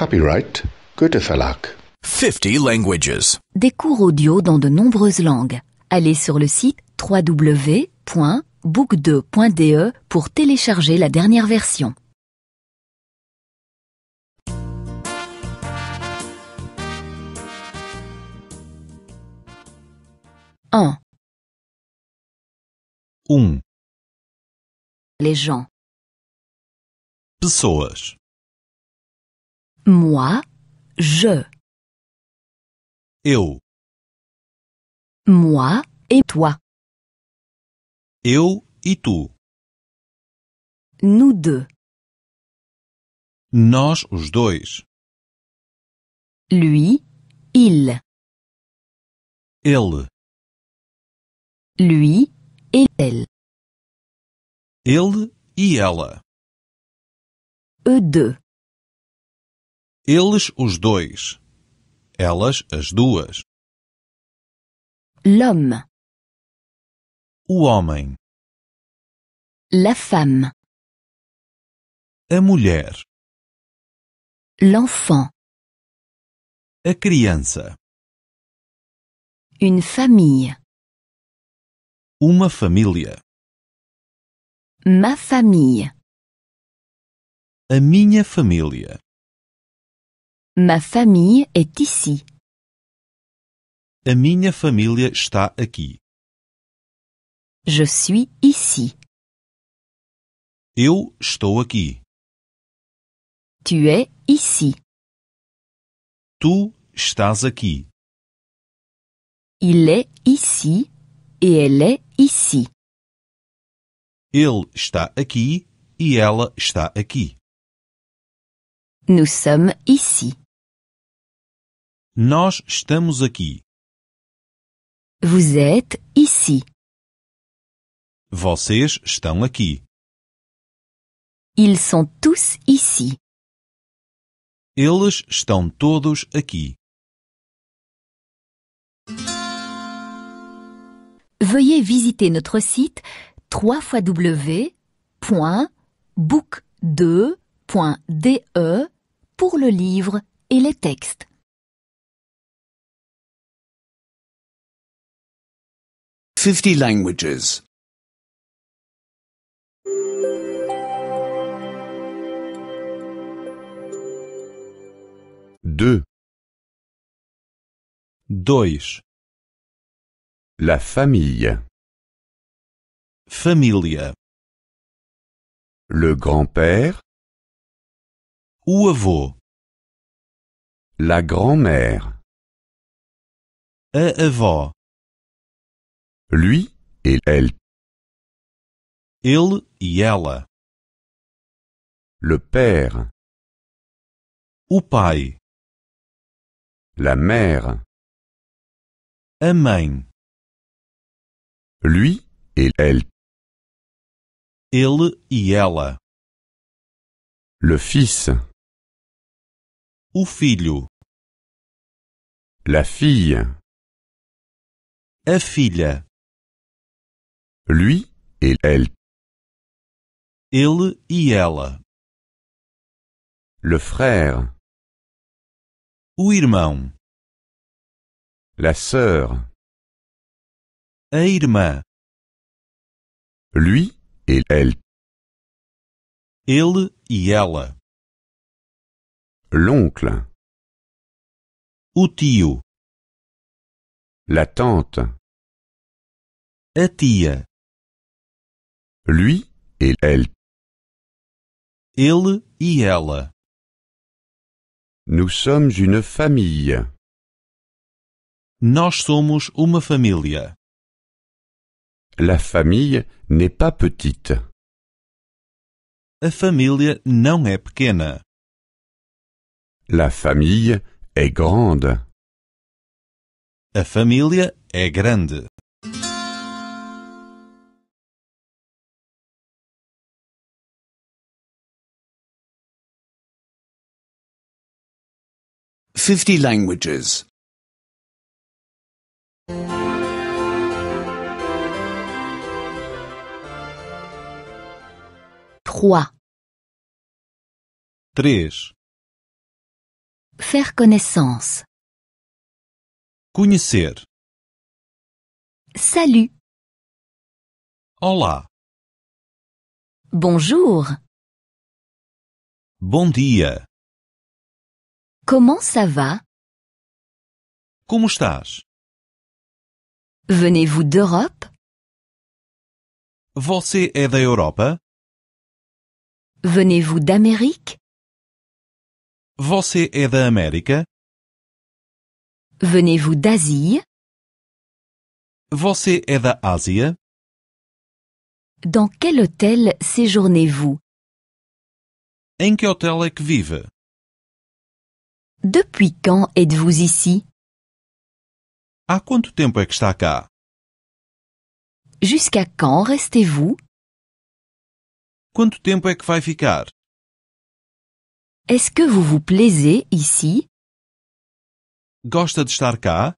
Copyright Goethe 50 languages. Des cours audio dans de nombreuses langues. Allez sur le site www.book2.de pour télécharger la dernière version. Un. Les gens. Pessoas. Moi, je. Eu. Moi et toi. Eu e tu. Nous deux. Nós os dois. Lui, il. Ele. Lui et elle. Ele e ela. Eux deux. Eles os dois. Elas as duas. L'homme. O homem. La femme. A mulher. L'enfant. A criança. Une famille. Uma família. Ma famille. A minha família. Ma famille est ici. A minha família está aqui. Je suis ici. Eu estou aqui. Tu es ici. Tu estás aqui. Il est ici et elle est ici. Ele está aqui e ela está aqui. Nous sommes ici. Nous sommes ici. Vous êtes ici. Vocês estão ici. Ils sont tous ici. Eles sont tous ici. Veuillez visiter notre site www.book2.de pour le livre et les textes. 50 languages. 2. 2 La famille. Familia. Le grand-père. O avô. La grand-mère. A avó. Lui et elle. Il et elle. Le père. O pai. La mère. A mãe. Lui et elle. Il et elle. Le fils. O filho. La fille. A filha. Lui et elle. il e ela. Le frère. O irmão. La sœur. A Lui et elle. Ele et elle, L'oncle. O tio. La tante. A tia. Lui et elle. Il et elle. Nous sommes une famille. Nós somos uma família. La famille n'est pas petite. A família não é pequena. La famille est grande. A família é grande. 50 languages. 3. 3. Faire connaissance. Conhecer. Salut. Olá. Bonjour. Bom dia. Comment ça va? Como estás? Venez-vous d'Europe? Você é da Europa? Venez-vous d'Amérique? Você é da América? Venez-vous d'Asie? Você é da Ásia? Dans quel hôtel séjournez-vous? Em que hotel é que vive? Depuis quand êtes-vous ici? Há quanto tempo é que está cá? Jusqu'à quand restez-vous? Quanto tempo é que vai ficar? Est-ce que vous vous plaisez ici? Gosta de estar cá?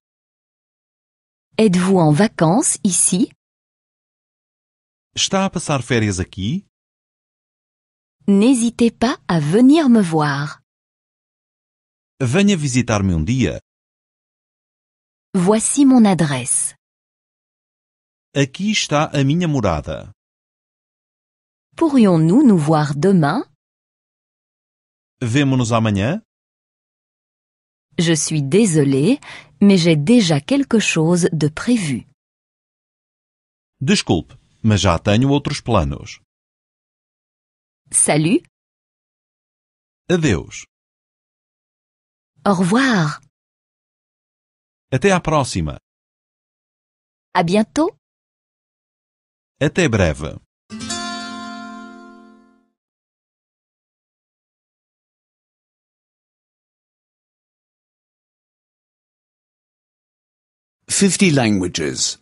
Êtes-vous en vacances ici? Está a passar férias aqui? N'hésitez pas à venir me voir. Venha visitar-me um dia. Voici mon adresse. Aqui está a minha morada. Pourrions-nous nous voir demain? Vemo-nos amanhã? Je suis désolée, mais j'ai déjà quelque chose de prévu. Desculpe, mas já tenho outros planos. Salut. Adeus. Au revoir. Até à próxima. À bientôt. Até brève. Fifty languages.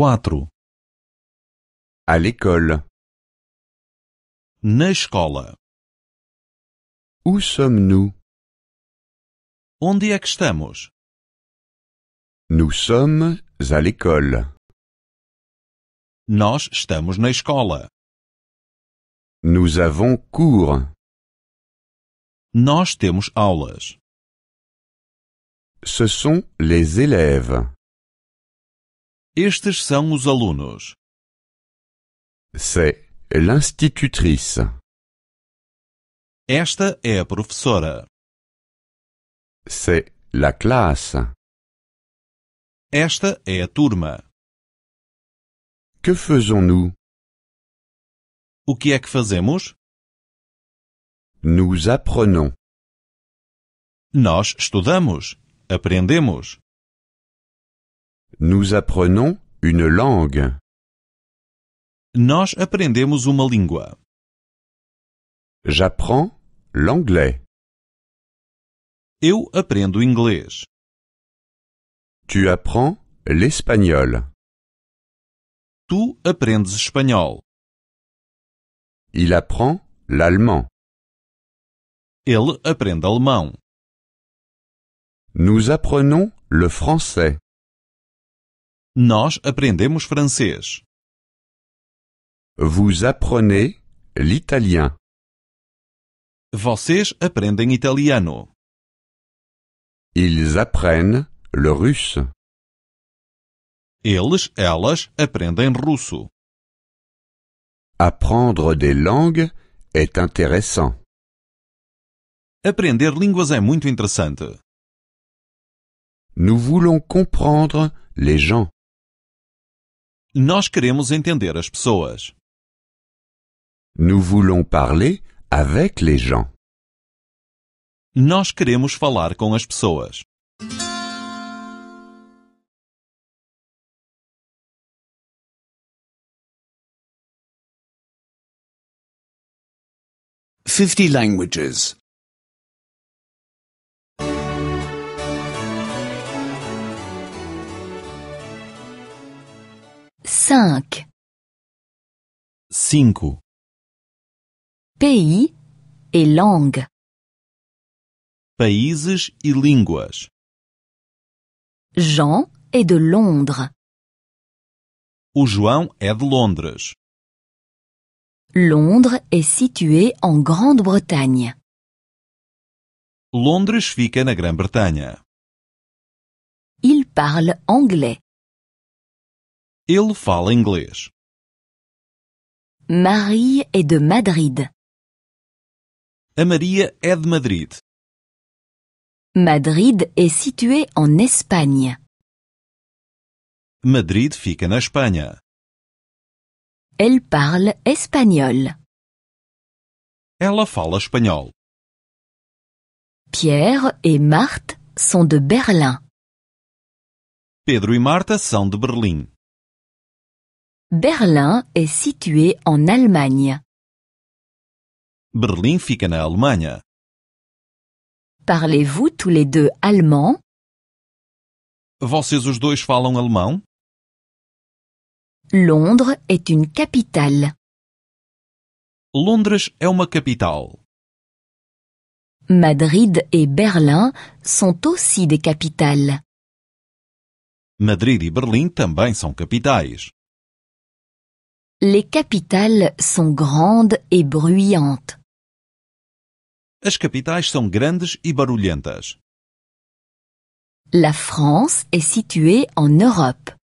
quatro. À l'école. Na escola. Où sommes-nous? Onde é que estamos? Nous sommes à l'école. Nós estamos na escola. Nous avons cours. Nós temos aulas. Ce sont les élèves. Estes são os alunos. C'est l'institutrice. Esta é a professora. C'est la classe. Esta é a turma. Que faisons-nous? O que é que fazemos? Nous apprenons. Nós estudamos, aprendemos. Nous apprenons une langue. Nous aprendemos uma língua. J'apprends l'anglais. Eu aprendo inglês. Tu apprends l'espagnol. Tu aprendes espanhol. Il apprend l'allemand. Ele aprende l'allemand. Nous apprenons le français. Nós aprendemos francês. Vous apprenez l'italien. Vocês aprendem italiano. Ils apprennent le russe. Eles, elas aprendem russo. Apprendre des langues est intéressant. Aprender línguas é muito interessante. Nous voulons comprendre les gens. Nós queremos entender as pessoas. Nous voulons parler avec les gens. Nós queremos falar com as pessoas. Fifty languages. 5 Pays et langues. Países e línguas. Jean est de Londres. O João é de Londres. Londres est situé en Grande-Bretagne. Londres fica na Grã-Bretanha. Il parle anglais. Ele fala inglês. Marie é de Madrid. A Maria é de Madrid. Madrid é situada en Espanha. Madrid fica na Espanha. Elle parle espagnol. Ela fala espanhol. Pierre et Marthe sont de Berlin. Pedro e Marta são de Berlim. Berlin est situé en Allemagne. Berlin fica na Alemanha. Parlez-vous tous les deux allemand? Vocês os dois falam alemão? Londres est une capitale. Londres é uma capital. Madrid et Berlin sont aussi des capitales. Madrid e Berlim também são capitais. Les capitales sont grandes et bruyantes. As capitais sont grandes et barulhentas. La France est située en Europe.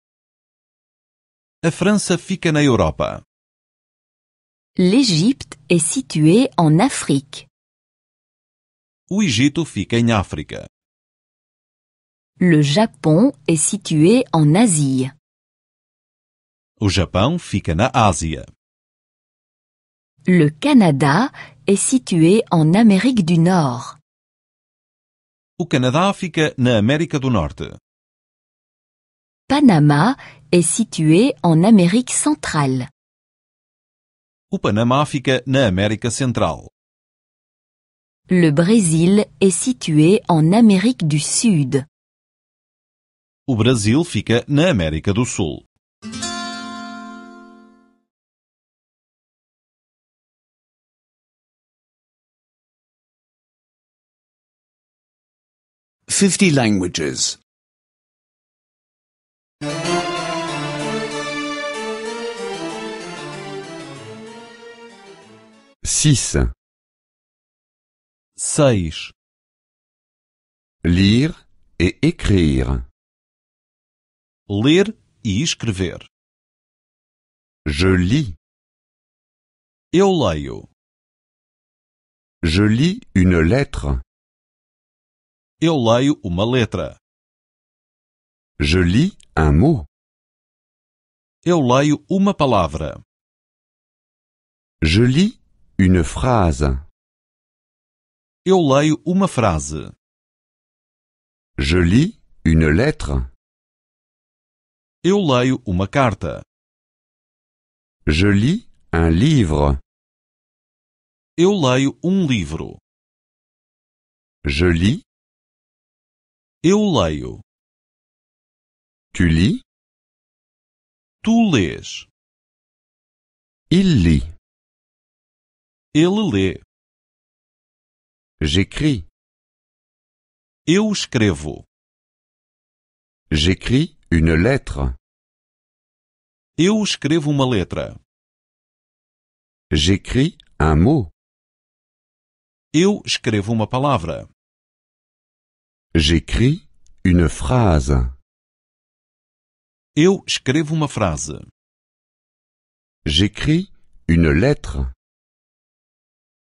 A França fica na Europa. L'Égypte est située en Afrique. O Egito fica em África. Le Japon est situé en Asie. O Japão fica na Ásia. Le Canadá é situé en Amérique du Nord. O Canadá fica na América do Norte. Panamá é situé en Amérique centrale. O Panamá fica na América Central. Le Brésil est situé en Amérique du Sud. O Brasil fica na América do Sul. 50 languages. 6. Seis. Lire et écrire. Ler e escrever. Je lis. Eu leio. Je lis une lettre. Eu leio uma letra. Je lis un mot. Eu leio uma palavra. Je lis une phrase. Eu leio uma frase. Je lis une lettre. Eu leio uma carta. Je lis un livre. Eu leio um livro. Je lis eu leio. Tu lis? Tu lês. Il li. Ele lê. J'écris. Eu escrevo. J'écris une lettre. Eu escrevo uma letra. J'écris un mot. Eu escrevo uma palavra. J'écris une phrase. Eu escrevo uma frase. J'écris une lettre.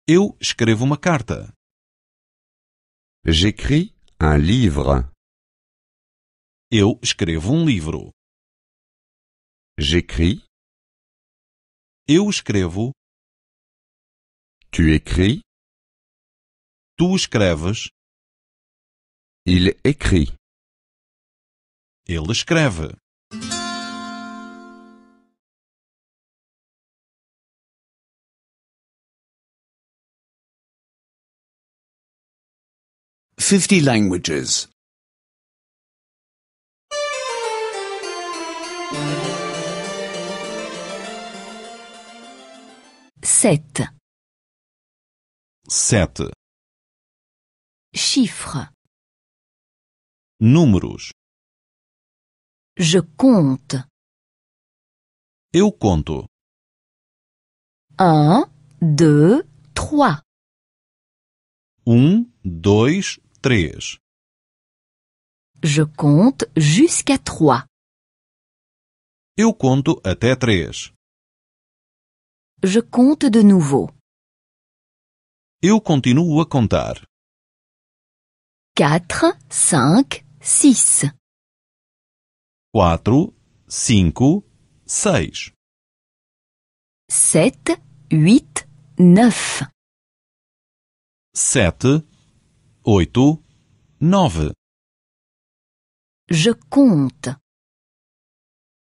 Eu escrevo uma carta. J'écris un livre. Eu escrevo um livro. J'écris. Eu escrevo. Tu écris. Tu escreves. Il écrit. Il escreve. Fifty languages. Sept. Sept. Chiffre. Números. Je compte. Eu conto. Um, dois, três. Um, dois, três. Je compte jusqu'à trois. Eu conto até três. Je compte de nouveau. Eu continuo a contar. Quatre, cinq, six. Quatro, cinco, seis. Sete, oito, nove, Sete, oito, nove. Je compte.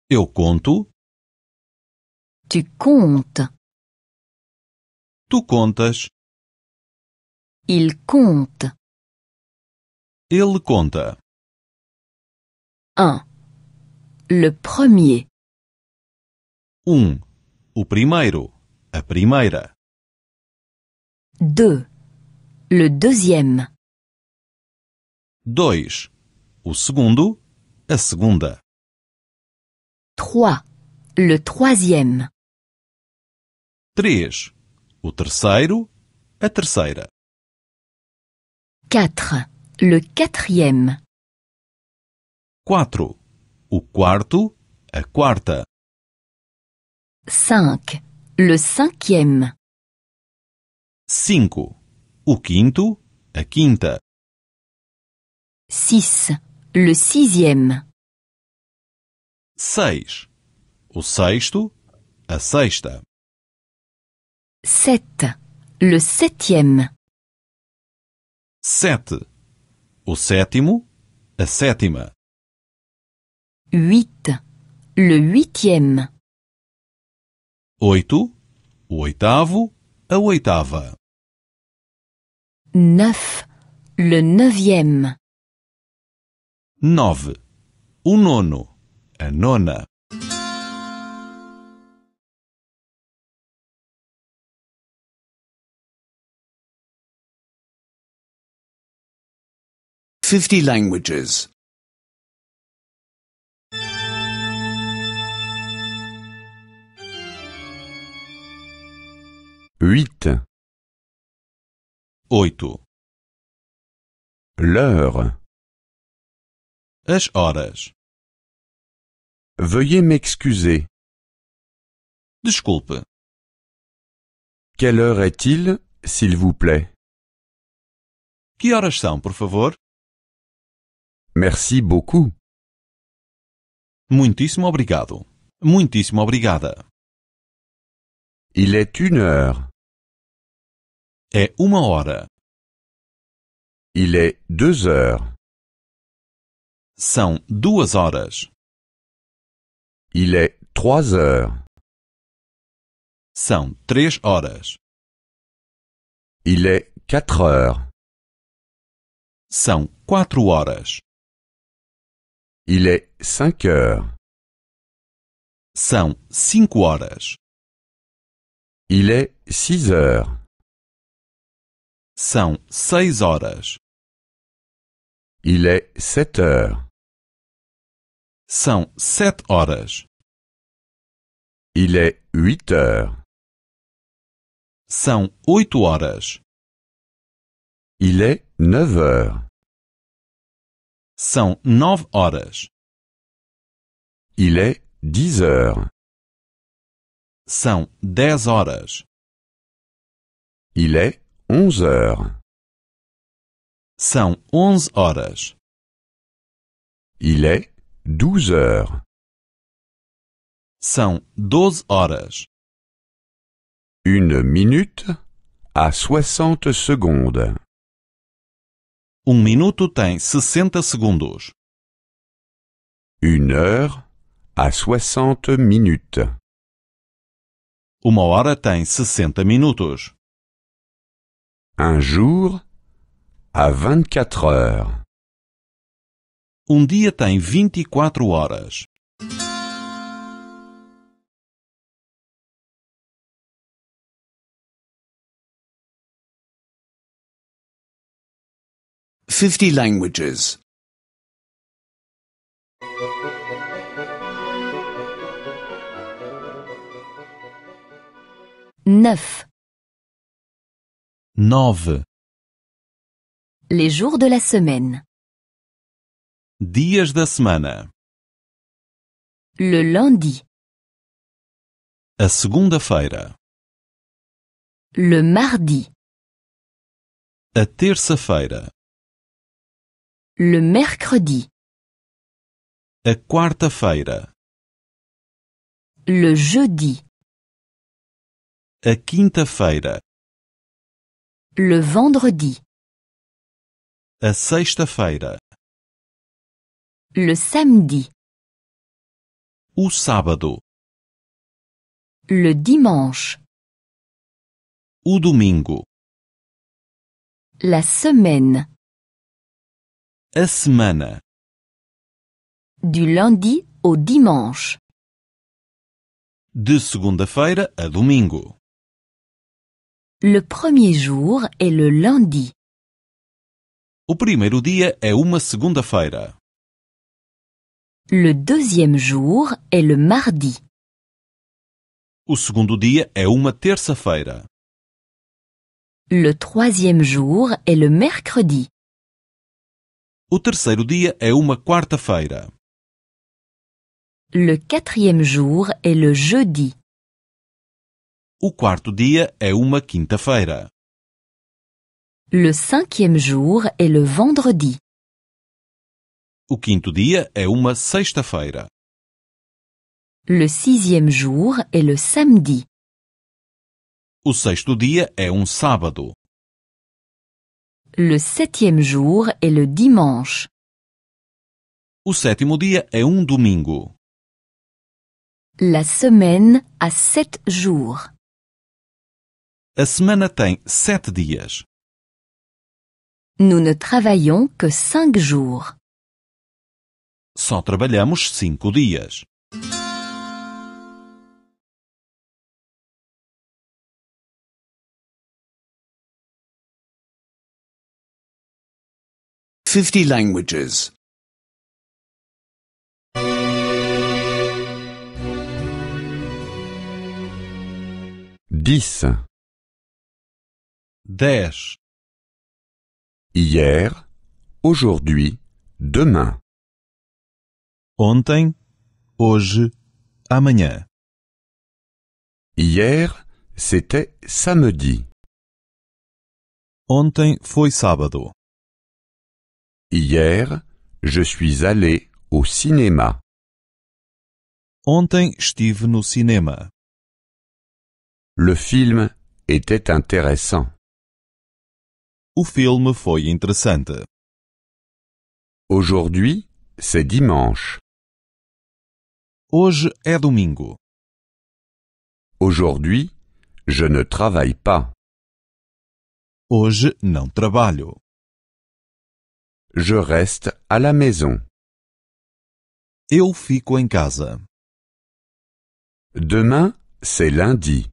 Eu conto. Tu comptes. Tu contas. Il compte. Ele conta. 1. Le premier. 1. Um. o primeiro, a primeira. 2. Le deuxième. 2. O segundo, a segunda. 3. Le troisième. 3. O terceiro, a terceira. 4. Le quatrième. quatro. O quarto, a quarta. Cinq, le cinquième. Cinco, o quinto, a quinta. Six, le sixième. Seis, o sexto, a sexta. Sept, le septième. Sete, o sétimo, a sétima. Huit. Le huitième. Oito, oitavo, a oitava. Neuf. Le neuvième. Nove. O nono, a nona. Fifty languages. 8 Oito. L'heure. As horas. Veuillez m'excuser. Desculpe. Quelle heure est-il, s'il vous plaît? Que horas são, por favor? Merci beaucoup. Muitíssimo obrigado. Muitíssimo obrigada. Il est une heure. É uma hora. Il est deux heures. São duas horas. Il est trois heures. São três horas. Il est quatre heures. São quatro horas. Il est cinq heures. São cinco horas. Il est six heures. São seis horas. Il est sept heures. São sete horas. Il est huit heures. São oito horas. Il est neuf heures. São nove horas. Il est dix heures. São dez horas. Il est onze heures. São onze horas. Il est douze heures. São doze horas. Une minute à soixante secondes. Um minuto tem sessenta segundos. Une heure à soixante minutes. Uma hora tem sessenta minutos. Un jour a 24 heures. Um dia tem 24 horas. Fifty languages. Neuf nove Les jours de la semaine. Dias da semana. Le lundi. A segunda-feira. Le mardi. A terça-feira. Le mercredi. A quarta-feira. Le jeudi. A quinta-feira. Le vendredi. A sexta-feira. Le samedi. O sábado. Le dimanche. O domingo. La semaine. A semana. Du lundi au dimanche. De segunda-feira a domingo. Le premier jour est le lundi. O primeiro dia é uma segunda-feira. Le deuxième jour est le mardi. O segundo dia é uma terça-feira. Le troisième jour est le mercredi. O terceiro dia é uma quarta-feira. Le quatrième jour est le jeudi. O quarto dia é uma quinta-feira. Le cinquième jour est le vendredi. O quinto dia é uma sexta-feira. Le sixième jour est le samedi. O sexto dia é um sábado. Le septième jour est le dimanche. O sétimo dia é um domingo. La semaine a sete jours. A semana tem sete dias. Nous ne travaillons que cinq jours. Só trabalhamos cinco dias. Fifty languages. Dix. Hier, aujourd'hui, demain. Ontem, hoje, Hier, c'était samedi. Ontem foi sábado. Hier, je suis allé au cinéma. Ontem estive no cinema. Le film était intéressant. O filme foi interessante. Aujourd'hui, c'est dimanche. Hoje é domingo. Aujourd'hui, je ne travaille pas. Hoje não trabalho. Je reste à la maison. Eu fico em casa. Demain, c'est lundi.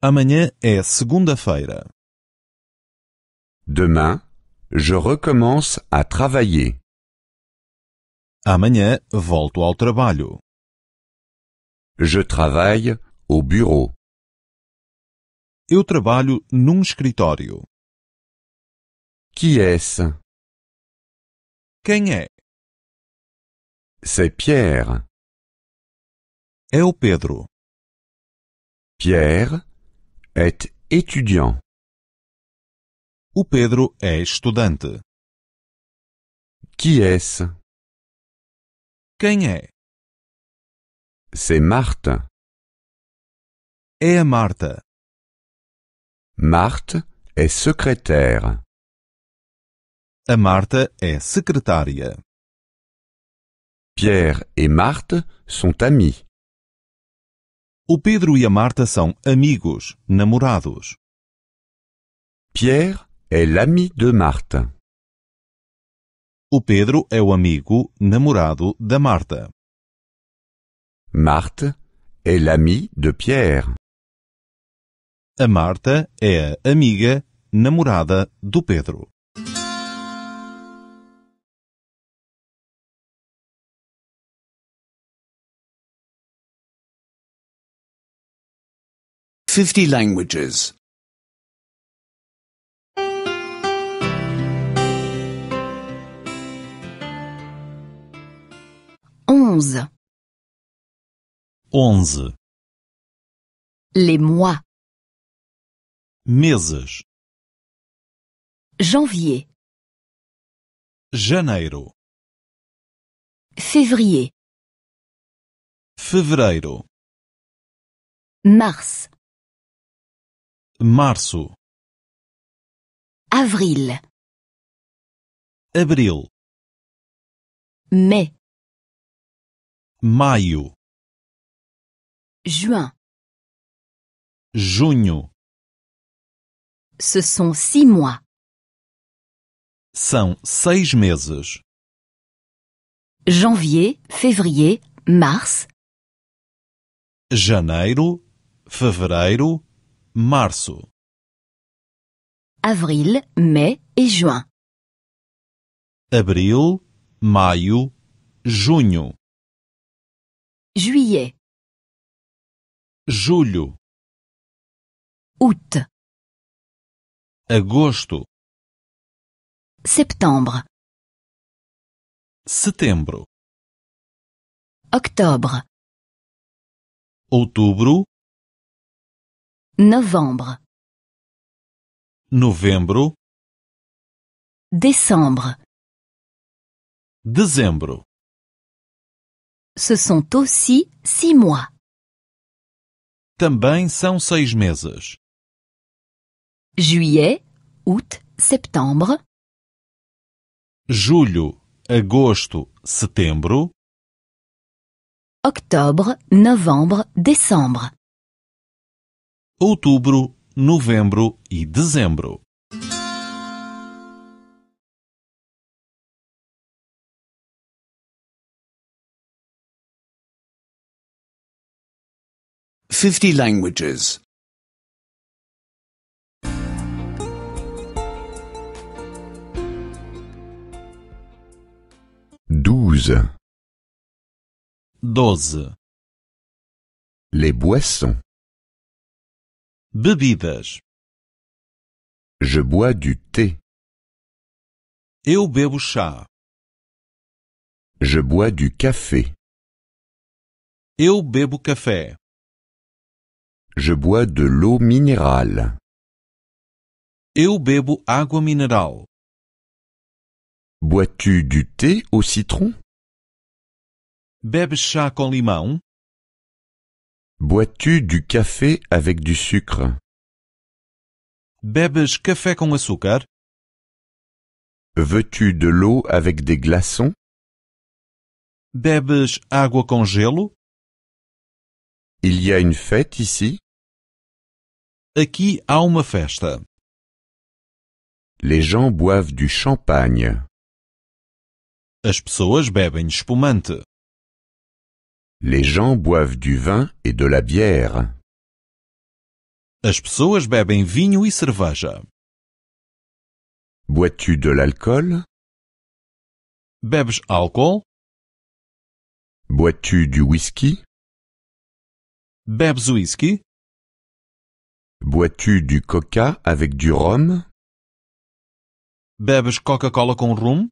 Amanhã é segunda-feira. Demain, je recommence à travailler. Amanhã volto ao trabalho. Je travaille au bureau. Eu trabalho num escritório. Qui est-ce? Quem é? C'est Pierre. É o Pedro. Pierre est étudiant. O Pedro é estudante. Qui est-ce? Quem é? C'est Marthe. É a Marta. Marthe est secrétaire. A Marta é secretária. Pierre et Marthe sont amis. O Pedro e a Marta são amigos, namorados. Pierre é l'ami de Marta. O Pedro é o amigo namorado da Marta. Marthe é l'ami de Pierre. A Marta é a amiga namorada do Pedro. Fifty languages. Onze. Les mois. Meses. Janvier. Janeiro. Février. Fevereiro. Mars. Março. Avril. Abril. Mai. maio, juin, junho, ce sont six mois, são seis meses, janvier, février, mars, janeiro, fevereiro, março, avril, mai et juin. abril, maio, junho. Juillet. Julho. Août. Agosto. Septembre. Setembro. Octobre. Outubro. Novembre. Novembro. Décembre. Dezembro. Ce sont aussi six mois. Também são seis meses. Juillet, août, septembre. Julho, agosto, setembro. Octobre, novembre, décembre. Outubro, novembro e dezembro. 50 languages. 12. 12 Les boissons. Bebidas. Je bois du thé. Eu bebo chá. Je bois du café. Eu bebo café. Je bois de l'eau minérale. Eu bebo água mineral. Bois-tu du thé au citron? Bebes chá com limão? Bois-tu du café avec du sucre? Bebes café com açúcar? Veux-tu de l'eau avec des glaçons? Bebes água com gelo? Il y a une fête ici? Aqui há uma festa. Les gens boivent du champagne. As pessoas bebem espumante. Les gens boivent du vin et de la bière. As pessoas bebem vinho e cerveja. Bois-tu de l'alcool? Bebes álcool? Bois-tu du whisky? Bebes whisky? Bois-tu du coca avec du rhum? Bebes Coca-Cola com rum?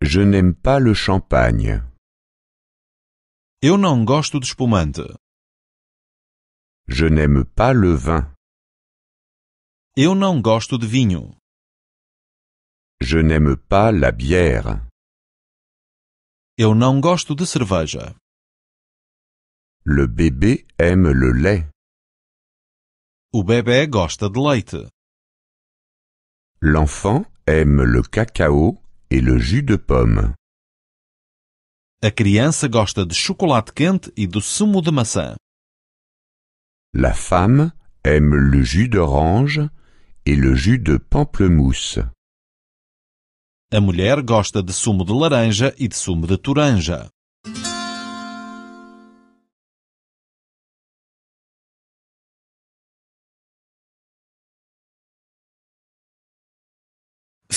Je n'aime pas le champagne. Eu não gosto de espumante. Je n'aime pas le vin. Eu não gosto de vinho. Je n'aime pas la bière. Eu não gosto de cerveja. Le bébé aime le lait. O bebê gosta de leite. L'enfant aime le cacao et le jus de pomme. A criança gosta de chocolate quente e do sumo de maçã. La femme aime le jus d'orange et le jus de pamplemousse. A mulher gosta de sumo de laranja e de sumo de toranja.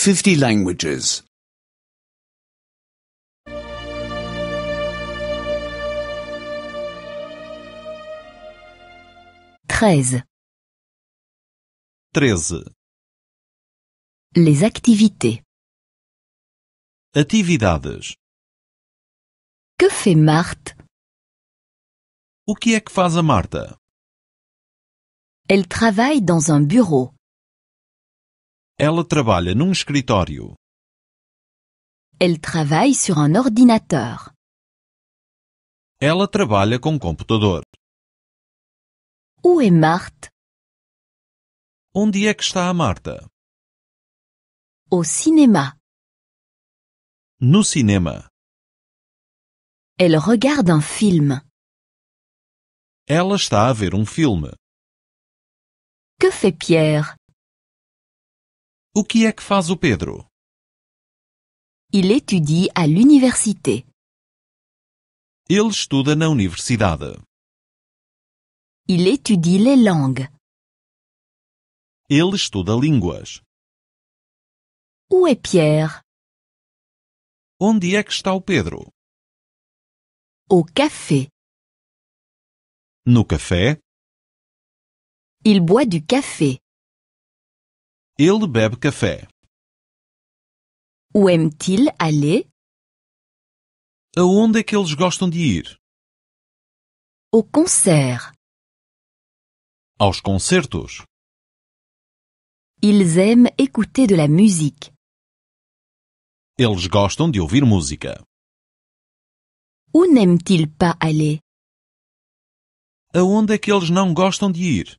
50 languages. 13. 13. Les activités. Atividades. Que fait Marthe O que é que faz a Marta? Elle travaille dans un bureau. Ela trabalha num escritório. Elle travaille sur un ordinateur. Ela trabalha com computador. Où est Marthe Onde é que está a Marta? Au cinéma. No cinema. Elle regarde un film. Ela está a ver um filme. Que fait Pierre o que é que faz o Pedro? Il étudie à l'université. Ele estuda na universidade. Il étudie les langues. Ele estuda línguas. Où est Pierre? Onde é que está o Pedro? Au café. No café? Il boit du café. Ele bebe café. O aime-t-il aller? Aonde é que eles gostam de ir? Au concert. Aos concertos. Ils aiment écouter de la musique. Eles gostam de ouvir música. Où n'aiment-ils pas aller? Aonde é que eles não gostam de ir?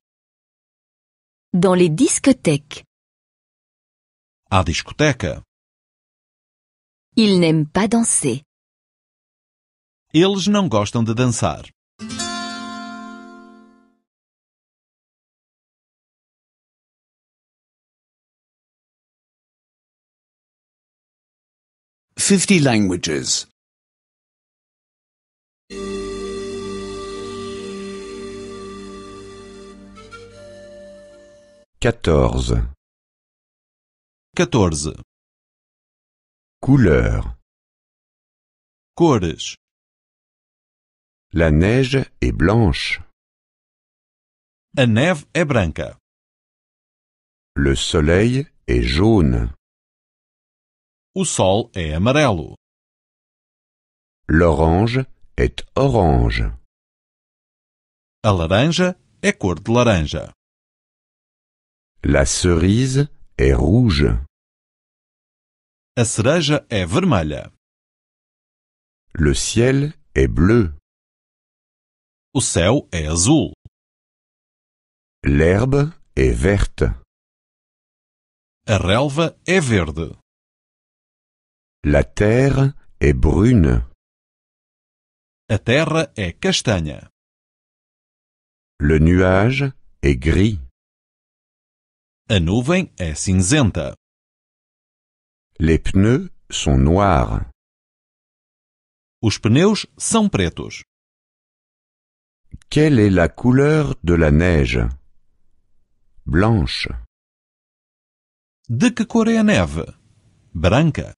Dans les discothèques à discoteca. Ils n'aiment pas danser. Eles não gostam de dançar. Fifty languages. Quatorze. Couleurs Cores La neige est blanche. A neve est branca. Le soleil est jaune. O sol é amarelo. L'orange est orange. A laranja é cor de laranja. La cerise est rouge. A cereja é vermelha. Le ciel est bleu. O céu é azul. L'herbe est verte. A relva é verde. La terre est brune. A terra é castanha. Le nuage est gris. A nuvem é cinzenta. Les pneus sont noirs. Os pneus são pretos. Quelle est la couleur de la neige Blanche. De que cor é a neve? Branca.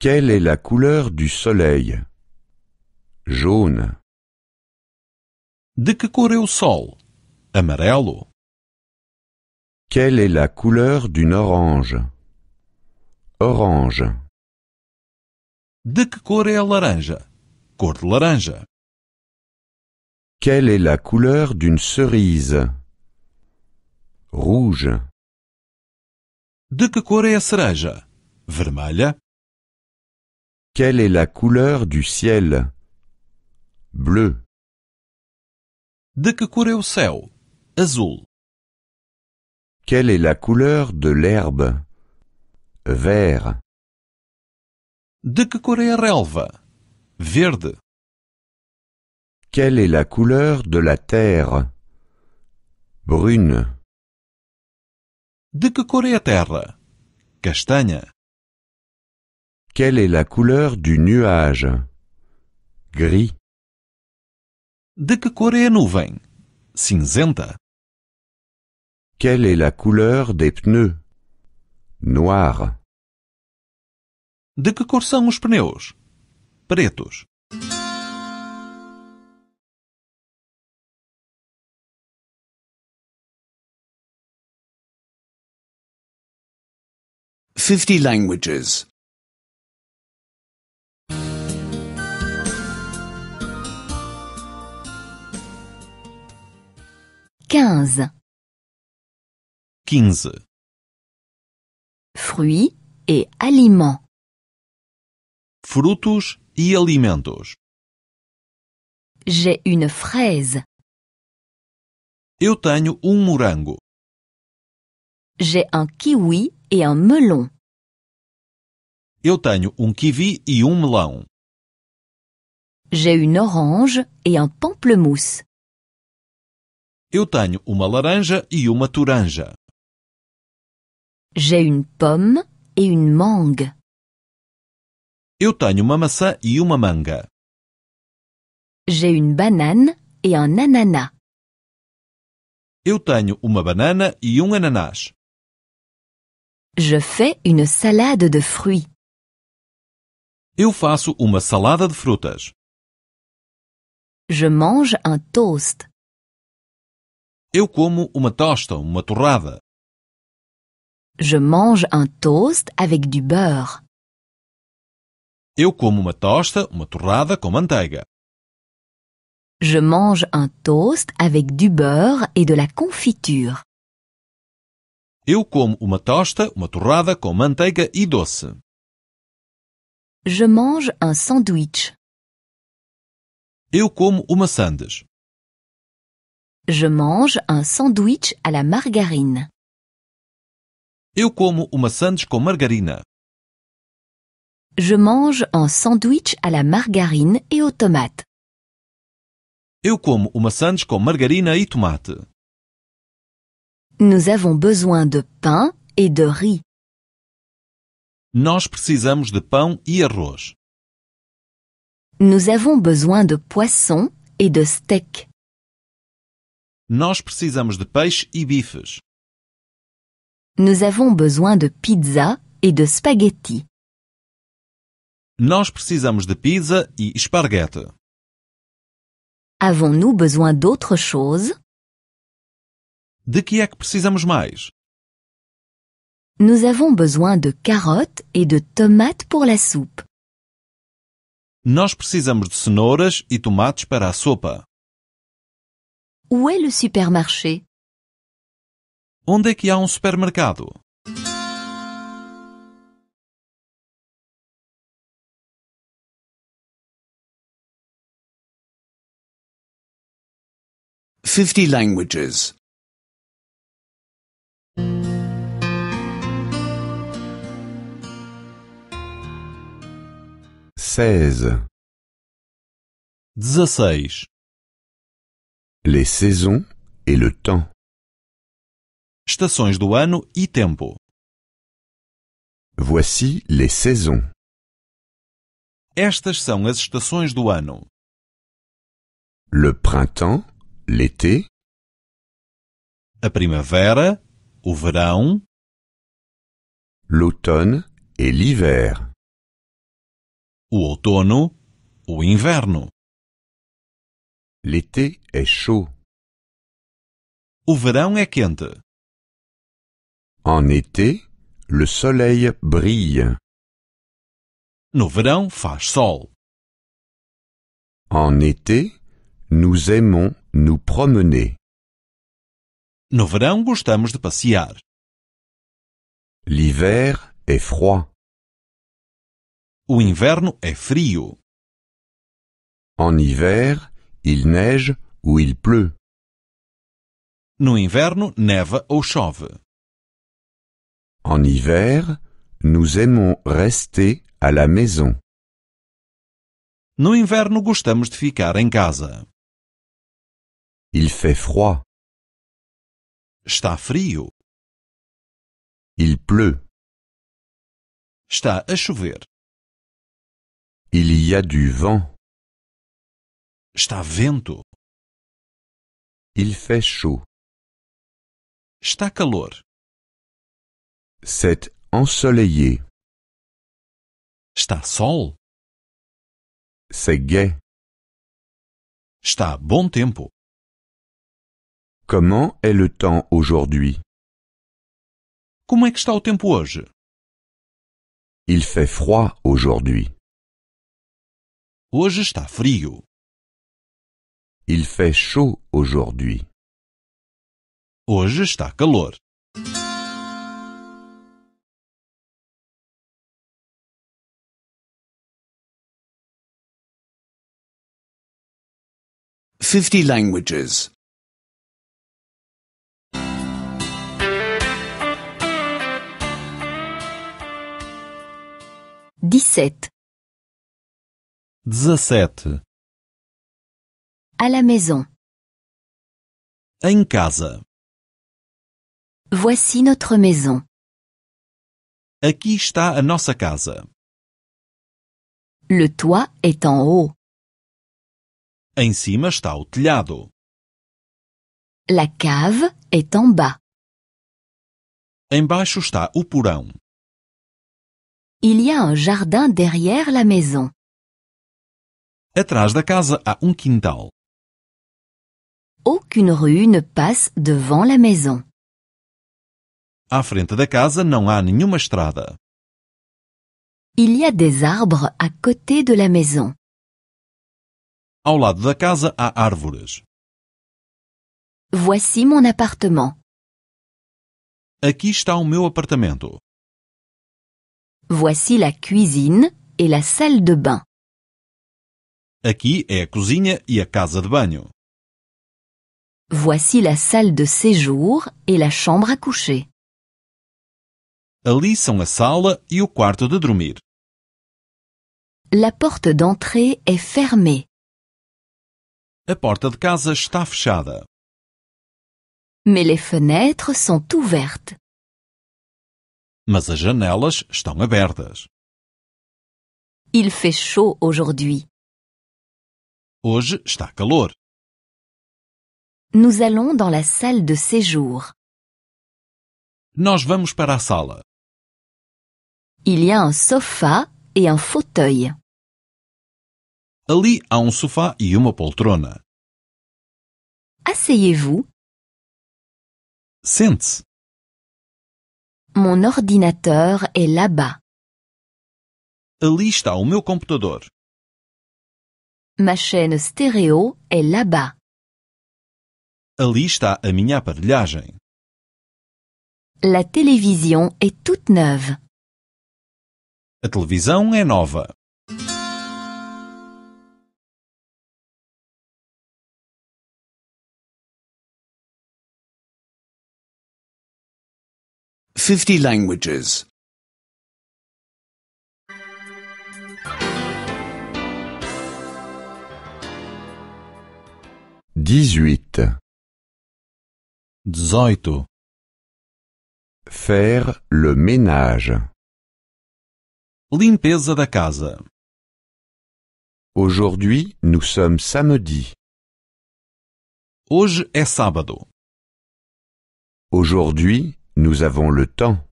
Quelle est la couleur du soleil Jaune. De que cor é o sol? Amarelo. Quelle est la couleur d'une orange orange. De que cor est a laranja? Cor de laranja. Quelle est la couleur d'une cerise? Rouge. De que cor est la cereja? Vermelha. Quelle est la couleur du ciel? Bleu. De que cor est o ciel Azul. Quelle est la couleur de l'herbe? Vert. De que cor est a relva? Verde. Quelle est la couleur de la terre? Brune. De que cor est la terre? Castagne. Quelle est la couleur du nuage? Gris. De que cor est la nuvem? Cinzenta. Quelle est la couleur des pneus? Noir. De que cor são os pneus? Pretos. Fifty languages. Quinze. Quinze. Fruits et aliments frutos e alimentos. J'ai une fraise. Eu tenho um morango. J'ai un kiwi et un melon. Eu tenho um kiwi e um melão. J'ai une orange et un pamplemousse. Eu tenho uma laranja e uma toranja. J'ai une pomme et une mangue. Eu tenho uma maçã e uma manga. J'ai une banane et un ananas. Eu tenho uma banana e um ananás. Je fais une salade de fruits. Eu faço uma salada de frutas. Je mange un toast. Eu como uma tosta, uma torrada. Je mange un toast avec du beurre. Eu como uma tosta, uma torrada com manteiga. Je mange un toast avec du beurre et de la confiture. Eu como uma tosta, uma torrada com manteiga e doce. Je mange un sandwich. Eu como uma sandes. Je mange un sandwich à la margarine. Eu como uma sandes com margarina. Je mange un sandwich à la margarine et aux tomates. Eu como uma com margarina e tomate. Nous avons besoin de pain et de riz. Nós precisamos de pão e arroz. Nous avons besoin de poisson et de steak. Nós precisamos de peixe e bifes. Nous avons besoin de pizza et de spaghetti. Nós precisamos de pizza e esparguete. Avons-nous besoin d'autre chose? De que é que precisamos mais? Nous avons besoin de carottes et de tomates pour la soupe. Nós precisamos de cenouras e tomates para a sopa. Où est le supermarché? Onde é que há um supermercado? 50 languages. 16. 16. Les saisons et le temps. Estações do ano e tempo. Voici les saisons. Estas são as estações do ano. Le printemps l'été, a primavera, o verão, l'automne et l'hiver, o outono, o inverno. L'été est chaud. O verão é quente. En été, le soleil brille. No verão faz sol. En été, nous aimons nous promener. No verão gostamos de passear. L'hiver est froid. O inverno é frio. En hiver, il neige ou il pleut. No inverno neva ou chove. En hiver, nous aimons rester à la maison. No inverno gostamos de ficar em casa. Il fait froid. Está frio. Il pleut. Está a chover. Il y a du vent. Está vento. Il fait chaud. Está calor. C'est ensoleillé. Está sol. C'est gai. Está bom tempo. Comment est le temps aujourd'hui? Como é que está o tempo hoje? Il fait froid aujourd'hui. Hoje está frio. Il fait chaud aujourd'hui. Hoje está calor. Fifty languages. 17. 17. À la maison. Em casa. Voici notre maison. Aqui está a nossa casa. Le toit est en haut. Em cima está o telhado. La cave est en bas. Embaixo está o porão. Il y a un jardin derrière la maison. Atrás da casa há um quintal. Aucune rue ne passe devant la maison. À frente da casa não há nenhuma estrada. Il y a des arbres à côté de la maison. Ao lado da casa há árvores. Voici mon appartement. Aqui está o meu apartamento. Voici la cuisine et la salle de bain. Aqui é a cozinha e a casa de banho. Voici la salle de séjour et la chambre à coucher. Ali são a sala e o quarto de dormir. La porte d'entrée est fermée. A porta de casa está fechada. Mais les fenêtres sont ouvertes. mas as janelas estão abertas. Il fait chaud aujourd'hui. Hoje está calor. Nous allons dans la salle de séjour. Nós vamos para a sala. Il y a un sofá et un fauteuil. Ali há um sofá e uma poltrona. Asseyez-vous. Sente-se. Mon ordinateur est là-bas. Ali está o meu computador. Ma chaîne stéréo est là-bas. Ali está a minha aparelhagem. La télévision est toute neuve. A televisão é nova. 50 languages. 18. Dzaito. Faire le ménage. Limpeza da casa. Aujourd'hui, nous sommes samedi. Hoje é sábado. Aujourd'hui, nous avons le temps.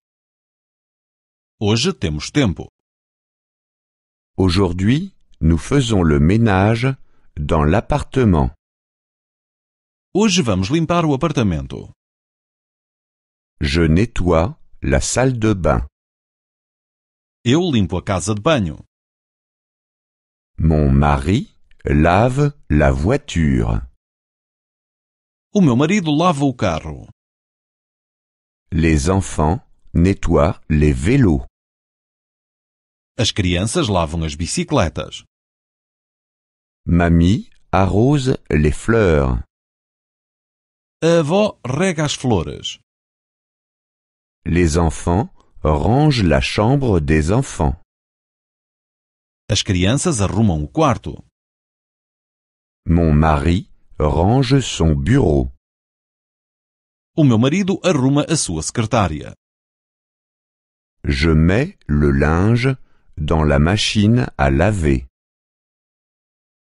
Hoje temos tempo. Aujourd'hui, nous faisons le ménage dans l'appartement. Hoje vamos limpar o apartamento. Je nettoie la salle de bain. Eu limpo a casa de banho. Mon mari lave la voiture. O meu marido lava o carro. Les enfants nettoient les vélos. As crianças lavam as bicicletas. Mamie arrose les fleurs. A avó rega as flores. Les enfants rangent la chambre des enfants. As crianças arrumam o quarto. Mon mari range son bureau. O meu marido arruma a sua secretária. Je mets le linge dans la machine à laver.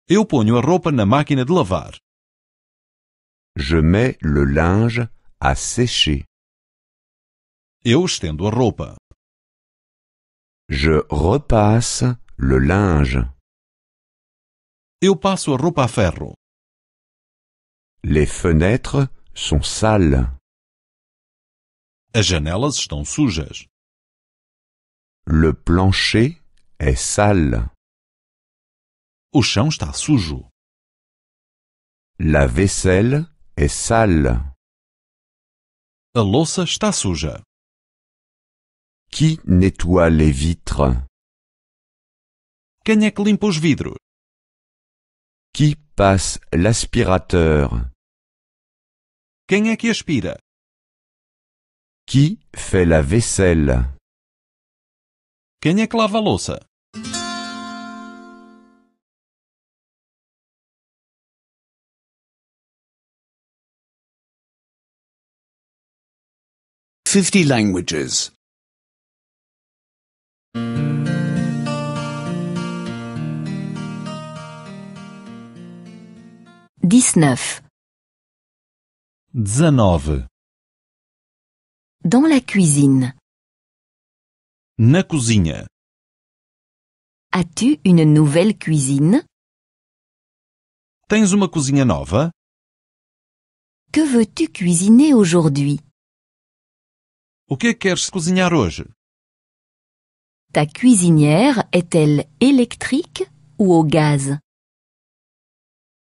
Eu ponho a roupa na máquina de lavar. Je mets le linge à sécher. Eu estendo a roupa. Je repasse le linge. Eu passo a roupa a ferro. Les fenêtres sont sales. As janelas estão sujas. Le plancher est sale. O chão está sujo. La vaisselle est sale. A louça está suja. Qui nettoie les vitres? Quem é que limpa os vidros? Qui passe l'aspirateur? Quem é que aspira? Qui fait la vaisselle? Quem é que lava a louça? Fifty languages. Dix-neuf. Dezenove. Dans la cuisine. Na cozinha. As-tu une nouvelle cuisine? Tens uma cozinha nova? Que veux-tu cuisiner aujourd'hui? O que queres cozinhar hoje? Ta cuisinière est-elle électrique ou au gaz?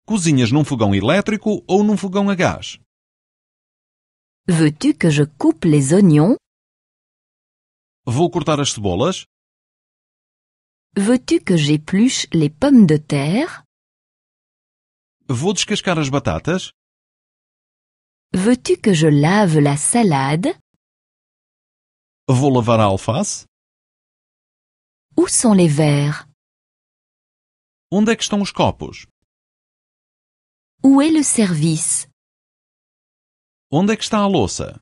Cozinhas num fogão elétrico ou num fogão a gás? Veux-tu que je coupe les oignons? Vou cortar as cebolas? Veux-tu que j'épluche les pommes de terre? Vou descascar as batatas? Veux-tu que je lave la salade? Vou lavar a alface? Où sont les verres? Onde é que estão os copos? Où est le service? Onde est que está a louça?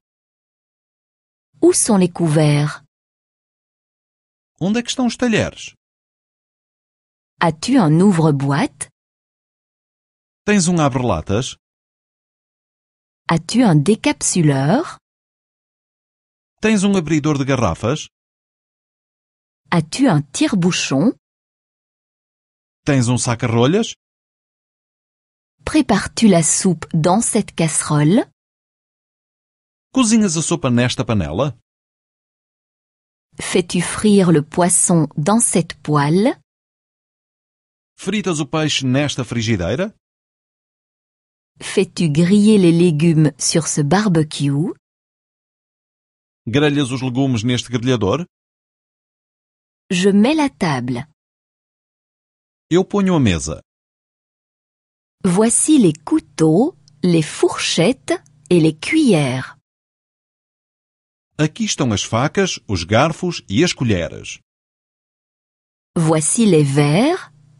Où sont les couverts? Onde est que estão os talheres? As-tu un ouvre-boîte? Tens um abre-latas? As-tu un décapsuleur? Tens um abridor de garrafas? As-tu un tire-bouchon? Tens um saca-rolhas? Prépares-tu la soupe dans cette casserole? Cozinhas a sopa nesta panela? Fais-tu frire le poisson dans cette poêle? Fritas o peixe nesta frigideira? Fais-tu griller les légumes sur ce barbecue? Grelhas os legumes neste grelhador? Je mets la table. Eu ponho a mesa. Voici les couteaux, les fourchettes et les cuillères. Aqui estão as facas, os garfos e as colheres. Voici les verres,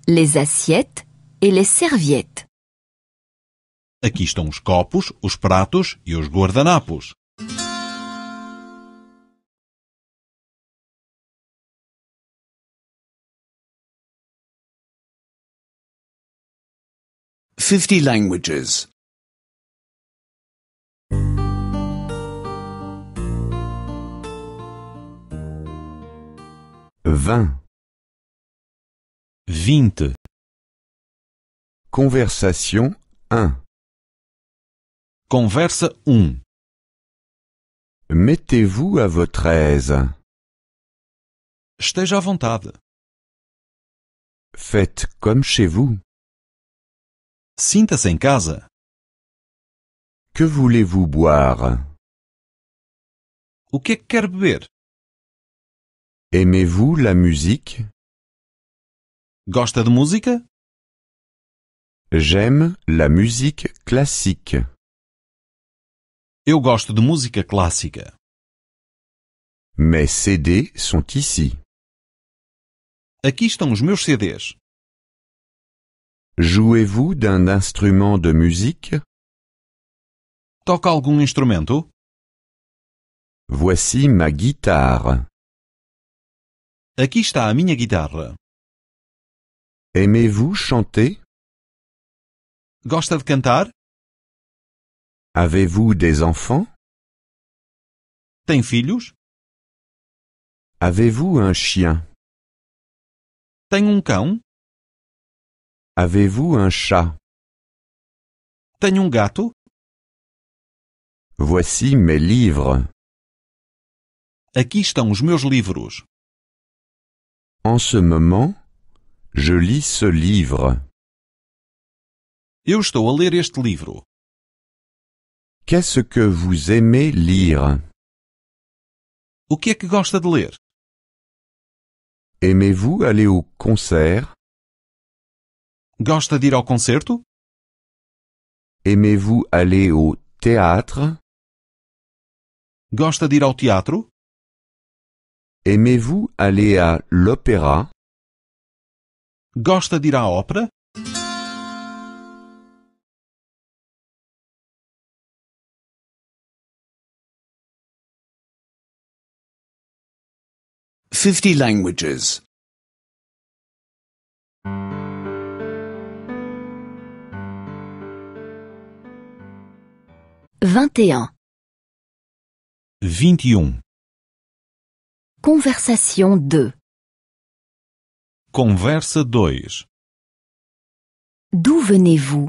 les assiettes et les serviettes. Aqui estão os copos, os pratos e os guardanapos. Fifty languages. Vingt. Vinte. Conversation 1. Converse 1. Um. Mettez-vous à votre aise. Esteja à vontade. Faites comme chez vous. Sinta-se em casa. Que voulez-vous boire? O que que quer beber? Aimez-vous la musique? Gosta de música? J'aime la musique classique. Eu gosto de música clássica. Mes CD sont ici. Aqui estão os meus CDs. Jouez-vous d'un instrument de musique? Toca algum instrumento? Voici ma guitare. Aqui está a minha guitarra. Aimez-vous chanter? Gosta de cantar? Avez-vous des enfants? Tem filhos? Avez-vous un chien? Tem um cão? Avez-vous un chat? Tem um gato? Voici mes livres. Aqui estão os meus livros. En ce moment, je lis ce livre. Eu estou a ler este livro. Qu'est-ce que vous aimez lire O que é que gosta de ler? Aimez-vous aller au concert Gosta de ir ao concerto? Aimez-vous aller au théâtre Gosta de ir ao teatro? Aimez-vous aller à l'opéra? Goste d'aller à l'opéra? 50 langues 21 21 Conversation 2 Conversa 2 D'où venez-vous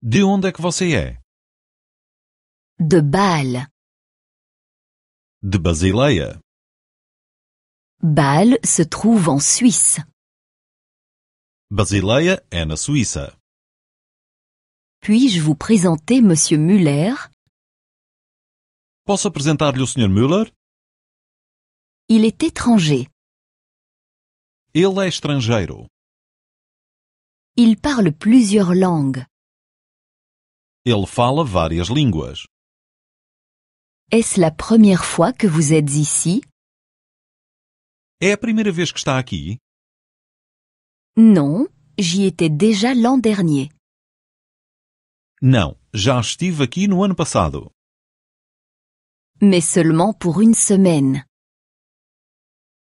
De onde é que você é? De Bâle. De Basileia. Bâle se trouve en Suisse. Basileia é na Suíça. Puis-je vous présenter Monsieur Müller? Posso apresentar-lhe o Sr. Müller? Il est étranger. Il est estrangeiro. Il parle plusieurs langues. Il fala várias línguas. Est-ce la première fois que vous êtes ici É la première fois que está aqui? Non, j'y étais déjà l'an dernier. Non, já estive aqui no ano passado, Mais seulement pour une semaine.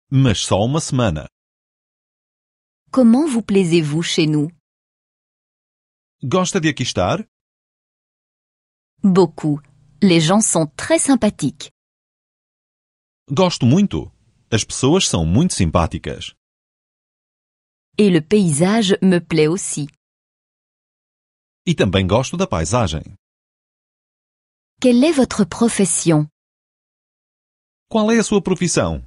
mas só uma semana. Comment vous plaisez-vous chez nous? Gosta de aqui estar? Beaucoup. Les gens sont très sympathiques. Gosto muito. As pessoas são muito simpáticas. Et le paysage me plaît aussi. E também gosto da paisagem. Quelle est votre profession? Qual é a sua profissão?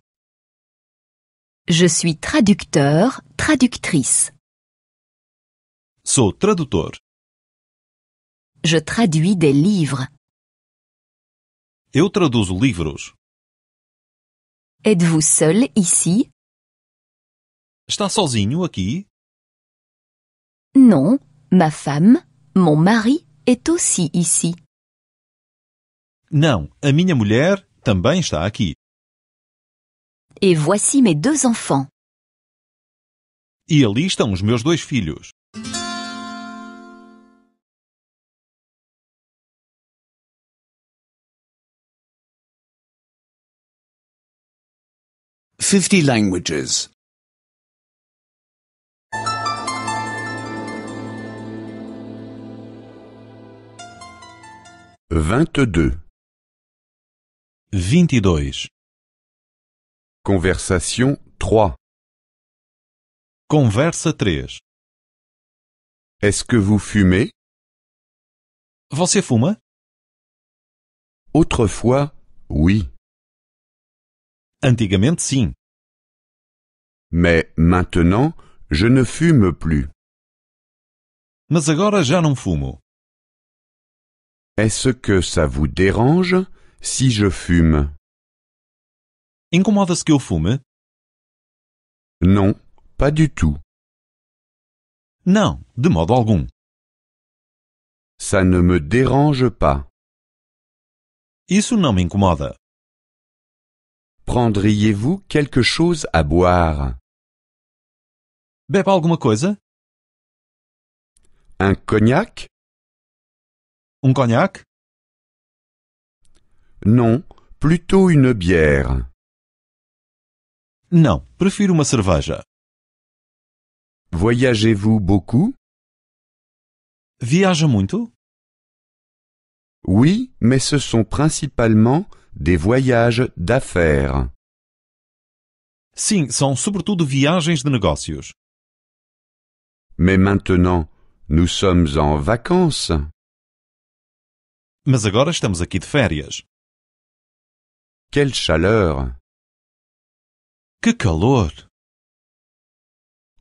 Je suis traducteur, traductrice. Sou tradutor. Je traduis des livres. Eu traduzo livros. Êtes-vous seul ici? Está sozinho aqui? Non, ma femme, mon mari est aussi ici. Não, a minha mulher também está aqui. Et voici mes deux enfants. E ali estão os meus dois filhos. Fifty languages. Vingt-deux. Vinte e dois. Conversation 3 Conversa 3 Est-ce que vous fumez Vous fuma? Autrefois, oui. Antigamente sim, Mais maintenant, je ne fume plus. mas agora já não fumo. Est-ce que ça vous dérange si je fume incomoda ce que je fume? Non, pas du tout. Non, de modo algum. Ça ne me dérange pas. Isso não me incomoda. Prendriez-vous quelque chose à boire Bebe alguma coisa? Un cognac Un um cognac? Non, plutôt une bière. Não, prefiro uma cerveja. Voyagez-vous beaucoup? Viaja muito? Oui, mais ce sont principalement des voyages d'affaires. Sim, são sobretudo viagens de negócios. Mais maintenant, nous sommes en vacances. Mas agora estamos aqui de férias. Quelle chaleur! Que calor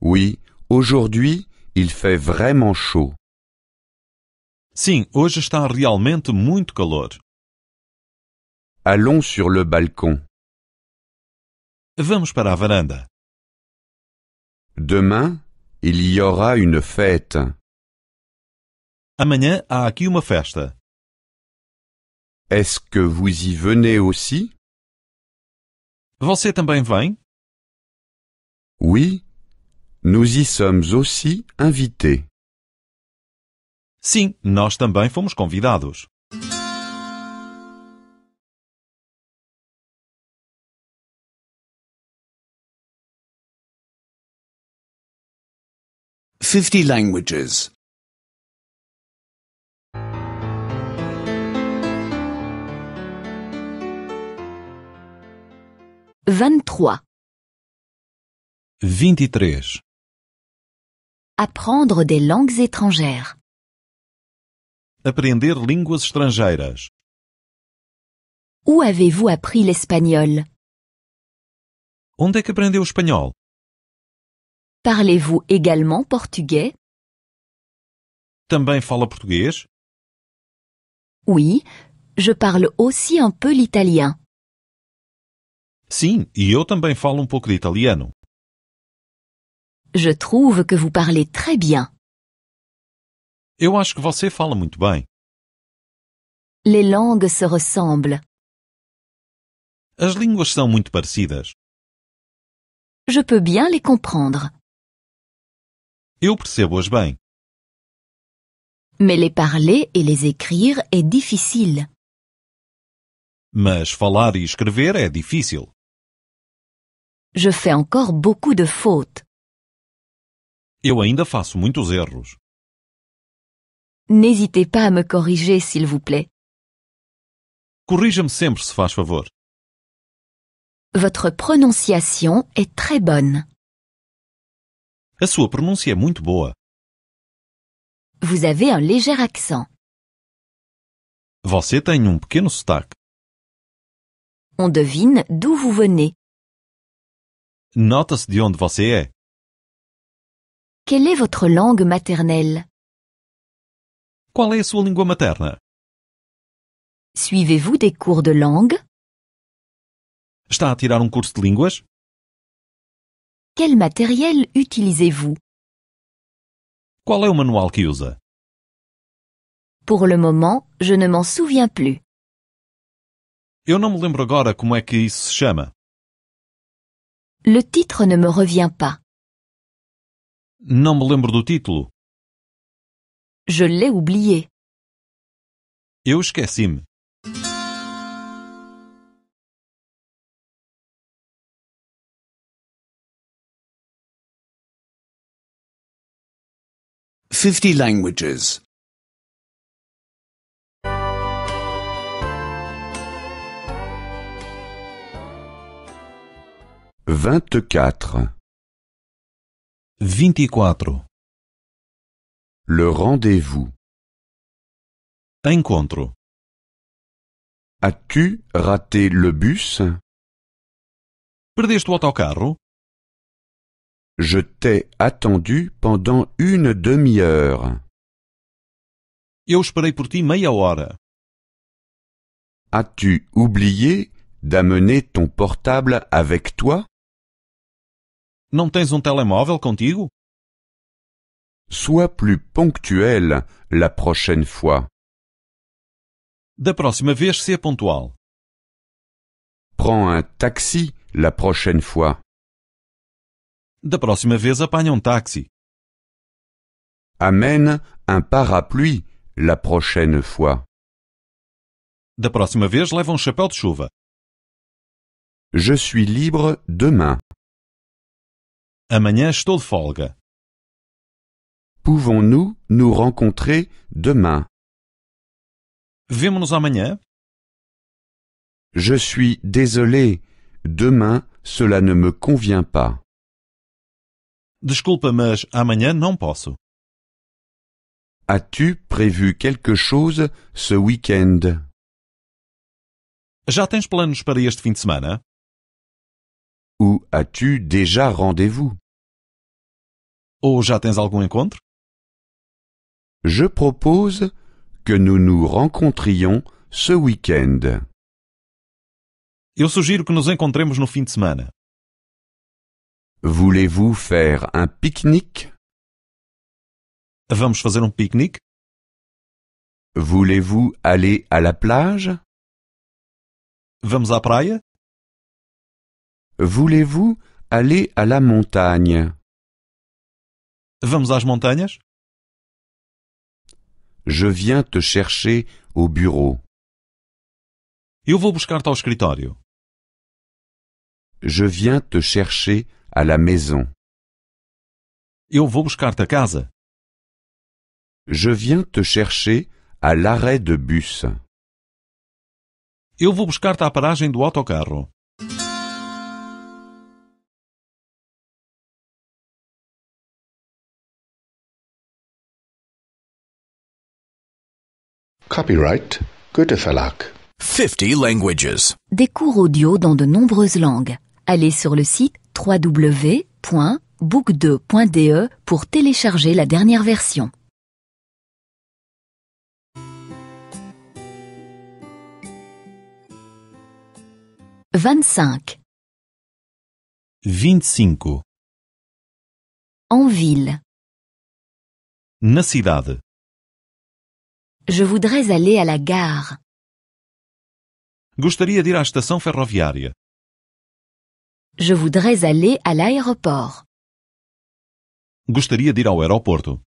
Oui, aujourd'hui, il fait vraiment chaud. Sim, hoje está realmente muito calor. Allons sur le balcon. Vamos para a varanda. Demain, il y aura une fête. Amanhã há aqui uma festa. Est-ce que vous y venez aussi? Você também vem? Oui, nous y sommes aussi invités. Sim, nós também fomos convidados. Fifty languages. Vingt-trois. 23 e Apprendre des langues étrangères. Aprender línguas estrangeiras. Où avez-vous appris l'espagnol Onde é que aprendeu espanhol? Parlez-vous également portugais Também fala português? Oui, je parle aussi un peu l'italien. Sim, e eu também falo um pouco de italiano. Je trouve que vous parlez très bien. Eu acho que vous fala muito bien. Les langues se ressemblent. As línguas são muito parecidas. Je peux bien les comprendre. Eu percebo-as bien. Mais les parler et les écrire est difficile. Mas falar e escrever é difícil. Je fais encore beaucoup de fautes. Eu ainda faço muitos erros. N'hésitez pas à me corriger, s'il vous plaît. Corrija-me sempre, se faz favor. Votre prononciation est très bonne. A sua pronúncia é muito boa. Vous avez un léger accent. Você tem um pequeno sotaque. On devine d'où vous venez. Nota-se de onde você é. Quelle est votre langue maternelle? Qual é sua língua materna? Suivez-vous des cours de langue? Está a tirar um curso de línguas? Quel matériel utilisez-vous? Qual é o manual que usa? Pour le moment, je ne m'en souviens plus. Eu não me lembro agora como é que isso se chama. Le titre ne me revient pas. Não me lembro do título. Je l'ai oublié. Eu esqueci-me. Fifty languages. Vingt-quatre. 24 e Le rendez-vous Encontro As-tu raté le bus Perdeste o autocarro Je t'ai attendu pendant une demi-heure. Eu esperei por ti meia hora. As-tu oublié d'amener ton portable avec toi Não tens um telemóvel contigo? Sois plus ponctuel la prochaine fois. Da próxima vez, ser é pontual. Prends un taxi la prochaine fois. Da próxima vez, apanha um táxi. Amène un parapluie la prochaine fois. Da próxima vez, leva um chapéu de chuva. Je suis libre demain. Amanhã estou de folga. Pouvons-nous nous rencontrer demain Vemo-nos amanhã? Je suis désolé, demain cela ne me convient pas. Desculpa, mas amanhã não posso. As-tu prévu quelque chose ce week-end Já tens planos para este fim de semana? Ou as-tu déjà rendez-vous ou já tens algum encontro? Je propose que nous nous rencontrions ce week-end. Eu sugiro que nos encontremos no fim de semana. Voulez-vous faire un pique-nique Vamos fazer um piquenique? Voulez-vous aller à la plage Vamos à praia? Voulez-vous aller à la montagne Vamos às montanhas? Je viens te chercher au bureau. Eu vou buscar-te ao escritório. Je viens te chercher à la maison. Eu vou buscar-te a casa. Je viens te chercher à l'arrêt de bus. Eu vou buscar-te à paragem do autocarro. Copyright Goethe Verlag. 50 languages. Des cours audio dans de nombreuses langues. Allez sur le site www.book2.de pour télécharger la dernière version. 25. 25. E en ville. Na cidade. Je voudrais aller à la gare. Gostaria de ir à station ferroviária. Je voudrais aller à l'aéroport. Gostaria de ir ao aeroporto.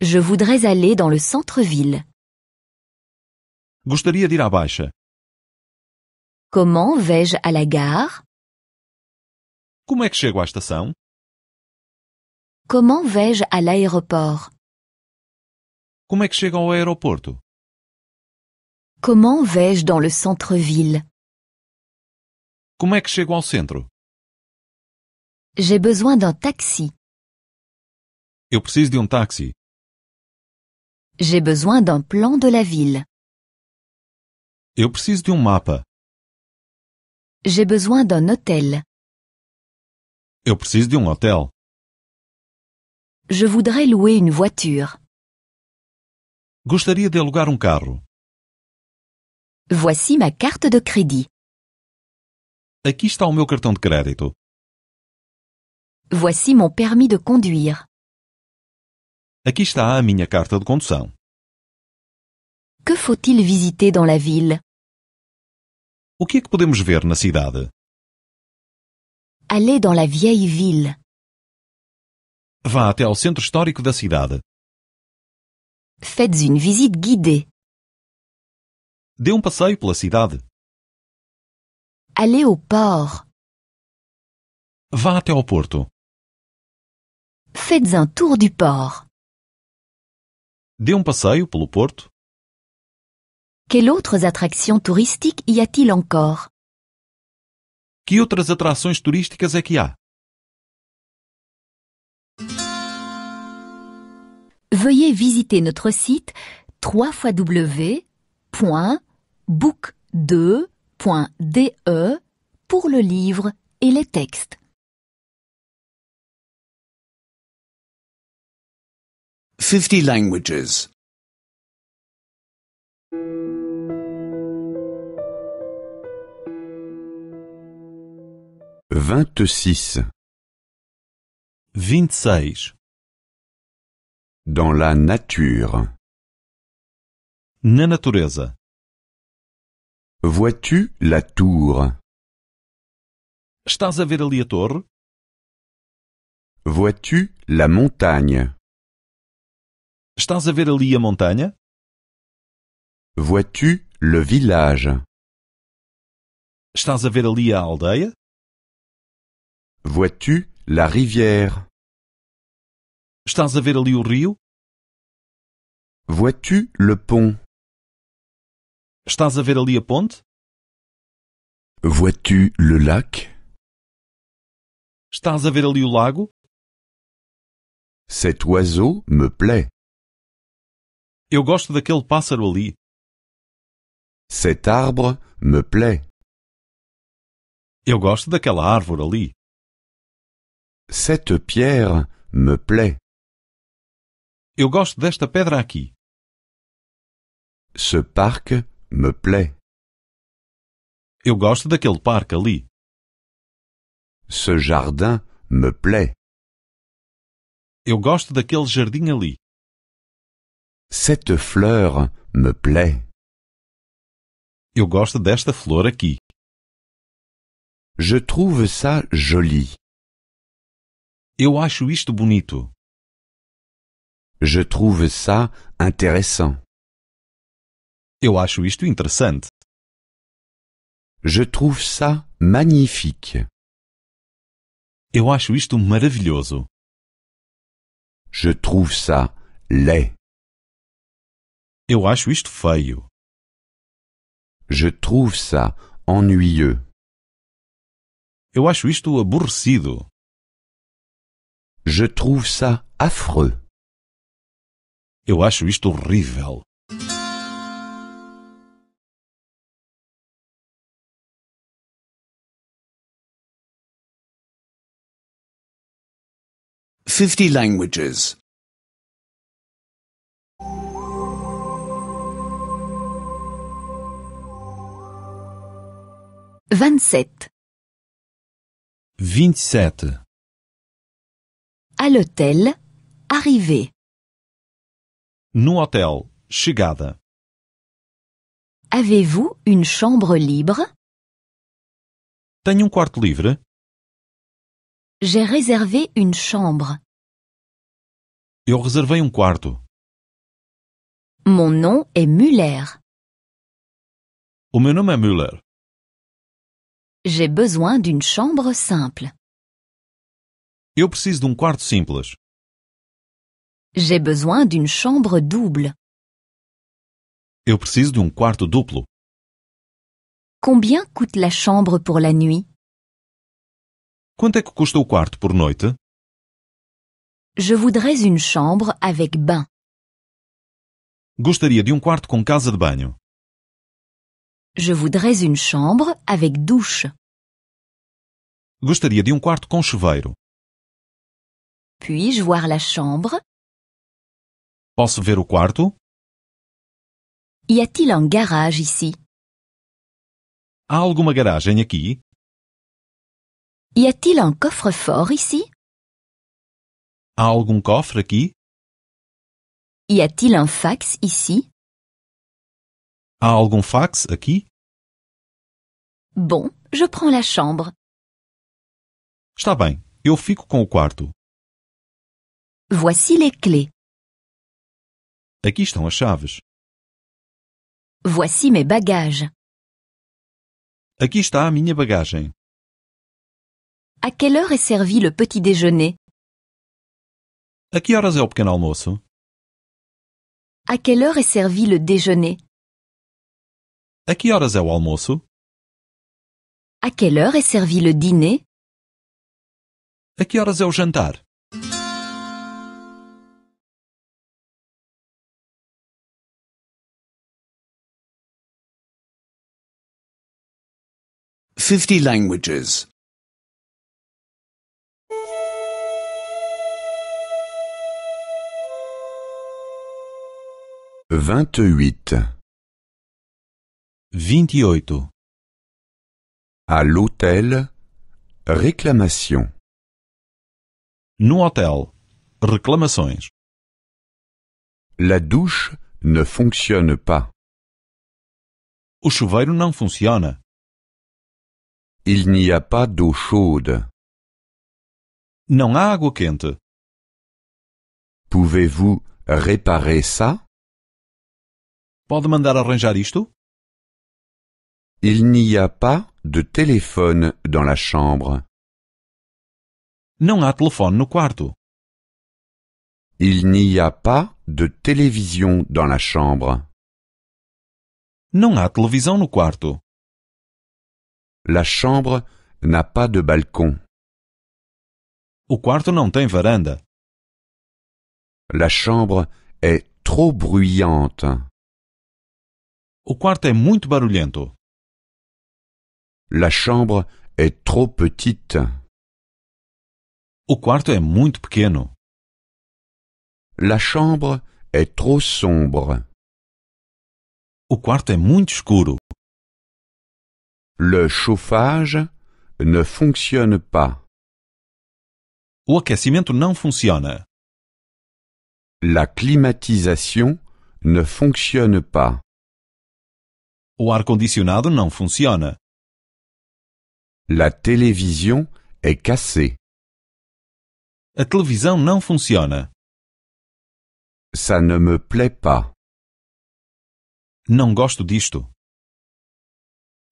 Je voudrais aller dans le centre-ville. Gostaria de ir à baixa. Comment vais-je à la gare Como é que chego à estação? Comment vais-je à l'aéroport Como é que chegam ao aeroporto? Comment vais-je dans le centre-ville? Como é que chego ao centro? J'ai besoin d'un taxi. Eu preciso de um táxi. J'ai besoin d'un plan de la ville. Eu preciso de um mapa. J'ai besoin d'un hôtel. Eu preciso de um hotel. Je voudrais louer une voiture. Gostaria de alugar um carro. Voici ma carte de crédit. Aqui está o meu cartão de crédito. Voici mon permis de conduire. Aqui está a minha carta de condução. Que faut-il visiter dans la ville? O que é que podemos ver na cidade? Allez dans la vieille ville. Vá até ao centro histórico da cidade. Faites une visite guidée. Dê um passeio pela cidade. Allez au port. Vá até ao porto. Faites un tour du port. Dê um passeio pelo porto. Quelles autres attractions touristiques y a-t-il encore Que outras atrações turísticas é que há? veuillez visiter notre site www.book2.de pour le livre et les textes. Fifty languages. 26 26 dans la nature. Na natureza. Vois-tu la tour? Estás a ver ali a torre? Vois-tu la montagne? Estás a ver ali a montanha? Vois-tu le village? Estás a ver ali a aldeia? Vois-tu la rivière? Estás a ver ali o rio? Vois-tu le pont? Estás a ver ali a ponte? Vois-tu le lac? Estás a ver ali o lago? Cet oiseau me plaît. Eu gosto daquele pássaro ali. Cet arbre me plaît. Eu gosto daquela árvore ali. Cette pierre me plaît. Eu gosto desta pedra aqui. Ce parc me plaît. Eu gosto daquele parque ali. Ce jardin me plaît. Eu gosto daquele jardim ali. Cette fleur me plaît. Eu gosto desta flor aqui. Je trouve ça joli. Eu acho isto bonito. Je trouve ça intéressant. Eu acho isto interessante. Je trouve ça magnifique. Eu acho isto maravilhoso. Je trouve ça laid. Eu acho isto feio. Je trouve ça ennuyeux. Eu acho isto aborrecido. Je trouve ça affreux. Eu acho isto horrível. Fifty languages. Vingt-sept. Vingt-sept. À l'hôtel, arrivé. No hotel, chegada. Avez-vous une chambre libre? Tenho um quarto livre? J'ai réservé une chambre. Eu reservei um quarto. Mon nom est Müller. O meu nome é Müller. J'ai besoin d'une chambre simple. Eu preciso de um quarto simples. J'ai besoin d'une chambre double. Eu preciso de um quarto duplo. Combien coûte la chambre pour la nuit Quanto é que custa o quarto por noite? Je voudrais une chambre avec bain. Gostaria de um quarto com casa de banho. Je voudrais une chambre avec douche. Gostaria de um quarto com chuveiro. Puis-je voir la chambre Posso ver o quarto? Y a-t-il un garage ici? Há alguma garagem aqui? Y a-t-il un coffre-fort ici? Há algum cofre aqui? Y a-t-il un fax ici? Há algum fax aqui? Bon, je prends la chambre. Está bem, eu fico com o quarto. Voici les clés. Aqui estão as chaves. Voici mes bagages. Aqui está a minha bagagem. À quelle heure est servi le petit déjeuner A que horas é o pequeno almoço? À quelle heure est servi le déjeuner A que horas é o almoço? À quelle heure est servi le dîner A que horas é o jantar? 50 languages. Vingt-huit. À l'hôtel, réclamation. No hotel, reclamações. La douche ne fonctionne pas. O chuveiro não funciona. Il n'y a pas d'eau chaude. Não há água quente. Pouvez-vous réparer ça? Pode mandar arranjar isto? Il n'y a pas de téléphone dans la chambre. Não há telefone no quarto. Il n'y a pas de télévision dans la chambre. Não há televisão no quarto. La chambre n'a pas de balcon. O quarto não tem varanda. La chambre est trop bruyante. O quarto é muito barulhento. La chambre est trop petite. O quarto é muito pequeno. La chambre est trop sombre. O quarto é muito escuro. Le chauffage ne fonctionne pas. O aquecimento não funciona. La climatisation ne fonctionne pas. O ar-condicionado não funciona. La télévision est cassée. A televisão não funciona. Ça ne me plaît pas. Não gosto disto.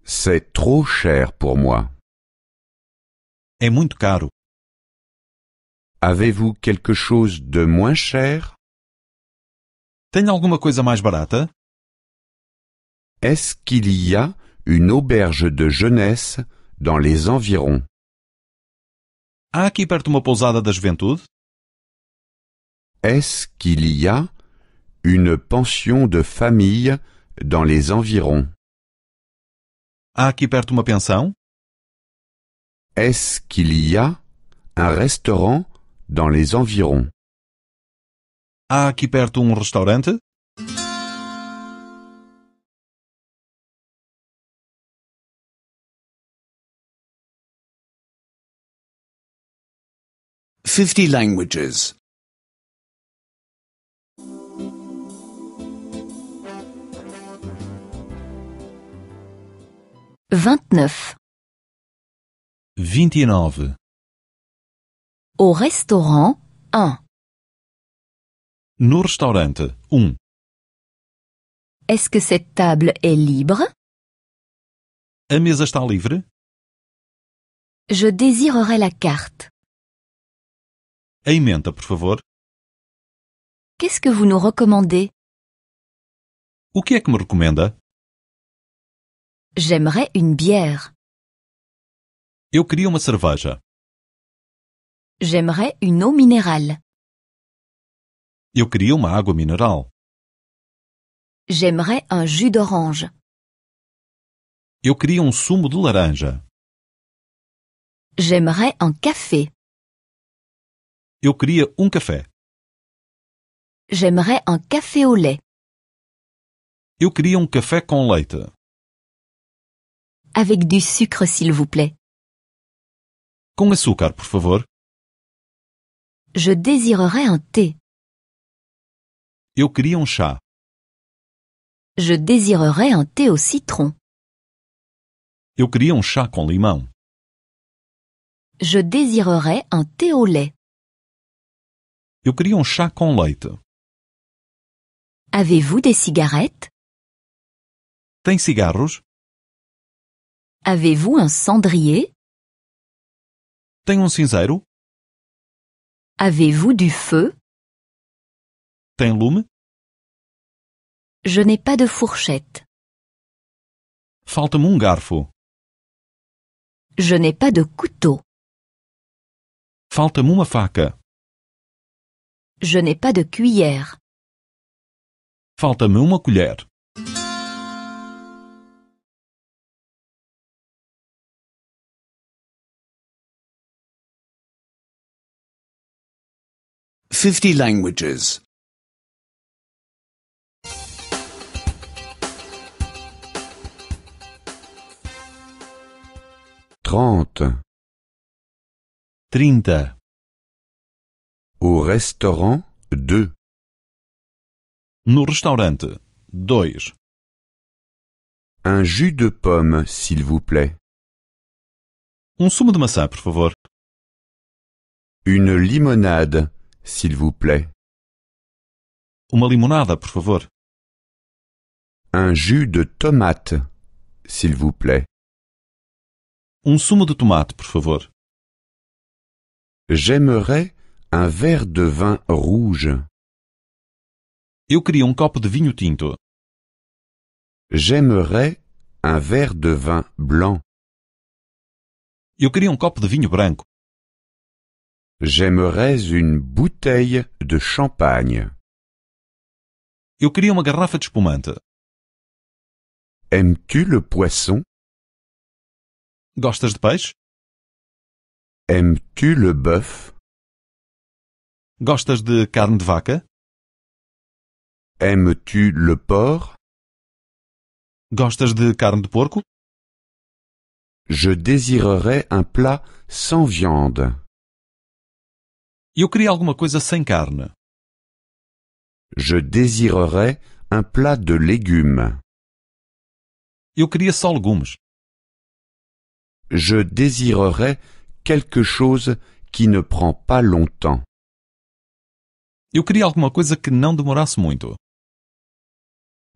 C'est trop cher pour moi. É muito caro. Avez-vous quelque chose de moins cher? Tem alguma coisa mais barata? Est-ce qu'il y a une auberge de jeunesse dans les environs? Há aqui perto uma pousada da juventude? Est-ce qu'il y a une pension de famille dans les environs? Há aqui perto uma pensão? Est-ce qu'il y a un restaurant dans les environs? Há aqui perto um restaurante? Fifty languages. 29. 29. Au restaurant 1. No restaurante 1. Est-ce que cette table est libre A mesa está livre? Je désirerais la carte. A emenda, por favor. Qu'est-ce que vous nous recommandez O que é que me recomenda? J'aimerais une bière. Eu queria uma cerveja. J'aimerais une eau minérale. Eu queria uma água mineral. J'aimerais un jus d'orange. Eu queria um sumo de laranja. J'aimerais un café. Eu queria um café. J'aimerais un café au lait. Eu queria um café com leite. Avec du sucre, s'il vous plaît. Com açúcar, por favor. Je désirerais un thé. Eu queria um chá. Je désirerais un thé au citron. Eu queria um chá com limão. Je désirerais un thé au lait. Eu queria um chá com leite. Avez-vous des cigarettes? Tem cigarros? Avez-vous un cendrier Tem un um cinzeiro? Avez-vous du feu Tem lume? Je n'ai pas de fourchette. Falta-me um garfo. Je n'ai pas de couteau. Falta-me uma faca. Je n'ai pas de cuillère. Falta-me uma colher. 50 languages. 30. 30. Au restaurant 2. No restaurante 2. Un jus de pomme, s'il vous plaît. Um sumo de maçã, por favor. Une limonade, s'il vous plaît. Uma limonada, pour favor. Un jus de tomate, s'il vous plaît. Un um sumo de tomate, pour favor. J'aimerais un verre de vin rouge. Eu queria um copo de vinho tinto. J'aimerais un verre de vin blanc. Eu queria um copo de vinho branco. J'aimerais une bouteille de champagne. Eu queria uma garrafa de espumante. Aimes-tu le poisson? Gostas de peixe? Aimes-tu le bœuf? Gostas de carne de vaca? Aimes-tu le porc? Gostas de carne de porco? Je désirerais un plat sans viande. Eu queria alguma coisa sem carne. Je désirerais un plat de légumes. Eu queria só legumes. Je désirerais quelque chose qui ne prend pas longtemps. Eu queria alguma coisa que não demorasse muito.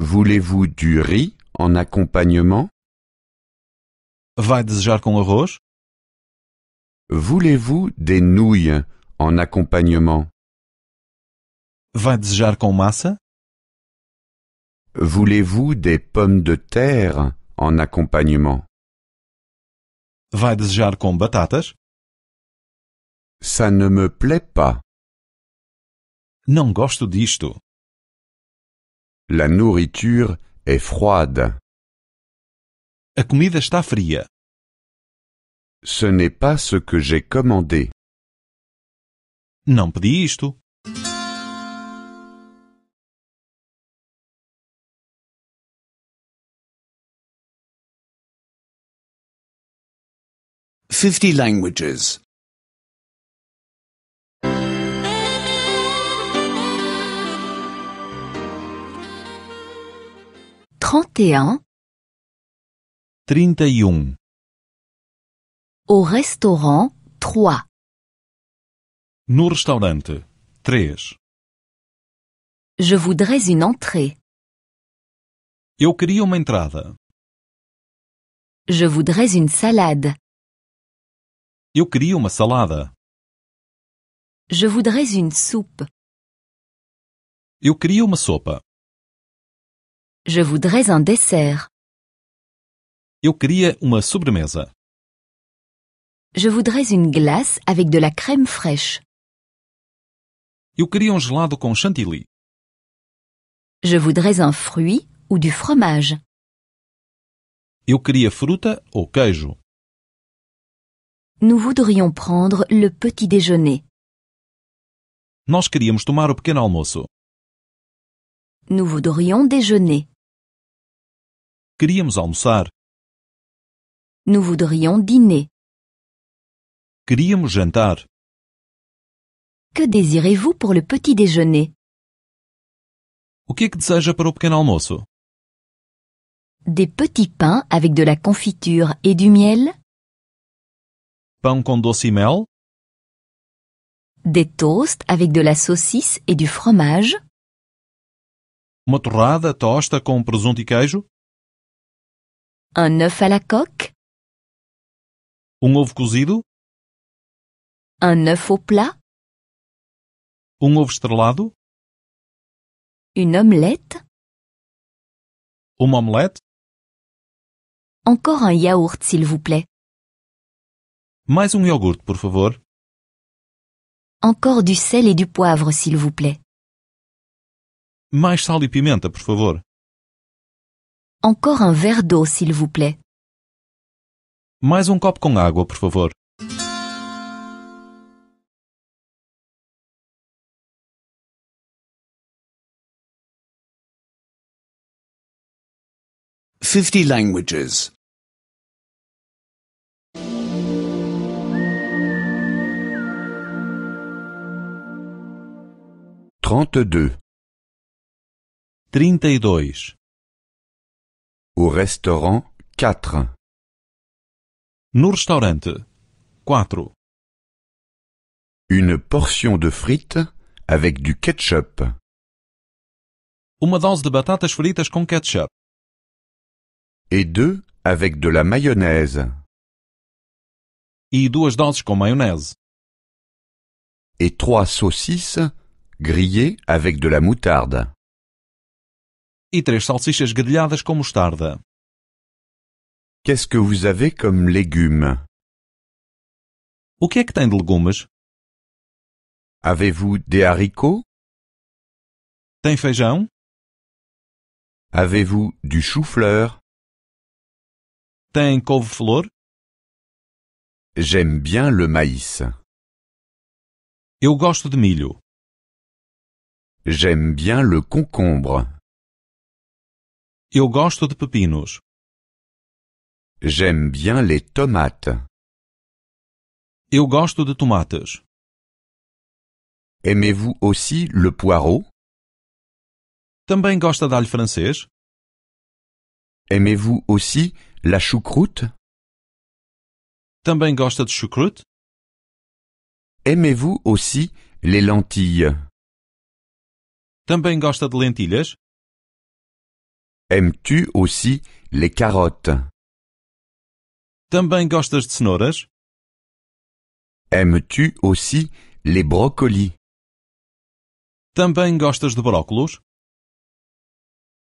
Voulez-vous du riz en accompagnement Vai desejar com arroz? Voulez-vous des nouilles en accompagnement. Vai desejar com massa? Voulez-vous des pommes de terre en accompagnement? Vai desejar com batatas? Ça ne me plaît pas. Non gosto disto. La nourriture est froide. A comida está fria. Ce n'est pas ce que j'ai commandé. Não pedi isto. Fifty languages. Trinta e um. Trinta e um. Ao restaurant, trois. No restaurante. 3. Je voudrais une entrée. Eu queria uma entrada. Je voudrais une salade. Eu queria uma salada. Je voudrais une soupe. Eu queria uma sopa. Je voudrais un dessert. Eu queria uma sobremesa. Je voudrais une glace avec de la crème fraîche. Eu queria um gelado com chantilly. Je voudrais un fruit ou du fromage. Eu queria fruta ou queijo. Nous voudrions prendre le petit déjeuner. Nós queríamos tomar o pequeno almoço. Nous voudrions déjeuner. Queríamos almoçar. Nous voudrions dîner. Queríamos jantar. Que désirez-vous pour le petit déjeuner? O que, deseja para o pequeno almoço? Des petits pains avec de la confiture et du miel? Pão com doce e mel? Des toasts avec de la saucisse et du fromage? Uma torrada, tosta com presunto e queijo? Un œuf à la coque? Um ovo cozido? Un œuf au plat? Um ovo estrelado? Une omelette? Uma omelete? Encore un yaourt, s'il vous plaît. Mais um iogurte, por favor. Encore du sel et du poivre, s'il vous plaît. Mais sal e pimenta, por favor. Encore un verre d'eau, s'il vous plaît. Mais um copo com água, por favor. 50 languages. 32. 32. E Au restaurant 4. No restaurante 4. Une portion de frites avec du ketchup. Uma dose de batatas fritas com ketchup et deux avec de la mayonnaise. E duas doses com maionese. Et trois saucisses grillées avec de la moutarde. E três salsichas grelhadas com mostarda. Qu'est-ce que vous avez comme légumes O que é que tem de legumes? Avez-vous des haricots Tem feijão? Avez-vous du chou-fleur Tem couve-flor? J'aime bien le maïs. Eu gosto de milho. J'aime bien le concombre. Eu gosto de pepinos. J'aime bien les tomates. Eu gosto de tomates. Aimez-vous aussi le poireau? Também gosta de alho francês? Aimez-vous aussi la choucroute Também gosta de choucroute Aimez-vous aussi les lentilles Também gosta de lentilhas Aimes-tu aussi les carottes Também gostas de cenouras Aimes-tu aussi les brocolis Também gostas de brócolos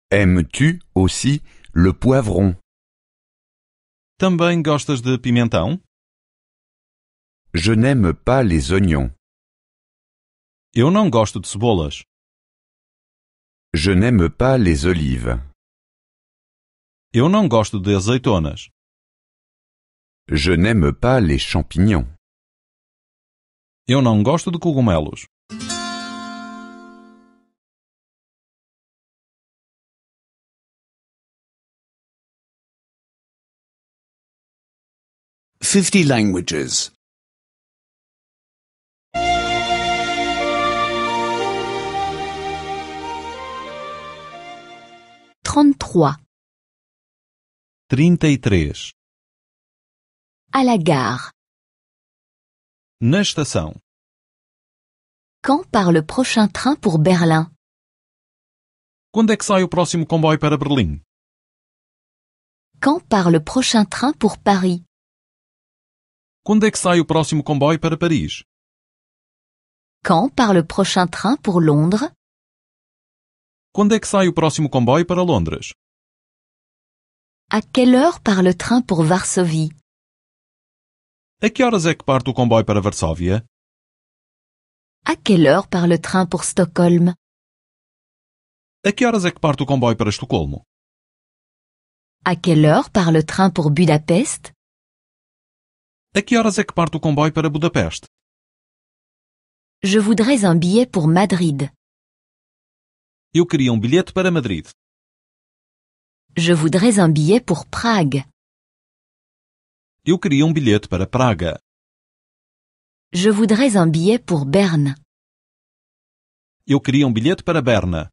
Aimes-tu aussi le poivron Também gostas de pimentão? Je n'aime pas les oignons. Eu não gosto de cebolas. Je n'aime pas les olives. Eu não gosto de azeitonas. Je n'aime pas les champignons. Eu não gosto de cogumelos. 50 languages. 33. 33. E à la gare. Na estação. Quand part le prochain train pour Berlin Quando é que sai o próximo comboio para Berlim? Quand part le prochain train pour Paris Quando é que sai o próximo comboio para Paris? Quand part le prochain train pour Londres? Quando é que sai o próximo comboio para Londres? À quelle heure part le train pour Varsovie? A que horas é que parte o comboio para Varsóvia? À quelle heure part le train pour Stockholm? A que horas é que parte o comboio para Estocolmo? À quelle heure part le train pour Budapest? A que horas é que parte o comboio para Budapeste? Je voudrais un billet pour Madrid. Eu queria um bilhete para Madrid. Je voudrais un billet pour Prague. Eu queria um bilhete para Praga. Je voudrais un billet pour Berne. Eu queria um bilhete para Berna.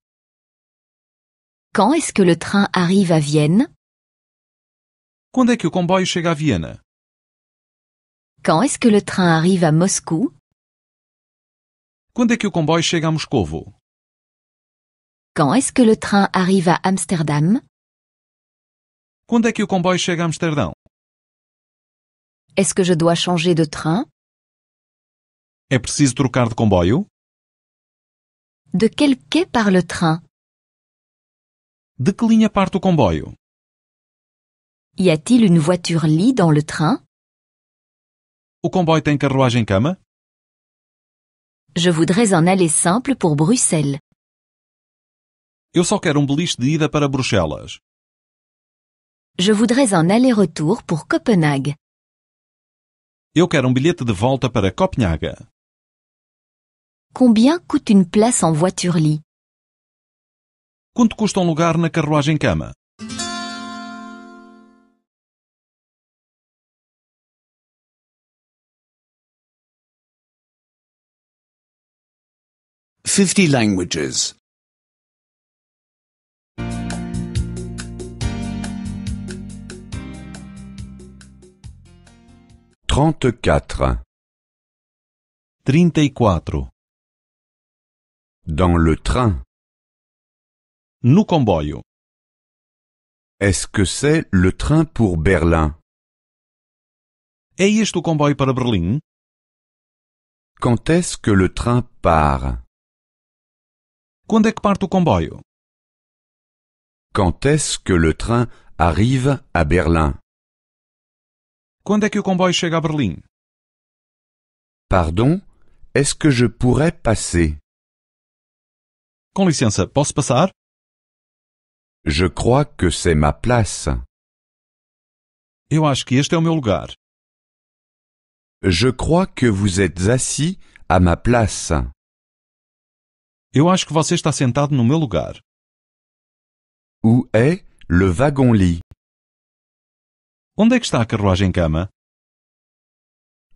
Quand est-ce que le train arrive à Vienne? Quando é que o comboio chega a Viena? Quand est-ce que le train arrive à Moscou? Quand est-ce que le comboio arrive à Moscou? Quand est-ce que le train arrive à Amsterdam? Est-ce que le comboio chega à Amsterdam Est-ce que je dois changer de train? É preciso trocar de comboio? De quel quai part le train? De que linha parte o comboio? Y a-t-il une voiture lit dans le train? O comboio tem carruagem-cama? Je voudrais un aller simple pour Bruxelles. Eu só quero um beliche de ida para Bruxelas. Je voudrais un aller-retour pour Copenhague. Eu quero um bilhete de volta para Copenhaga. Combien coûte une place en voiture-lit Quanto custa um lugar na carruagem-cama? 50 languages. 34. quatre Dans le train. No comboio. Est-ce que c'est le train pour Berlin Est-ce le comboio para Berlin Quand est-ce que le train part Quando é que parte o comboio? Quand est-ce que le train arrive à Berlin? Quando é que o comboio chega a Berlim? Pardon, est-ce que je pourrais passer? Com licença, posso passar? Je crois que c'est ma place. Eu acho que este é o meu lugar. Je crois que vous êtes assis à ma place. Eu acho que você está sentado no meu lugar. Où est le wagon-lit? Onde é que está a carruagem-cama?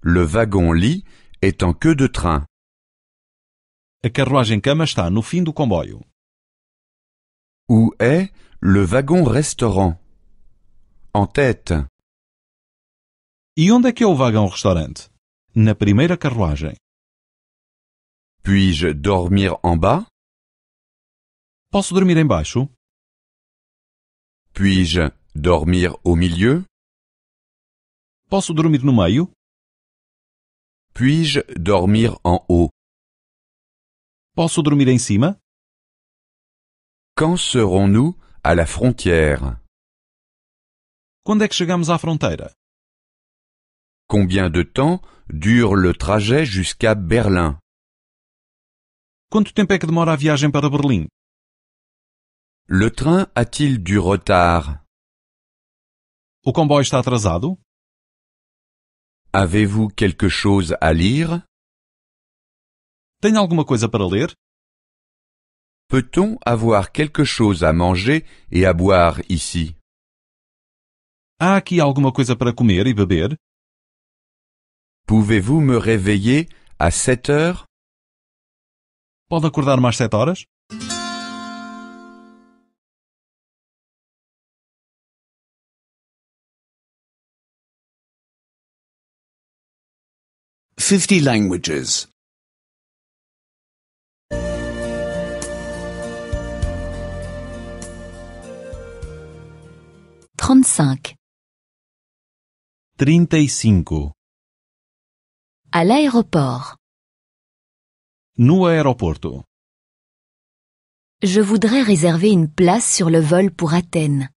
Le wagon-lit est en queue de train. A carruagem-cama está no fim do comboio. Où est le wagon-restaurant? En tête. E onde é que é o vagão-restaurante? Na primeira carruagem. Puis-je dormir en bas? Posso dormir Puis-je dormir au milieu? Posso dormir no meio? Puis-je dormir en haut? Posso dormir em cima? Quand serons-nous à la frontière? Quando é que chegamos à fronteira? Combien de temps dure le trajet jusqu'à Berlin? Quanto tempo é que demora a viagem para Berlim? Le train a-t-il du retard? O comboio está atrasado? Avez-vous quelque chose à lire? Tem alguma coisa para ler? Peut-on avoir quelque chose à manger et à boire ici? Há aqui alguma coisa para comer e beber? Pouvez-vous me réveiller à 7 heures? Pode acordar mais sete horas? Fifty languages. e cinco. Trinta e cinco. À l'aéroport. no aeroporto. Je voudrais réserver une place sur le vol pour Athènes.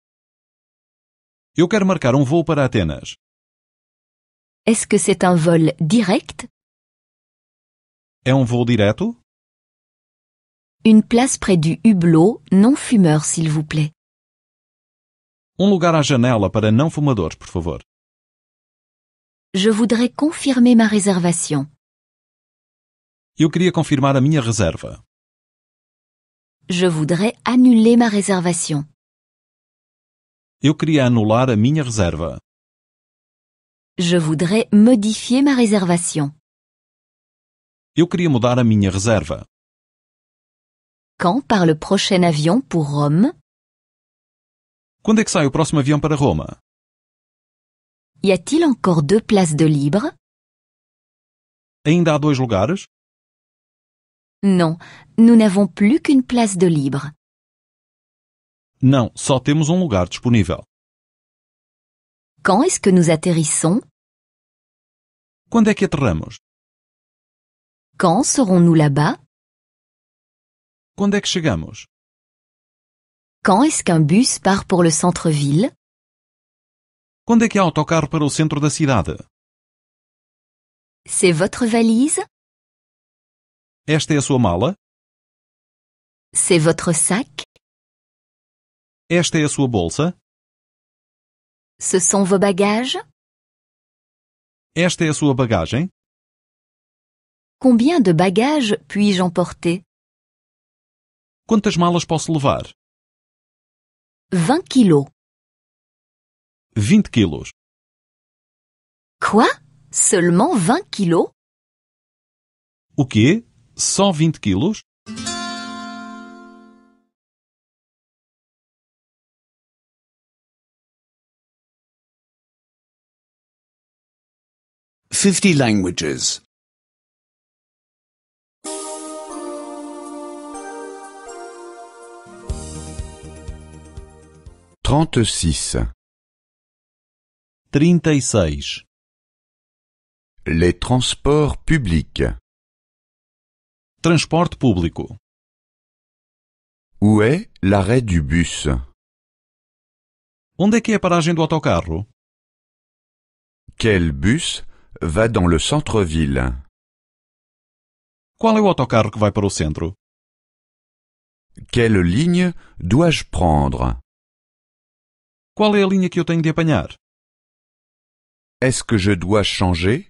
Eu quero marcar um voo para Atenas. Est-ce que c'est un vol direct É um voo direto? Une place près du hublot non fumeur, s'il vous plaît. Um lugar à janela para não fumadores, por favor. Je voudrais confirmer ma réservation. Eu queria confirmar a minha reserva. Je voudrais annuler ma réservation. Eu queria anular a minha reserva. Je voudrais modifier ma réservation. Eu queria mudar a minha reserva. Quand part le prochain avion pour Rome? Quando é que sai o próximo avião para Roma? Y a-t-il encore deux places de libre? Ainda há dois lugares? Não, nous n'avons plus qu'une place de libre. Não, só temos um lugar disponível. Quand est-ce que nous atterrissons Quando é que aterramos? Quand serons-nous là-bas Quando é que chegamos? Quand est-ce qu'un bus part pour le centre-ville Quando é que há autocarro para o centro da cidade? C'est votre valise esta é a sua mala? C'est votre sac? Esta é a sua bolsa? Ce sont vos bagages? Esta é a sua bagagem? Combien de bagages puis-je emporter? Quantas malas posso levar? 20 kilos. 20 quilos. Quoi? Seulement 20 quilos? O quê? Só 20 quilos? Fifty languages. Trente-six. Trinta e seis. Les transports publics. Transporte público. Où est l'arrêt du bus Onde é que é a paragem do autocarro? Quel bus va dans le centre-ville Qual é o autocarro que vai para o centro? Quelle ligne dois-je prendre Qual é a linha que eu tenho de apanhar? Est-ce que je dois changer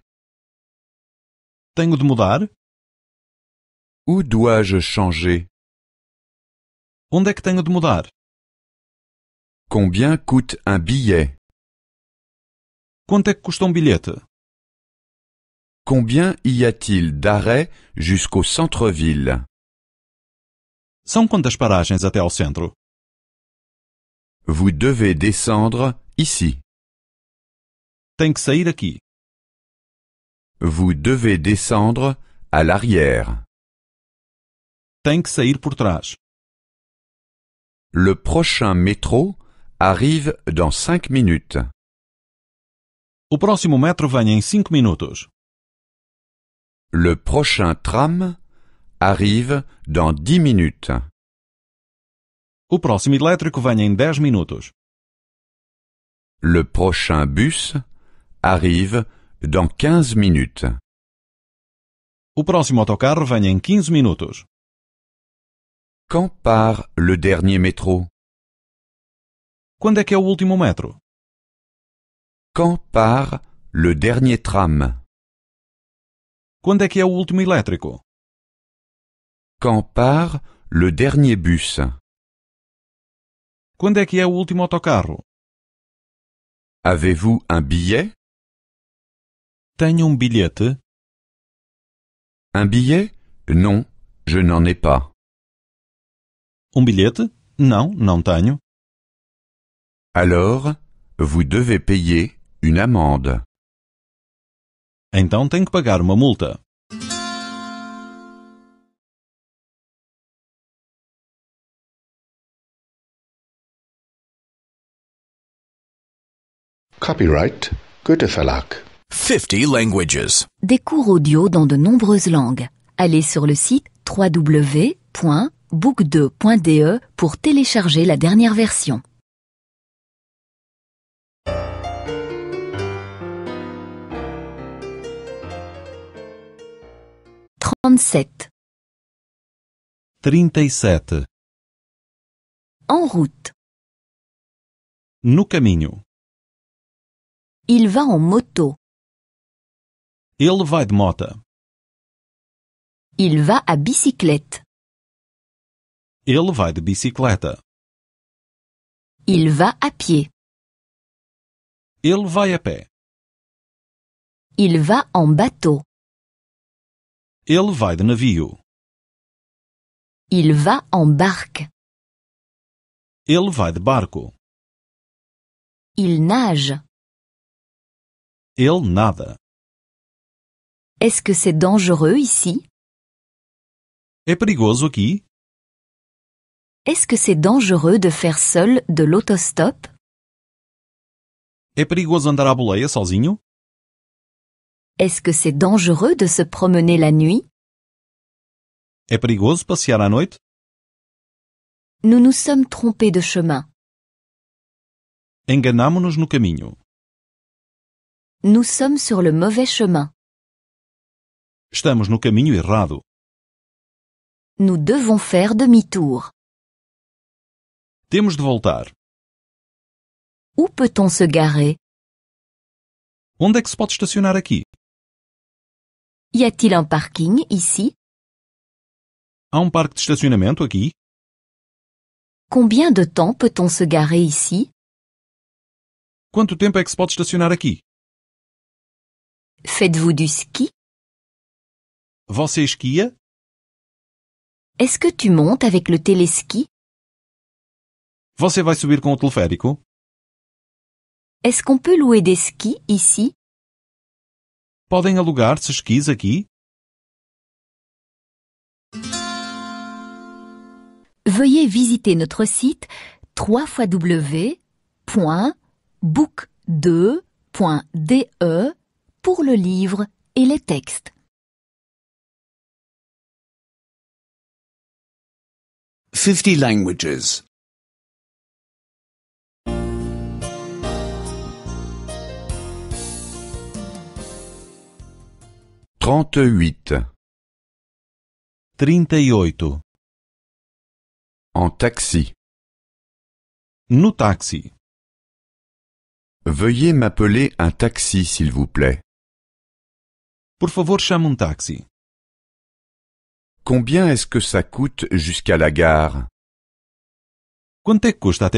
Tenho de mudar? Où dois-je changer Onde é que tenho de mudar? Combien coûte un billet Quanto é que custa um bilhete? Combien y a-t-il d'arrêts jusqu'au centre-ville São quantas paragens até ao centro? Vous devez descendre ici. Tem que sair aqui. Vous devez descendre à l'arrière. tem que sair por trás. Le prochain métro arrive dans cinq minutes. O próximo metro vem em cinco minutos. Le prochain tram arrive dans dix minutes. O próximo elétrico vem em dez minutos. Le prochain bus arrive dans quinze minutes. O próximo autocarro vem em quinze minutos. Quand part le dernier métro? Quando é que é o último metro? Quand part le dernier tram? Quando é que é o último elétrico? Quand part le dernier bus? Quando é que é o último autocarro? Avez-vous un billet? Tenho un um billet Un billet? Non, je n'en ai pas. Um bilhete? Non, não tenho. Alors, vous devez payer une amende. Então tem que pagar uma multa. Copyright Goethe Verlag. 50 languages. Des cours audio dans de nombreuses langues. Allez sur le site www book2.de pour télécharger la dernière version. 37. 37. E en route. No caminho. Il va en moto. Ele vai de moto. Il va à bicyclette. Ele vai de bicicleta. Il va à pied. Ele vai a pé. Il va en bateau. Ele vai de navio. Il va en barque. Ele vai de barco. Il nage. Ele nada. Est-ce que c'est dangereux ici? É perigoso aqui? Est-ce que c'est dangereux de faire seul de l'autostop? Est-ce que c'est dangereux de se promener la nuit? Nous nous sommes trompés de chemin. no caminho. Nous sommes sur le mauvais chemin. Estamos no caminho errado. Nous devons faire demi-tour. Temos de voltar. Où peut-on se garer Onde é que se pode estacionar aqui? Y a-t-il un parking ici Há um parque de estacionamento aqui? Combien de temps peut-on se garer ici Quanto tempo é que se pode estacionar aqui? Faites-vous du ski Você esquia? Est-ce que tu montes avec le téléski Você vai subir com o teleférico? Est-ce qu'on peut louer des skis ici? Podem alugar-se skis aqui? Veuillez visiter notre site www.book2.de pour le livre et les textes. Fifty languages. 38. 38. E en taxi. No taxi. Veuillez m'appeler un taxi, s'il vous plaît. Por favor, chame un um taxi. Combien est-ce que ça coûte jusqu'à la gare Quanto custa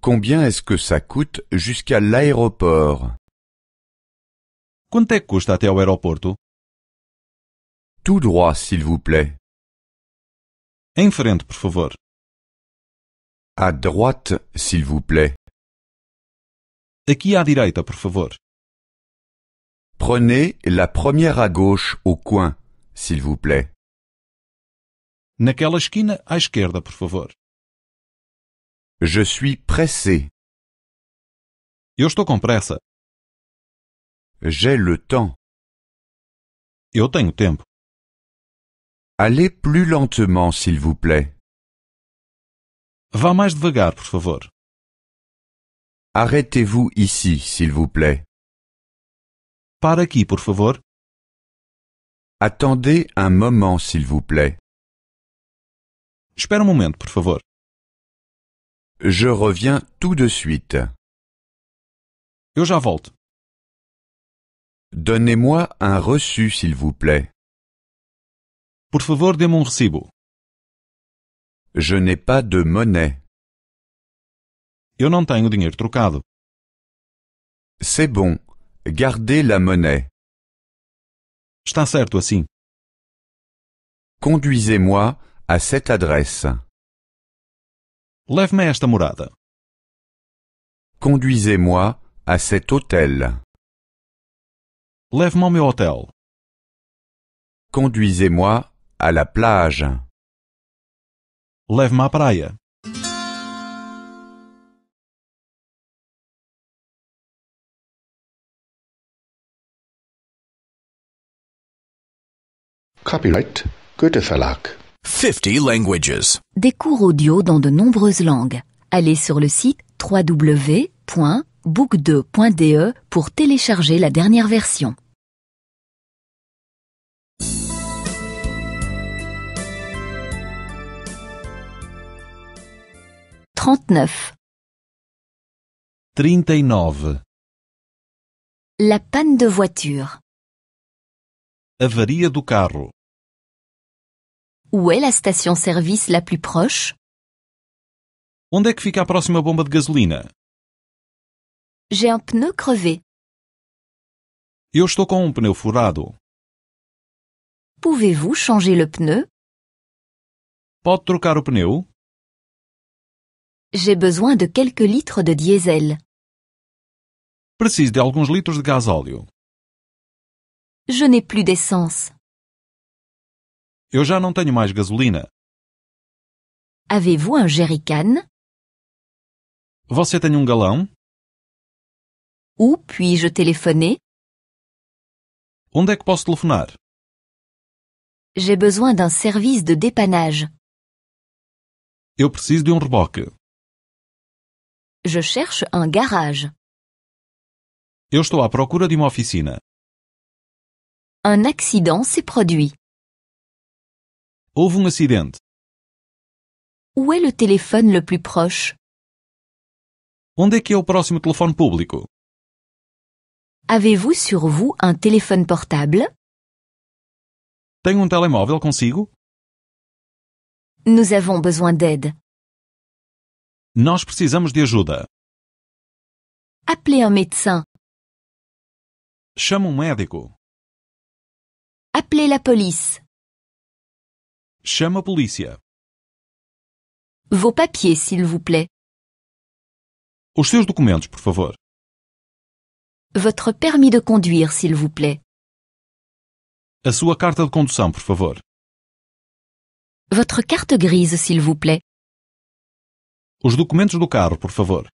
Combien est-ce que ça coûte jusqu'à l'aéroport Quanto é que custa até ao aeroporto? Tout droit, s'il vous plaît. Em frente, por favor. À droite, s'il vous plaît. Aqui à direita, por favor. Prenez la première à gauche au coin, s'il vous plaît. Naquela esquina, à esquerda, por favor. Je suis pressé. Eu estou com pressa. J'ai le temps. Eu tenho tempo. Allez plus lentement, s'il vous plaît. Va mais devagar, por favor. Arrêtez-vous ici, s'il vous plaît. Par aqui, por favor. Attendez un moment, s'il vous plaît. Espera un um momento, por favor. Je reviens tout de suite. Eu já volto. Donnez-moi un reçu, s'il vous plaît. Por favor, dê-me um recibo. Je n'ai pas de monnaie. Eu não tenho dinheiro trocado. C'est bon. Gardez la monnaie. Está certo assim. Conduisez-moi à cette adresse. Leve-me à esta morada. Conduisez-moi à cet hôtel. Lève-moi au hôtel. Conduisez-moi à la plage. Lève-moi à praia. Copyright Goethe Verlag. 50 languages. Des cours audio dans de nombreuses langues. Allez sur le site www.book2.de pour télécharger la dernière version. 39. E la panne de voiture. Avaria do carro. Où est la station-service la plus proche? Onde é que fica a próxima bomba de gasolina? J'ai un pneu crevé. Eu estou com um pneu furado. Pouvez-vous changer le pneu? Pode trocar o pneu? J'ai besoin de quelques litres de diesel. Preciso de alguns litros de gasóleo. Je n'ai plus d'essence. Eu já não tenho mais gasolina. Avez-vous un jerrycan Você tem um galão? Où puis-je téléphoner Onde é que posso telefonar? J'ai besoin d'un service de dépannage. Eu preciso de um reboque. Je cherche un garage. Eu suis à procura de uma oficina. Un accident s'est produit. Houve un um accident. Où est le téléphone le plus proche Onde est que é o próximo telefone Avez-vous sur vous un téléphone portable un um telemóvel consigo? Nous avons besoin d'aide. Nós precisamos de ajuda. Appelez un médecin. Chame um médico. Appelez la police. Chame a polícia. Vos papiers, s'il vous plaît. Os seus documentos, por favor. Votre permis de conduire, s'il vous plaît. A sua carta de condução, por favor. Votre carte grise, s'il vous plaît. Os documentos do carro, por favor.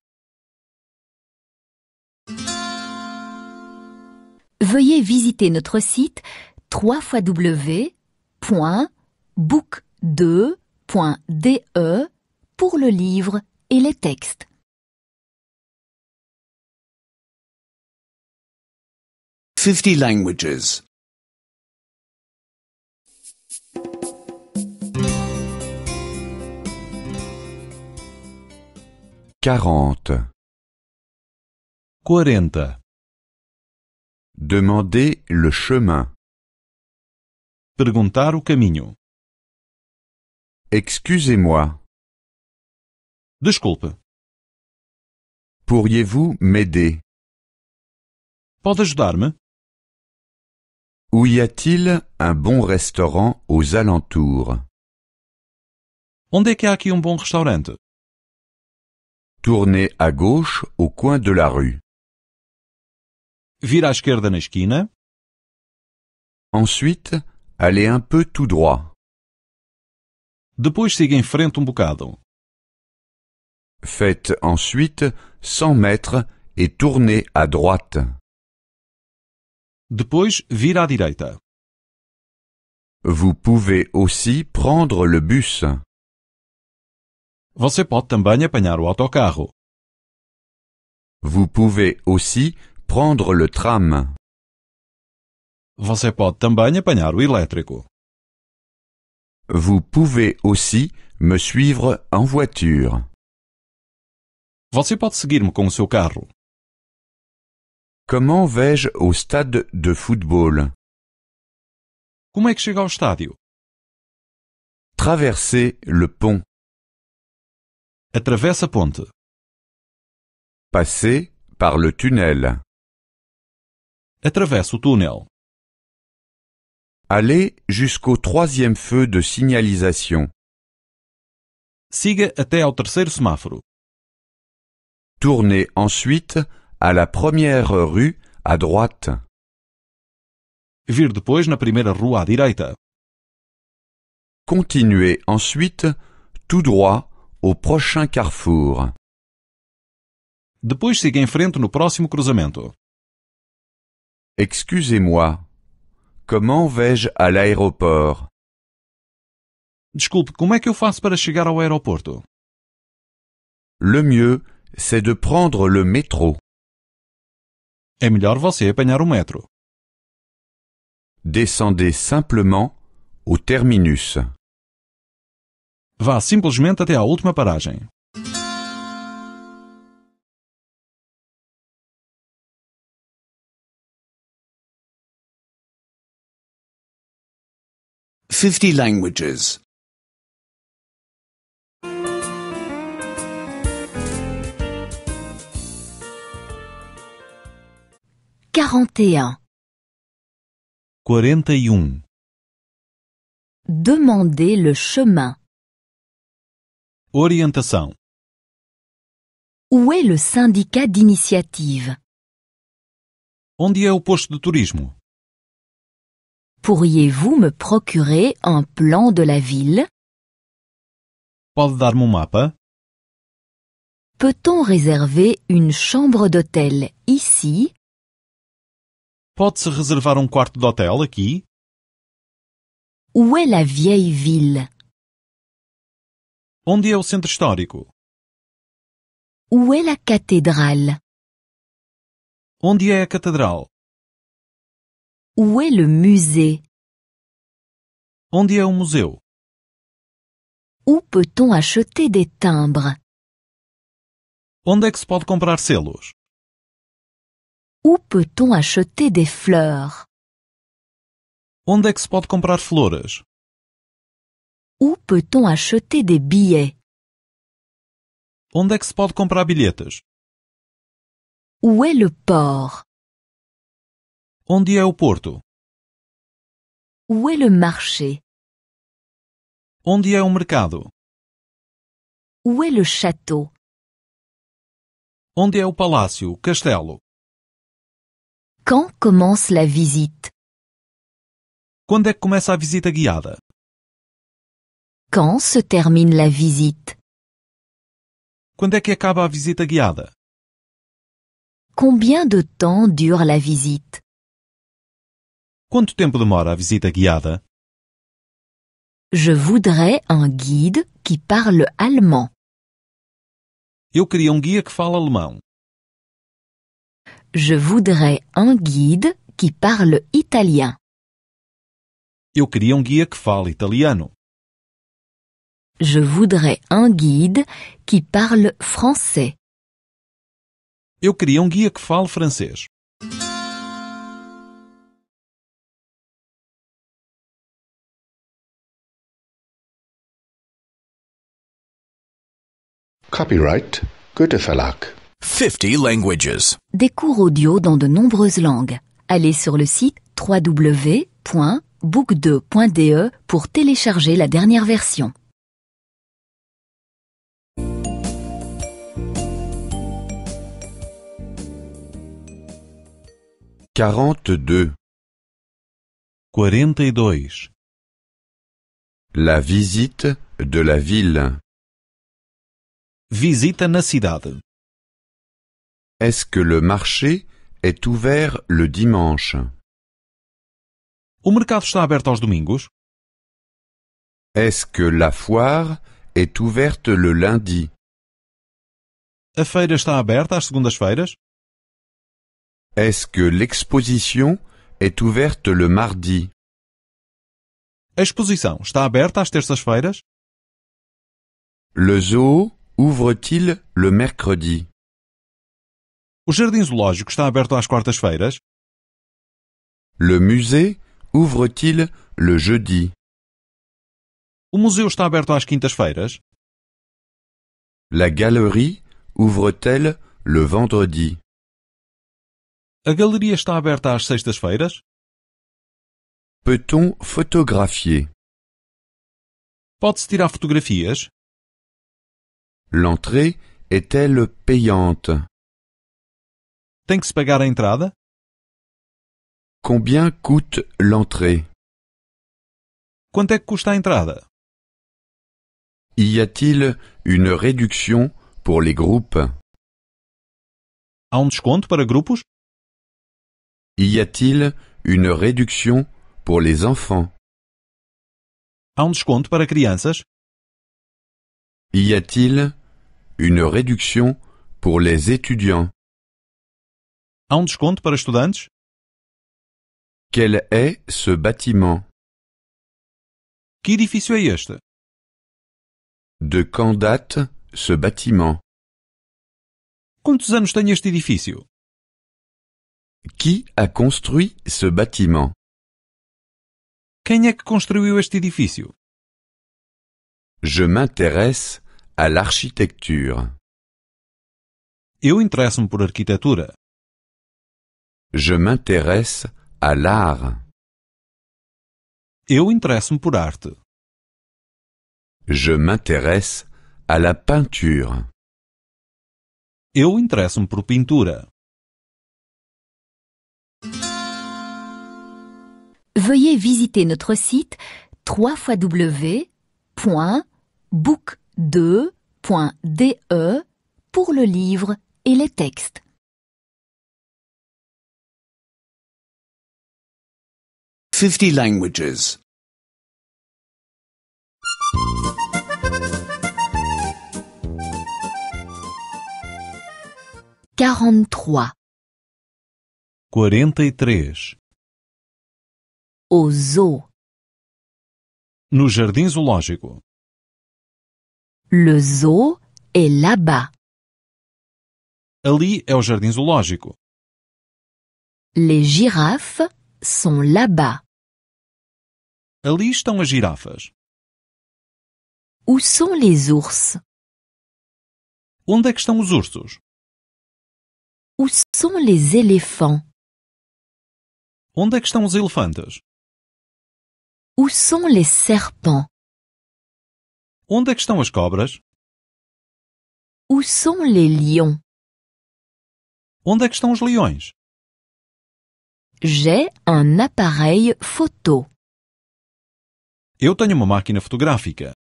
Veuillez visiter notre site www.book2.de pour le livre et les textes. Fifty languages. quarante Quarenta Demander le chemin Perguntar o caminho Excusez-moi Desculpe Pourriez-vous m'aider Pode ajudar-me Où y a-t-il un bon restaurant aux alentours Onde é que há aqui um bom restaurante Tournez à gauche au coin de la rue. Vire à esquerda na esquina. Ensuite, allez un peu tout droit. Depois siga em frente um bocado. Faites ensuite 100 mètres et tournez à droite. Depois vire à direita. Vous pouvez aussi prendre le bus. Vous pouvez aussi prendre le tram. Vous pouvez aussi me suivre en voiture. me Comment vais-je au stade de football Traverser le pont. Atravessa a ponte. Passez par le tunnel. Atravessa o tunnel. Allez jusqu'au troisième feu de signalisation. Siga até ao terceiro semáforo. Tournez ensuite à la première rue à droite. Vir depois na primeira rua à direita. Continuez ensuite tout droit au prochain carrefour. Depois siga em frente no próximo cruzamento. Excusez-moi. Comment vais-je à l'aéroport? Desculpe, como é que eu faço para chegar ao aeroporto? Le mieux, c'est de prendre le métro. É melhor você apanhar o metro. Descendez simplement au terminus. Vá simplesmente até à última paragem. Fifty languages. Quarenta e um. Quarenta e um. Demandei le chemin. Orientação. Où est le syndicat d'initiative Onde é o posto de turismo? Pourriez-vous me procurer un plan de la ville Pode dar-me um mapa? Peut-on réserver une chambre d'hôtel ici Pode-se reservar um quarto de hotel aqui? Où est la vieille ville Onde é o centro histórico? Où est la cathédrale? Onde é a catedral? Où est le musée? Onde é o museu? Où peut-on acheter des timbres? Onde é que se pode comprar selos? Où peut-on acheter des fleurs? Onde é que se pode comprar flores? Où peut-on acheter des billets? Onde é que se pode comprar bilhetes? Où est le port? Onde é o porto? Où est le marché? Onde é o mercado? Où est le château? Onde é o palácio, castelo? Quand commence la visite? Quando é que começa a visita guiada? Quand se termine la visite? Quand é que acaba a visite guiada? Combien de temps dure la visite? Quanto tempo demora a visita guiada? Je voudrais un guide qui parle allemand. Eu queria um guia que fala alemão. Je voudrais un guide qui parle italien. Eu queria um guia que fala italiano. Je voudrais un guide qui parle français. Eu queria um guia que fale francês. Copyright Goethe Verlag. 50 languages. Des cours audio dans de nombreuses langues. Allez sur le site www.book2.de pour télécharger la dernière version. 42 42 La visite de la ville Visita na cidade Est-ce que le marché est ouvert le dimanche O mercado está aberto aos domingos? Est-ce que la foire est ouverte le lundi A feira está aberta às segundas-feiras? Est-ce que l'exposition est ouverte le mardi? A exposição está aberta às terças-feiras? Le zoo ouvre-t-il le mercredi? O jardim zoológico está aberto às quartas-feiras? Le musée ouvre-t-il le jeudi? O museu está aberto às quintas-feiras? La galerie ouvre-t-elle le vendredi? A galeria está aberta às sextas-feiras? Peut-on photographier? Pode-se tirar fotografias? L'entrée est-elle payante? Tem que se pagar a entrada? Combien coûte l'entrée? Quanto é que custa a entrada? Y a-t-il une réduction pour les groupes? Há um desconto para grupos? Y a-t-il une réduction pour les enfants? Há um desconto para crianças? Y a-t-il une réduction pour les étudiants? Há um desconto para estudantes? Quel est ce bâtiment? Que edifício é este? De quand date ce bâtiment? Quantos anos tem este edifício? Qui a construit ce bâtiment? Quem é que construiu este edifício? Je m'intéresse à l'architecture. Eu interesso-me por arquitetura. Je m'intéresse à l'art. Eu interesso-me por arte. Je m'intéresse à la peinture. Eu interesso-me por pintura. veuillez visiter notre site www.book2.de pour le livre et les textes. Fifty languages. 43 43 O zoo. No jardim zoológico. Le zoo est là-bas. Ali é o jardim zoológico. Les girafes sont là-bas. Ali estão as girafas. Où sont les ours? Onde é que estão os ursos? Où sont les éléphants? Onde é que estão os elefantes? Où sont les serpents? Onde é que estão as cobras? Où sont les lions? Onde é que estão os leões? J'ai un appareil photo. Eu tenho uma máquina fotográfica.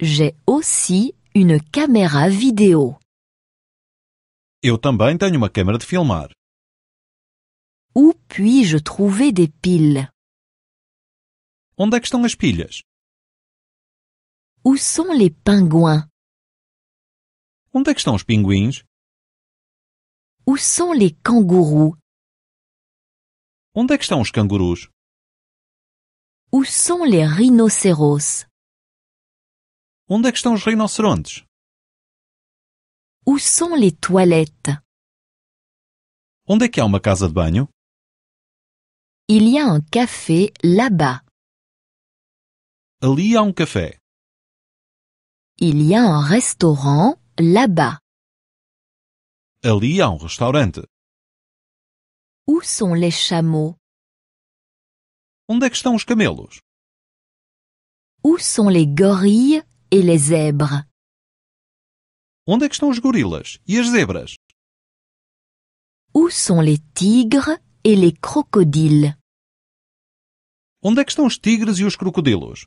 J'ai aussi une caméra vidéo. Eu também tenho uma câmera de filmar. Où puis-je trouver des piles? Onde é que estão as pilhas? Où sont les pingouins? Onde é que estão os pinguins? Où sont les kangourous? Onde é que estão os cangurus? Où sont les rhinocéros? Onde é que estão os rinocerontes? Où sont les toilettes? Onde é que há uma casa de banho? Il y a un café là-bas. Ali há um café. Il y a un restaurant là-bas. Ali há um restaurante. Où sont les chameaux? Onde é que estão os camelos? Où sont les gorilles et les zèbres? Onde é que estão os gorilas e as zebras? Où sont les tigres et les crocodiles? Onde é que estão os tigres e os crocodilos?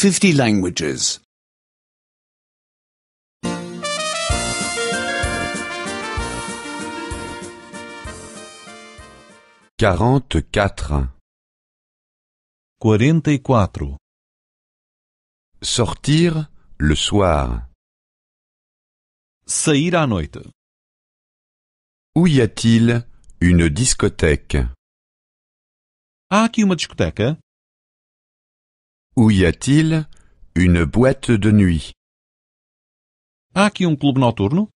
50 languages. 44. 44. E Sortir le soir. Sair à noite. Où y a-t-il une discothèque? Há aqui uma discoteca? Où y a-t-il une boîte de nuit A qui un um club noturno?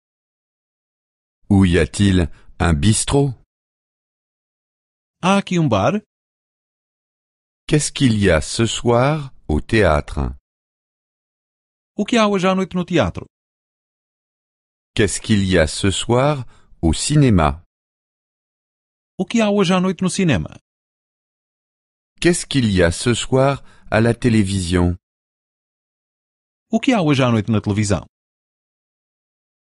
Où y a-t-il un bistrot Há aqui un um bar? Qu'est-ce qu'il y a ce soir au théâtre O que há hoje à noite no teatro? Qu'est-ce qu'il y a ce soir au cinéma O que há hoje à noite no cinema? Qu'est-ce qu'il y a ce soir à la télévision? O que há hoje à noite na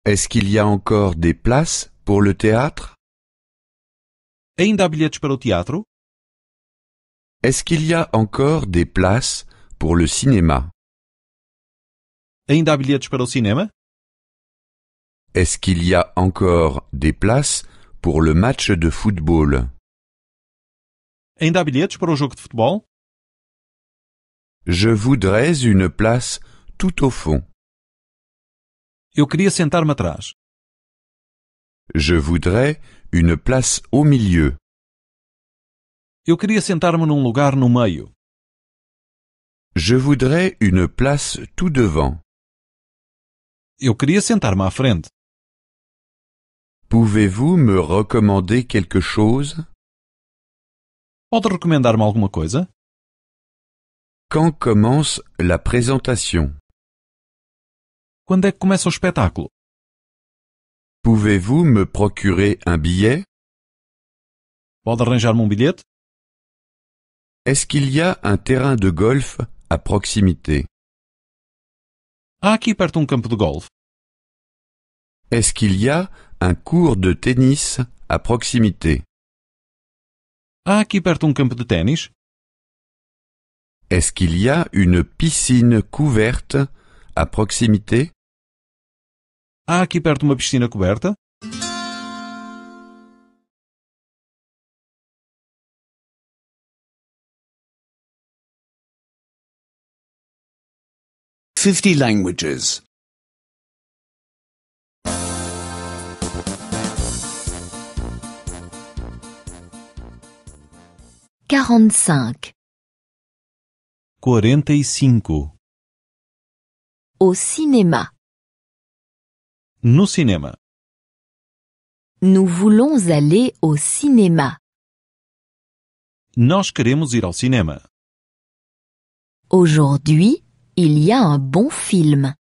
Est-ce qu'il y a encore des places pour le théâtre? Ainda há bilhetes para o teatro? Est-ce qu'il y a encore des places pour le cinéma? Ainda há bilhetes para o cinema? Est-ce qu'il y a encore des places pour le match de football? Ainda há bilhetes para o jogo de futebol? Je voudrais une place tout au fond. Eu queria sentar-me atrás. Je voudrais une place au milieu. Eu queria sentar-me num lugar no meio. Je voudrais une place tout devant. Eu queria sentar-me à frente. Pouvez-vous me recommander quelque chose? Pode recomendar-me alguma coisa? Quand commence la présentation est-ce que spectacle? Pouvez-vous me procurer un billet Pode arranjar um Est-ce qu'il y a un terrain de golf à proximité Há aqui perto un um campo de golf? Est-ce qu'il y a un cours de tennis à proximité Há aqui perto un um campo de tennis? Est-ce qu'il y a une piscine couverte à proximité? Há qui perd une piscine couverte? Fifty languages. Quarante-cinq. 45 Au cinema. No cinema. Nous voulons aller au cinema. Nós queremos ir ao cinema. Aujourd'hui, il y a un bon film.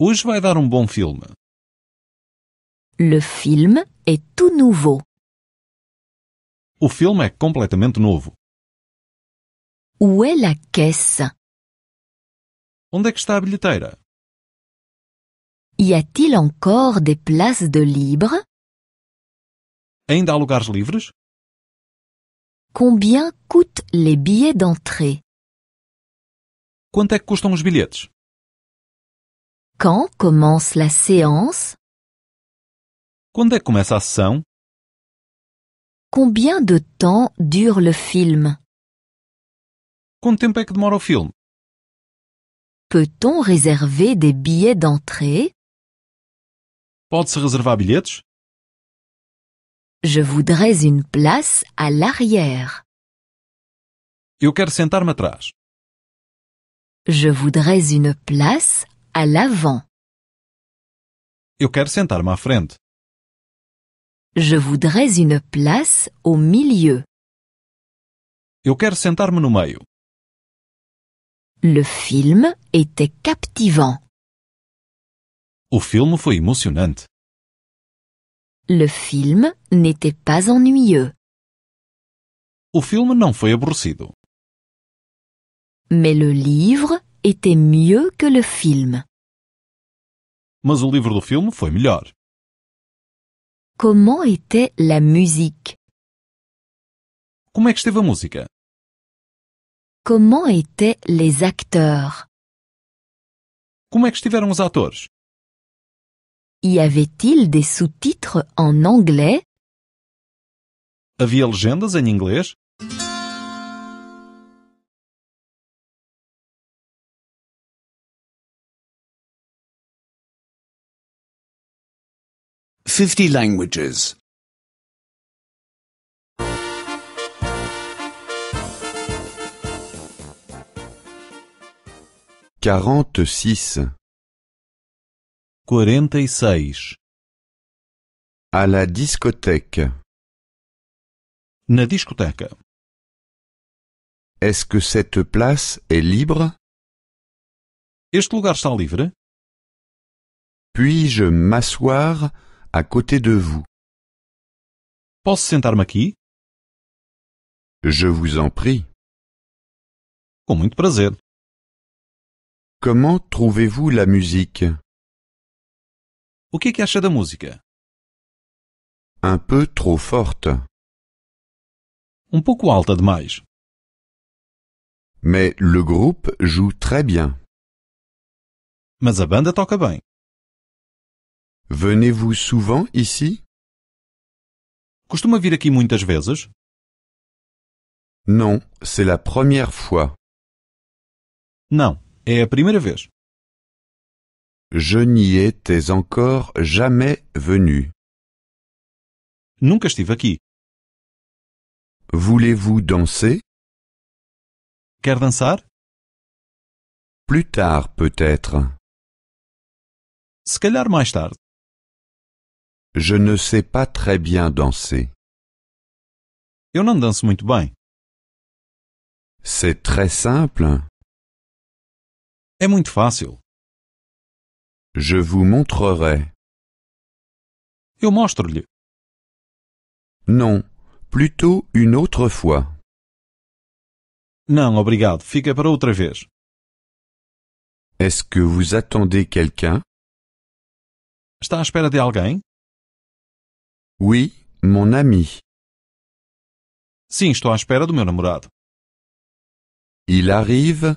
Hoje vai dar um bom filme. Le film est tout nouveau. O filme é completamente novo. Où est la caisse? Onde est que está Y a-t-il encore des places de libres? Ainda há lugares livres? Combien coûtent les billets d'entrée? Quanto é que custam os bilhetes? Quand commence la séance? Quand é que começa a sessão? Combien de temps dure le film? Quanto tempo é que demora o filme? Peut-on réserver des billets d'entrée? Pode-se reservar bilhetes? Je voudrais une place à l'arrière. Eu quero sentar-me atrás. Je voudrais une place à l'avant. Eu quero sentar-me à frente. Je voudrais une place au milieu. Eu quero sentar-me no meio. Le film était captivant. O foi emocionante. Le film n'était pas ennuyeux. O film não foi aborrecido. Mais le livre était mieux que le film. Mais le livre du film foi melhor. Comment était la musique Como é que esteve a música? Comment étaient les acteurs Comment é que estiveram os Y avait-il des sous-titres en anglais Havia legendas en anglais? 50 languages. 46 46 e à la discothèque na discothèque. Est-ce que cette place est libre Este lugar está livre? Puis-je m'asseoir à côté de vous Posso sentar-me aqui? Je vous en prie. Com muito prazer. Comment trouvez-vous la musique O que, que acha da música? Un peu trop forte. Um pouco alta demais. Mais le groupe joue très bien. Mas a banda toca bem. Venez-vous souvent ici? Costuma vir aqui muitas vezes? Non, c'est la première fois. Não, É a primeira vez. Je n'y étais encore jamais venu. Nunca estive aqui. Voulez-vous danser Quer dançar? Plus tard peut-être. Se calhar mais tarde. Je ne sais pas très bien danser. Eu não danço muito bem. C'est très simple. É muito fácil. Je vous montrerai. Eu mostro-lhe. Não, plutôt une autre fois. Não, obrigado. Fica para outra vez. Est-ce que vous attendez quelqu'un? Está à espera de alguém? Oui, mon ami. Sim, estou à espera do meu namorado. Il arrive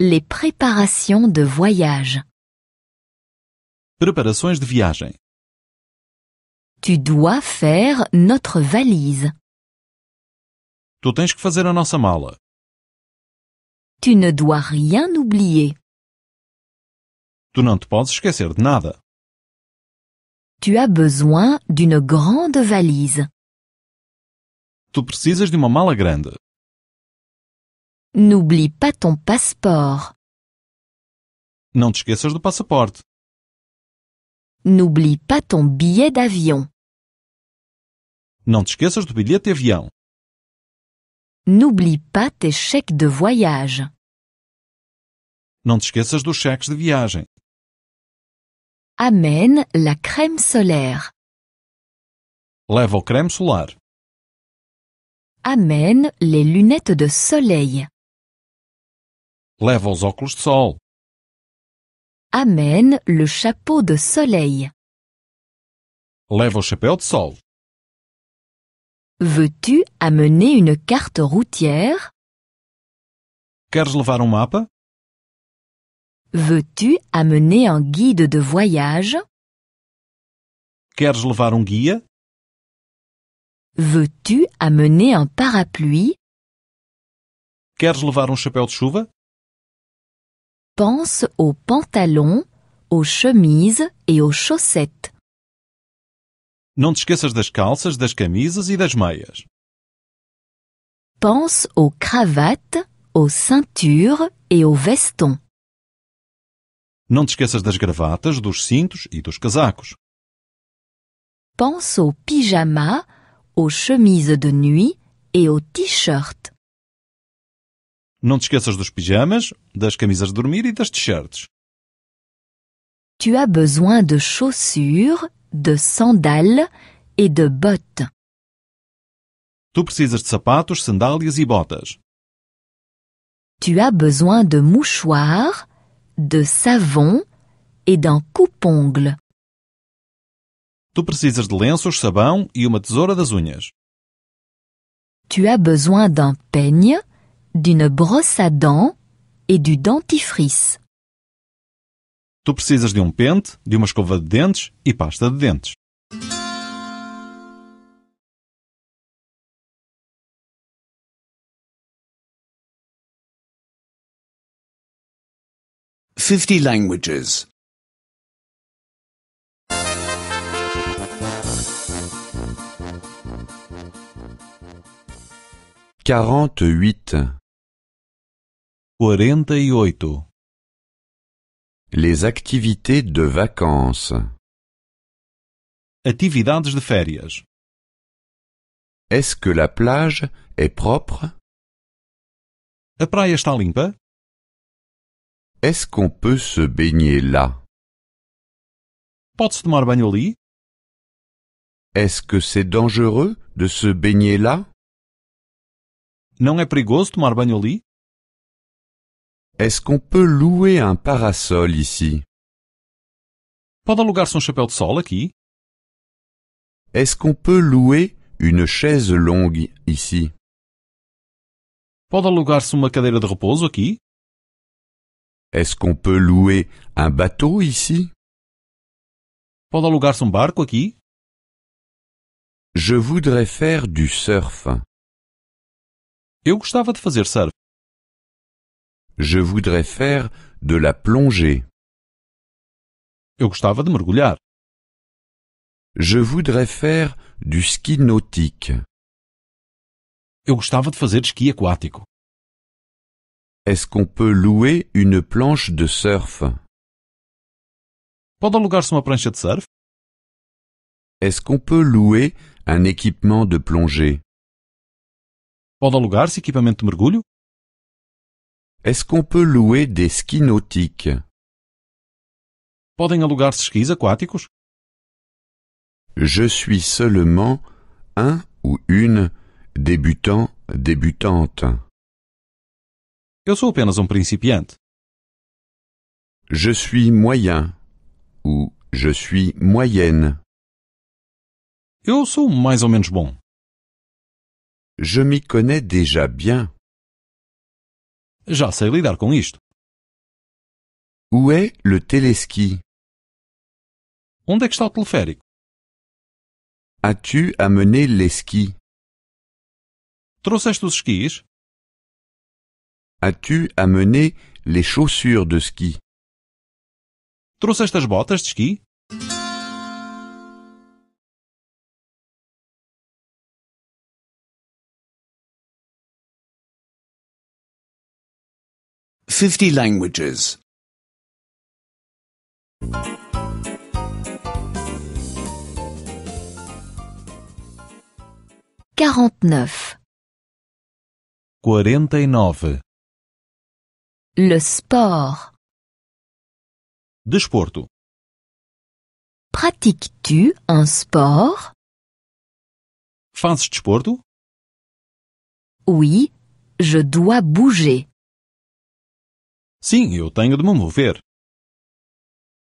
Les préparations de voyage. Preparações de viagem. Tu dois faire notre valise. Tu tens que fazer a nossa mala. Tu ne dois rien oublier. Tu não te podes esquecer de nada. Tu as besoin d'une grande valise. Tu precisas de uma mala grande. N'oublie pas ton passeport. Não te esqueças do passaporte. N'oublie pas ton billet d'avion. Não te esqueças do bilhete de N'oublie pas tes chèques de voyage. Não te esqueças dos cheques de viagem. Amène la crème solaire. Lève o creme solar. Amène les lunettes de soleil. Leva os óculos de sol. Amène le chapeau de soleil. Leva o chapéu de sol. Veux-tu amener une carte routière? Queres levar um mapa? Veux-tu amener un guide de voyage? Queres levar um guia? Veux-tu amener un parapluie? Queres levar um chapéu de chuva? pense aux pantalons, aux chemises et aux chaussettes. Não te esqueças das calças, das camisas e das meias. Pense aux cravates, aux ceintures et aux vestons. Não te esqueças das gravatas, dos cintos e dos casacos. Pense aux pyjamas, aux chemises de nuit et aux t-shirts. Não te esqueças dos pijamas, das camisas de dormir e das t-shirts. Tu as besoin de chaussures, de sandales et de bottes. Tu precisas de sapatos, sandálias e botas. Tu as besoin de mouchoirs, de savon et d'un coupongle. Tu precisas de lenços, sabão e uma tesoura das unhas. Tu as besoin d'un peigne, d'une brosse à dents et du dentifrice. Tu precisas de um pente, de uma escova de dentes e pasta de dentes. Fifty languages. Quarante-huit. 48 e Les activités de vacances. Atividades de férias. Est-ce que la plage est propre A praia está limpa? Est-ce qu'on peut se baigner là Pode-se tomar banho ali? Est-ce que c'est dangereux de se baigner là Não é perigoso tomar banho ali? Est-ce qu'on peut louer un parasol ici? Pode alugar-se um chapéu de sol aqui? Est-ce qu'on peut louer une chaise longue ici? Pode alugar-se uma cadeira de repouso aqui? Est-ce qu'on peut louer un bateau ici? Pode alugar-se um barco aqui? Je voudrais faire du surf. Eu gostava de fazer surf. Je voudrais faire de la plongée. Eu gostava de mergulhar. Je voudrais faire du ski nautique. Eu gostava de fazer ski aquático. Est-ce qu'on peut louer une planche de surf? Pode alugar-se uma prancha de surf? Est-ce qu'on peut louer un équipement de plongée? Pode alugar-se equipamento de mergulho? Est-ce qu'on peut louer des skis nautiques? Je suis seulement un ou une débutant, débutante. Eu sou apenas um principiante. Je suis moyen ou je suis moyenne. Eu sou mais ou menos bom. Je m'y connais déjà bien. Já sei lidar com isto. Où est le téléski? Onde é que está o teleférico? As-tu amené les skis? Trouxeste os esquis? As-tu amené les chaussures de ski? Trouxeste as botas de ski? 50 languages. 49. 49. E Le sport. Desporto. Pratiques-tu un sport Fazes desporto? Oui, je dois bouger. Sim, eu tenho de me mover.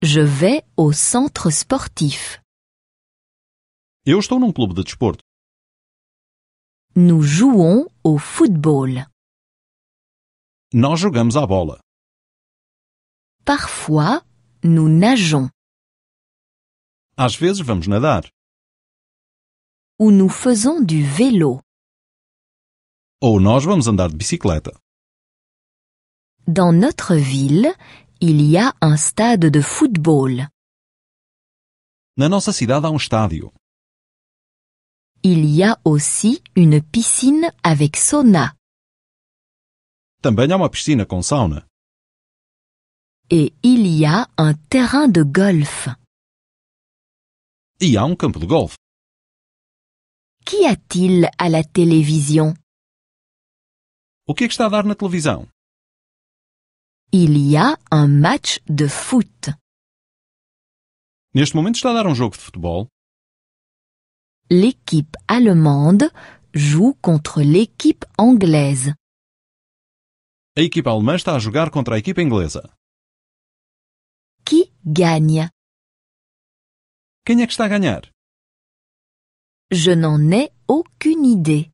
Je vais au centre sportif. Eu estou num clube de desporto. Nous jouons au football. Nós jogamos à bola. Parfois, nous nageons. Às vezes vamos nadar. Ou nous faisons du vélo. Ou nós vamos andar de bicicleta. Dans notre ville, il y a un stade de football. Na nossa cidade há um estádio. Il y a aussi une piscine avec sauna. Também há uma piscina com sauna. Et il y a un terrain de golf. E há um campo de golfe. Qu'y a-t-il à la télévision? O que é que está a dar na televisão? Il y a un match de foot. Neste momento está a dar um jogo de futebol. L'équipe allemande joue contre l'équipe anglaise. A equipa alemã está a jogar contra a equipa inglesa. Qui gagne Quem é que está a ganhar? Je n'en ai aucune idée.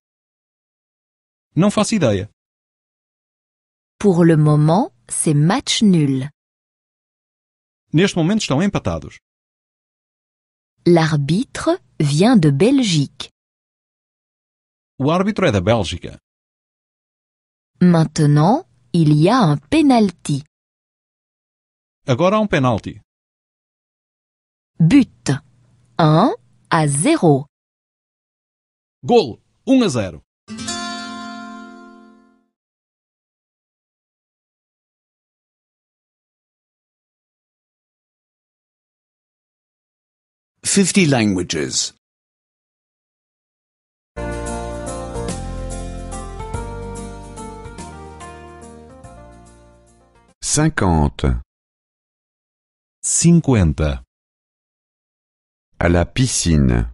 Não faço ideia. Pour le moment, c'est match nul. Neste momento estão empatados. L'arbitre vient de Belgique. O árbitro é da Bélgica. Maintenant, il y a un penalty. Agora há um penalti. But 1 à 0. Gol 1 a 0. 50 languages. 50. À la piscine.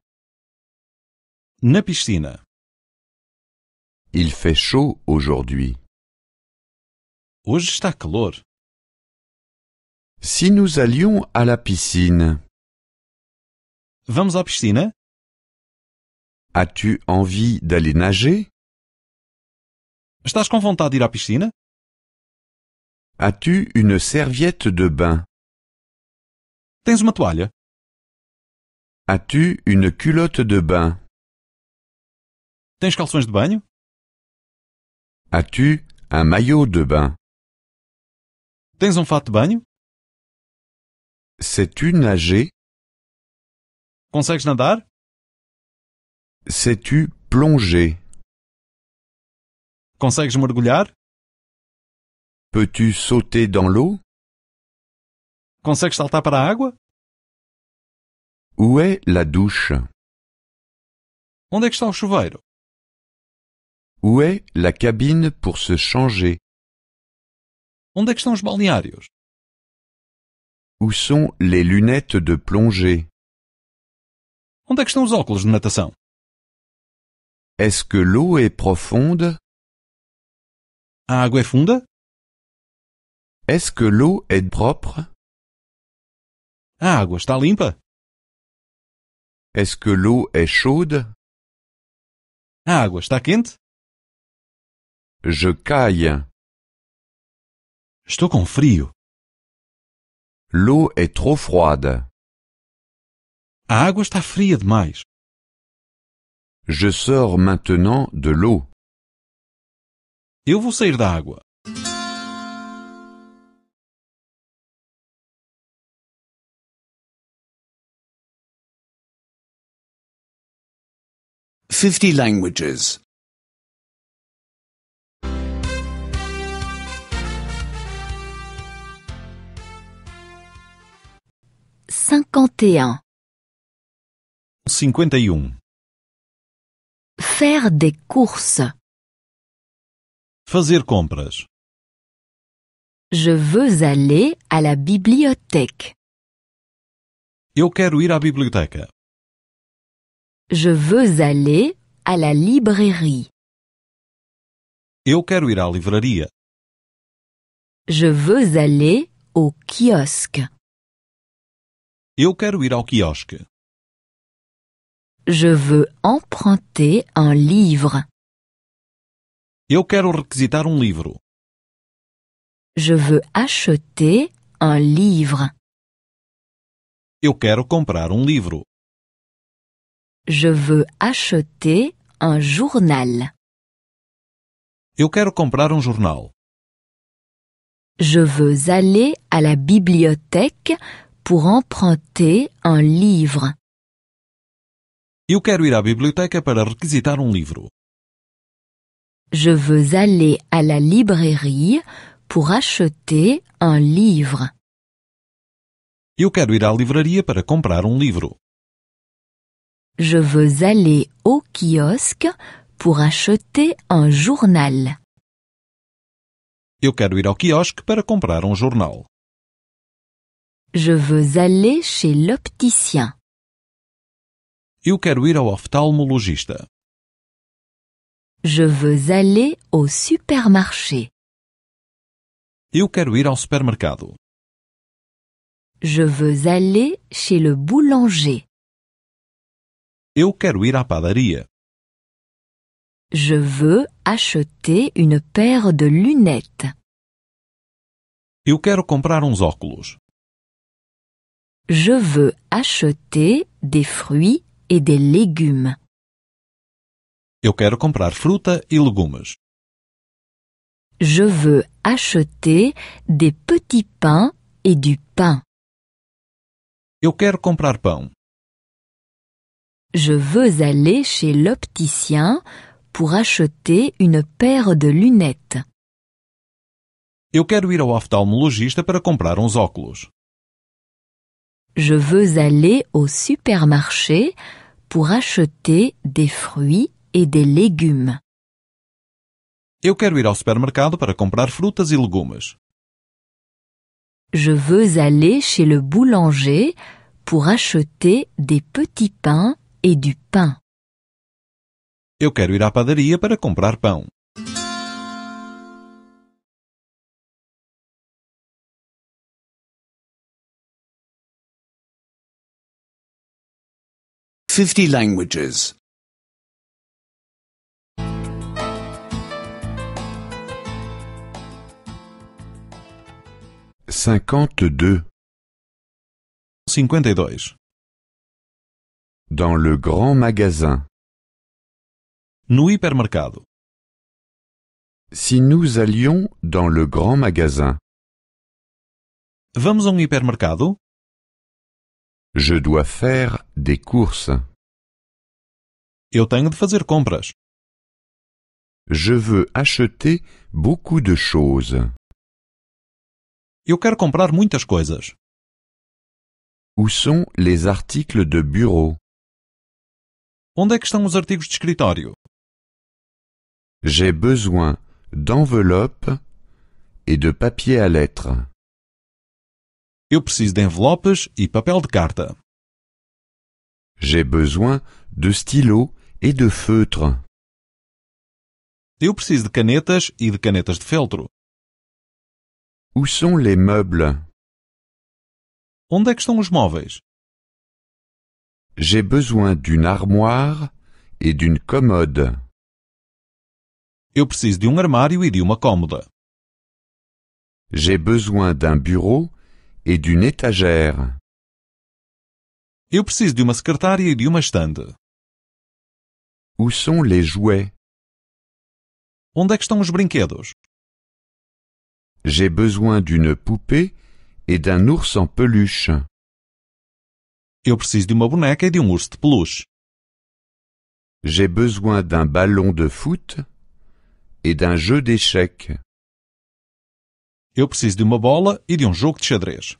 Na piscina. Il fait chaud aujourd'hui. Hoje está calor. Si nous allions à la piscine. Vamos à piscine. As-tu envie d'aller nager? Estás com vontade de d'aller à piscine? As-tu une serviette de bain? Tens une toile? As-tu une culotte de bain? Tens calções de banho? As-tu un maillot de bain? Tens un um fato de banho? Sais-tu nager? Consegues nadar? Sais-tu plonger? Consegues mergulhar? Peux-tu sauter dans l'eau? Consegues saltar para a água? Où est la douche? Onde é que está o chuveiro? Où est la cabine pour se changer? Onde é que estão os Où sont les lunettes de plongée? Onde é que estão os óculos de natação? Est-ce que l'eau est profonde? A água é funda? Est-ce que l'eau est propre? A água está limpa? Est-ce que l'eau est chaude? A água está quente? Je caille. Estou com frio. L'eau est trop froide. A água está fria demais. Je sors maintenant de l'eau. Eu vou sair da água. Fifty languages. Cinquante et un. 51 Faire des courses. Fazer compras. Je veux aller à la bibliothèque. Eu quero ir à biblioteca. Je veux aller à la librairie. Eu quero ir à livraria. Je veux aller au kiosque. Eu quero ir ao quiosque. Je veux emprunter un livre. Eu quero requisitar um livro. Je veux acheter un livre. Eu quero comprar um livro. Je veux acheter un journal. Eu um Je veux aller à la bibliothèque pour emprunter un livre. Eu quero ir à biblioteca para requisitar um livro. Je veux aller à la librairie pour acheter un livre. Eu quero ir à livraria para comprar um livro. Je veux aller au kiosque pour acheter un journal. Eu quero ir ao quiosque para comprar um jornal. Je veux aller chez l'opticien. Eu quero ir ao oftalmologista. Je veux aller au supermarché. Eu quero ir ao supermercado. Je veux aller chez le boulanger. Eu quero ir à padaria. Je veux acheter une paire de lunettes. Eu quero comprar uns óculos. Je veux acheter des fruits et des légumes. Eu quero comprar fruta e legumes. Je veux acheter des petits pains et du pain. Eu quero comprar pão. Je veux aller chez l'opticien pour acheter une paire de lunettes. Eu quero ir ao oftalmologista para comprar uns óculos. Je veux aller au supermarché pour acheter des fruits et des légumes. Eu quero ir ao supermercado para comprar frutas e legumes. Je veux aller chez le boulanger pour acheter des petits pains et du pain. Eu quero ir à padaria para comprar pão. 50 languages. 52. 52. E dans le grand magasin. No hipermercado. Si nous allions dans le grand magasin. Vamos a un hipermercado? Je dois faire des courses. Eu tenho de fazer compras. Je veux acheter beaucoup de choses. Eu quero comprar muitas coisas. Où sont les articles de bureau? Onde é que estão os artigos de escritório? J'ai besoin d'enveloppes et de papier à lettres. Eu preciso de envelopes e papel de carta. J'ai besoin de stylos e de feutre. Eu preciso de canetas e de canetas de feltro. Où sont les meubles? Onde é que estão os móveis? J'ai besoin d'une armoire et d'une commode. Eu preciso de um armário e de uma cômoda. J'ai besoin d'un bureau et d'une étagère. Eu preciso de uma secretária e de uma estante. Où sont les jouets? Onde é que estão os brinquedos? J'ai besoin d'une poupée et d'un ours en peluche. Eu preciso de uma boneca e de um urso de peluche. J'ai besoin d'un ballon de foot et d'un jeu d'échecs. Eu preciso de uma bola e de um jogo de xadrez.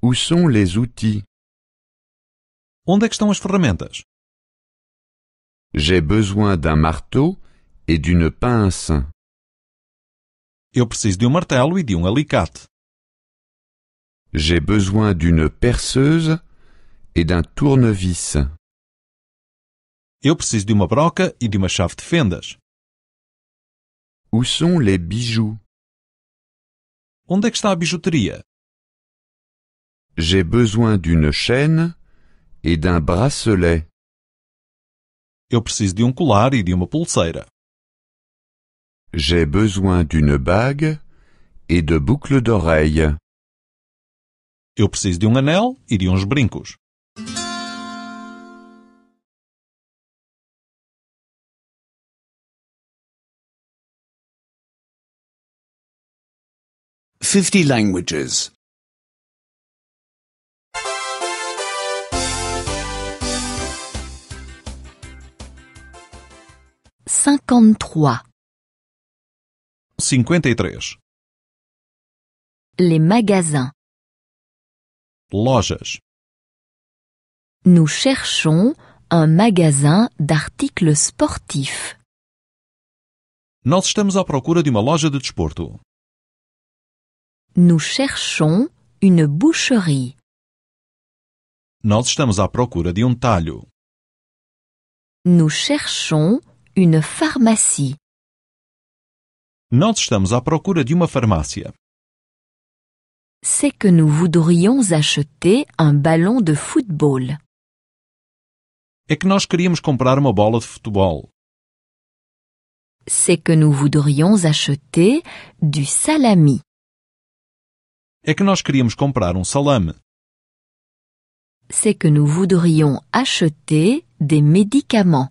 Où sont les outils? Onde é que estão as ferramentas? J'ai besoin d'un marteau et d'une pince. Eu preciso de um martelo e de um alicate. J'ai besoin d'une perceuse et d'un tournevis. Eu preciso de uma broca e de uma chave de fendas. Où sont les bijoux? Onde é que está a bijuteria? J'ai besoin d'une chaîne et d'un bracelet. Eu preciso de um colar e de uma pulseira. J'ai besoin d'une bague et de boucles d'oreilles. Eu preciso de um anel e de uns brincos. Fifty languages. 53. 53. E Les magasins. Lojas. Nous cherchons un magasin d'articles sportifs. Nós estamos à procura de uma loja de desporto. Nous cherchons une boucherie. Nós estamos à procura de um talho. Nous cherchons une pharmacie. Nós estamos à procura de uma farmácia. C'est que nous voudrions acheter un ballon de football. É que nós queríamos comprar uma bola de futebol. C'est que nous voudrions acheter du salami. É que nós queríamos comprar um salame. C'est que nous voudrions acheter des médicaments.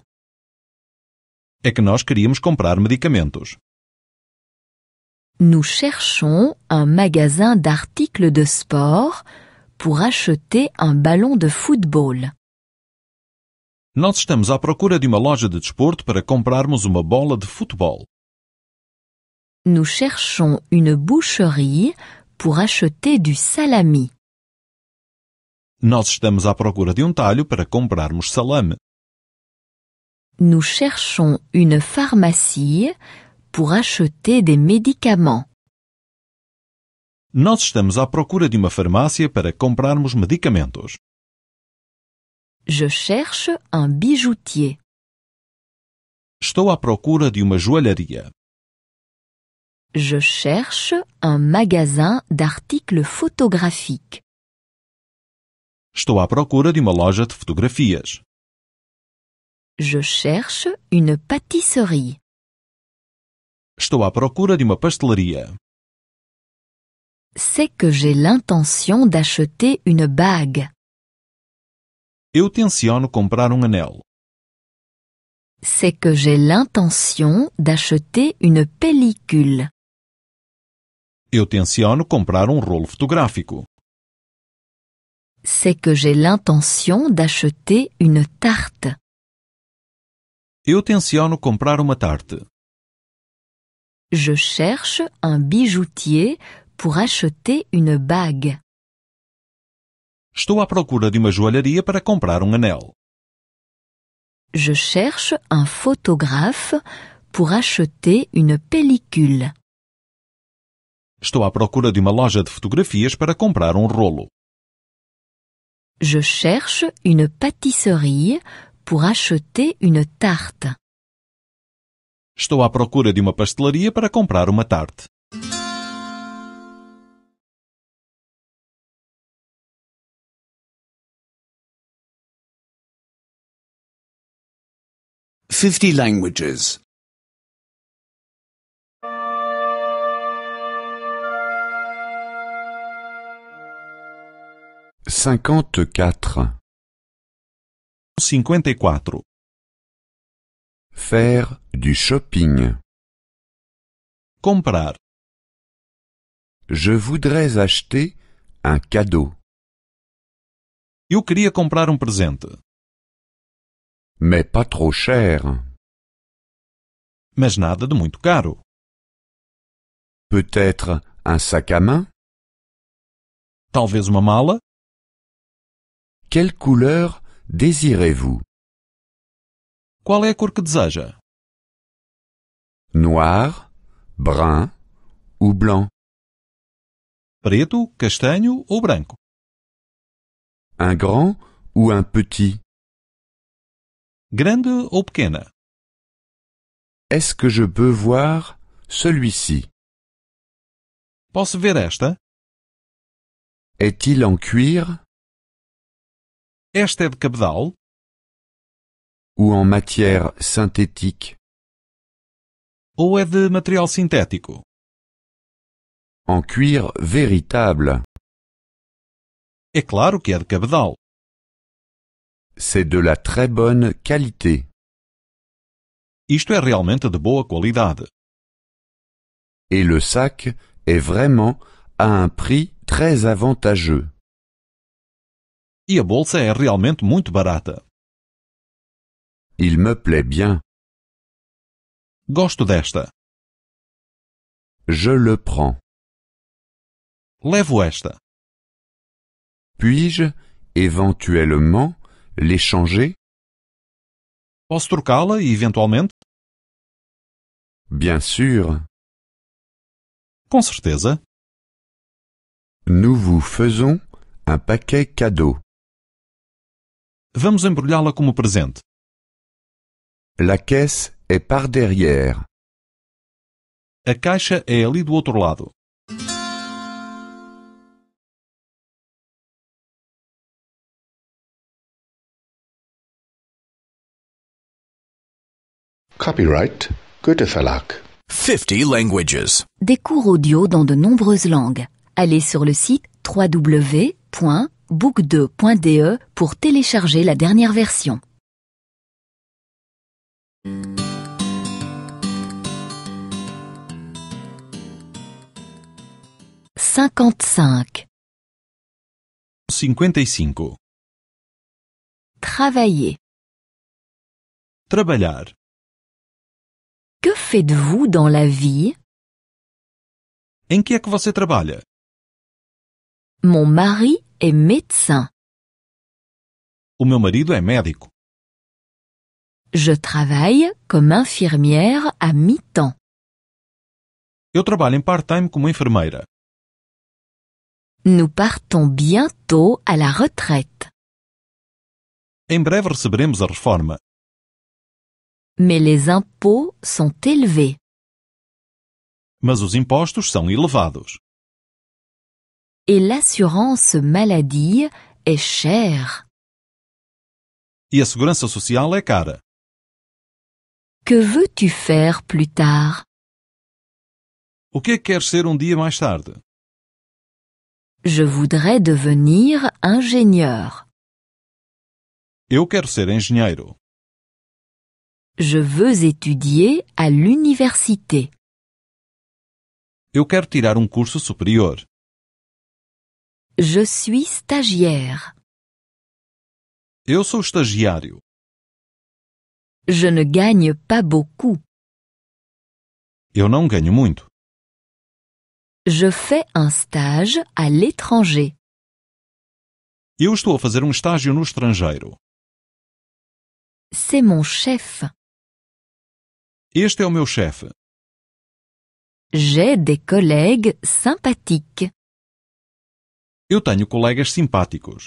é que nós queríamos comprar medicamentos. Nous cherchons un magasin d'articles de sport pour acheter un ballon de football. Nós estamos à procura de uma loja de desporto para comprarmos uma bola de futebol. Nous cherchons une boucherie pour acheter du salami. Nós estamos à procura de um talho para comprarmos salame. Nous cherchons une pharmacie pour acheter des médicaments. Nous sommes à procura de pharmacie pour acheter des médicaments. Je cherche un bijoutier. Estou à procura de uma joalheria. Je cherche un magasin d'articles photographiques. Estou à procura de uma loja de fotografias. Je cherche une pâtisserie. Estou à procura de uma pastelaria. C'est que j'ai l'intention d'acheter une bague. Eu tenciono comprar um anel. C'est que j'ai l'intention d'acheter une pellicule. Eu tenciono comprar um rolo fotográfico. C'est que j'ai l'intention d'acheter une tarte. Eu tenciono comprar uma tarte. Je cherche un bijoutier pour acheter une bague. Estou à procura de uma joalharia para comprar um anel. Je cherche un photographe pour acheter une pellicule. Estou à procura de uma loja de fotografias para comprar um rolo. Je cherche une pâtisserie pour acheter une tarte. Estou à procura de uma pastelaria para comprar une tarte. Fifty languages. Cinquante-quatre. 54. Faire du shopping. Comprar. Je voudrais acheter un cadeau. Eu queria comprar um presente. Mais pas trop cher. Mas nada de muito caro. Peut-être un sac à main? Talvez uma mala? Quelle couleur désirez-vous? Qual est la couleur que deseja? Noir, brun ou blanc? Preto, castanho ou branco? Un grand ou un petit? Grande ou pequena? Est-ce que je peux voir celui-ci? Posso ver esta? Est-il en cuir? Esta é de cabedal? Ou en matière synthétique? Ou é de material sintético? En cuir véritable. É claro que é de cabedal. C'est de la très bonne qualité. Isto é realmente de boa qualidade. Et le sac est vraiment à un prix très avantageux. E a bolsa é realmente muito barata. Il me plaît bien. Gosto desta. Je le prends. Levo esta. Puis-je, éventuellement, l'échanger? Posso trocá-la, eventualmente? Bien sûr. Com certeza. Nous vous faisons un paquet cadeau. Vamos embrulhá-la como presente. La caisse est par derrière. La caixa est ali do outro lado. Copyright Goethe Verlag. 50 languages. Des cours audio dans de nombreuses langues. Allez sur le site www book2.de pour télécharger la dernière version. Cinquante-cinq. E Travailler. Trabalhar. Que faites-vous dans la vie? Em que é que você trabalha? Mon mari É médecin. O meu marido é médico. Je travaille comme infirmière à mi-temps. Eu trabalho em part-time como enfermeira. Nous partons bientôt à la retraite. Em breve receberemos a reforma. Mais les impôts sont élevés. Mas os impostos são elevados. et l'assurance maladie est chère. Et la sécurité sociale est cara. Que veux-tu faire plus tard? O que que queres ser um dia mais tarde? Je voudrais devenir ingénieur. Eu quero ser engenheiro. Je veux étudier à l'université. Eu quero tirar um curso superior. Je suis stagiaire. Eu sou estagiário. Je ne gagne pas beaucoup. Eu não ganho muito. Je fais un stage à l'étranger. Eu estou a fazer um estágio no estrangeiro. C'est mon chef. Este é o meu chefe. J'ai des collègues sympathiques. Eu tenho colegas simpáticos.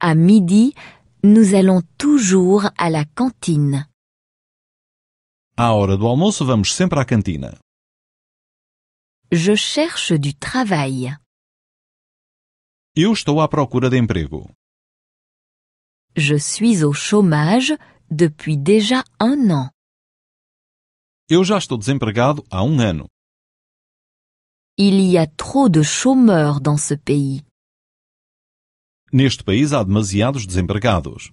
À midi, nous allons toujours à la cantine. À hora do almoço vamos sempre à cantina. Je cherche du travail. Eu estou à procura de emprego. Je suis au chômage depuis déjà un an. Eu já estou desempregado há um ano. Il y a trop de chômeurs dans ce pays. Neste país há demasiados desempregados.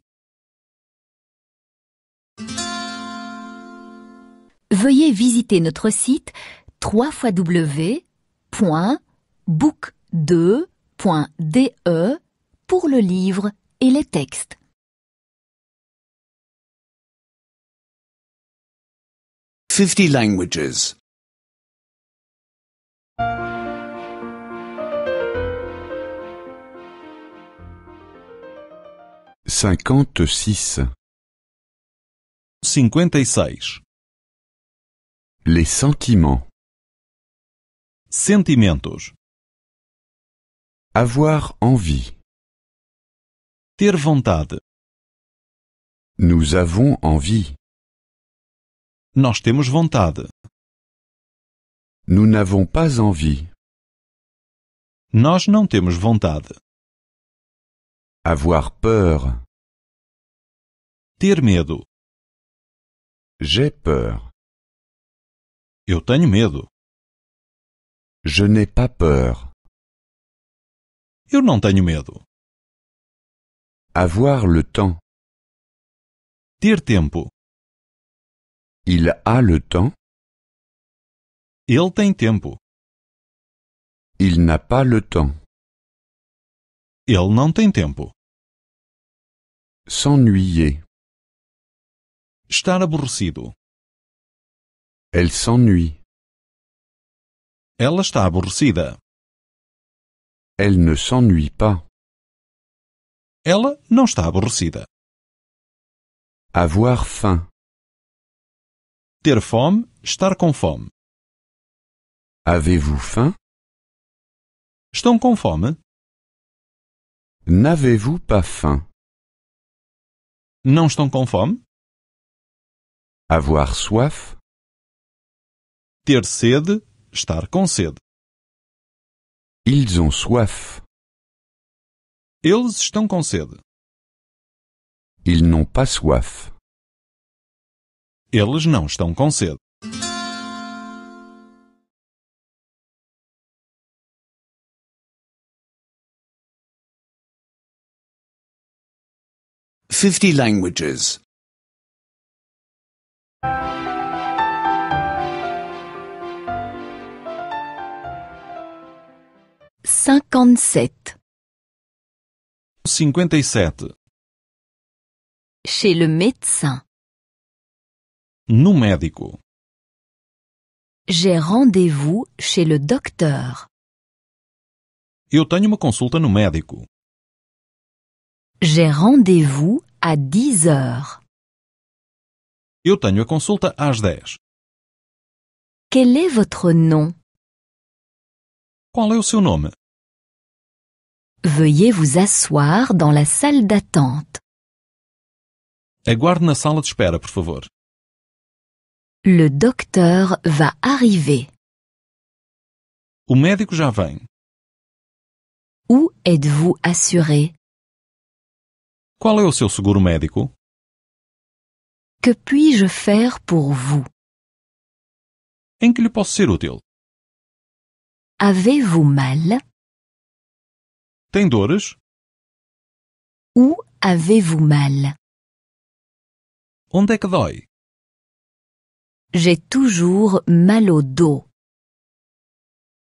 Veuillez visiter notre site www.book2.de pour le livre et les textes. Fifty languages. 56. 56 e Les sentiments. Sentimentos. Avoir envie. Ter vontade. Nous avons envie. Nós temos vontade. Nous n'avons pas envie. Nós não temos vontade. Avoir peur. Ter medo. J'ai peur. Eu tenho medo. Je n'ai pas peur. Eu não tenho medo. Avoir le temps. Ter tempo. Il a le temps. Ele tem tempo. Il n'a pas le temps. Ele não tem tempo. S'ennuyer. Estar aborrecido. Elle s'ennuie. Ela está aborrecida. Elle ne s'ennuie pas. Ela não está aborrecida. Avoir faim. Ter fome, estar com fome. Avez-vous faim? Estão com fome? N'avez-vous pas faim Non, je t'en fome. Avoir soif. Ter sede, estar com sede. Ils ont soif. Eles estão com sede. Ils n'ont pas soif. Eles não estão com sede. 50 languages. 57. 57. E chez le médecin. No médico. J'ai rendez-vous chez le docteur. Eu tenho uma consulta no médico. J'ai rendez-vous à 10 heures. Eu tenho a consulta às 10. Quel est votre nom Qual é o seu nome? Veuillez vous asseoir dans la salle d'attente. Aguarde na sala de espera, por favor. Le docteur va arriver. O médico já vem. Où êtes-vous assuré qual é o seu seguro médico? Que puis-je faire pour vous? Em que lhe posso ser útil? Avez-vous mal? Tem dores? Où avez-vous mal? Onde é que dói? J'ai toujours mal au dos.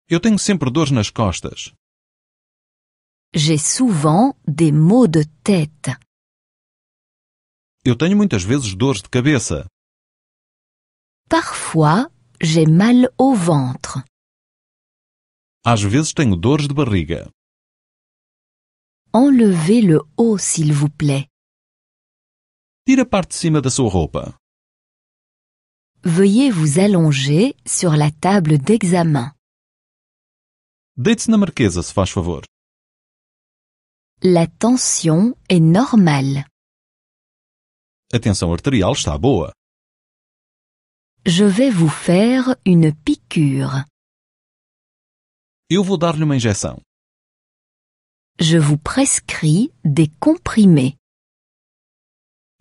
Eu tenho sempre dores nas costas. J'ai souvent des maux de tête. Eu tenho muitas vezes dores de cabeça. Parfois, j'ai mal au ventre. Às vezes tenho dores de barriga. Enlevez le haut, s'il vous plaît. Tire a parte de cima da sua roupa. Veuillez vous allonger sur la table d'examen. Deite-se na marquesa, se faz favor. La tension est normale. A tensão arterial está boa. Je vais vous faire une piqûre. Eu vou dar-lhe uma injeção. Je vous prescris des comprimés.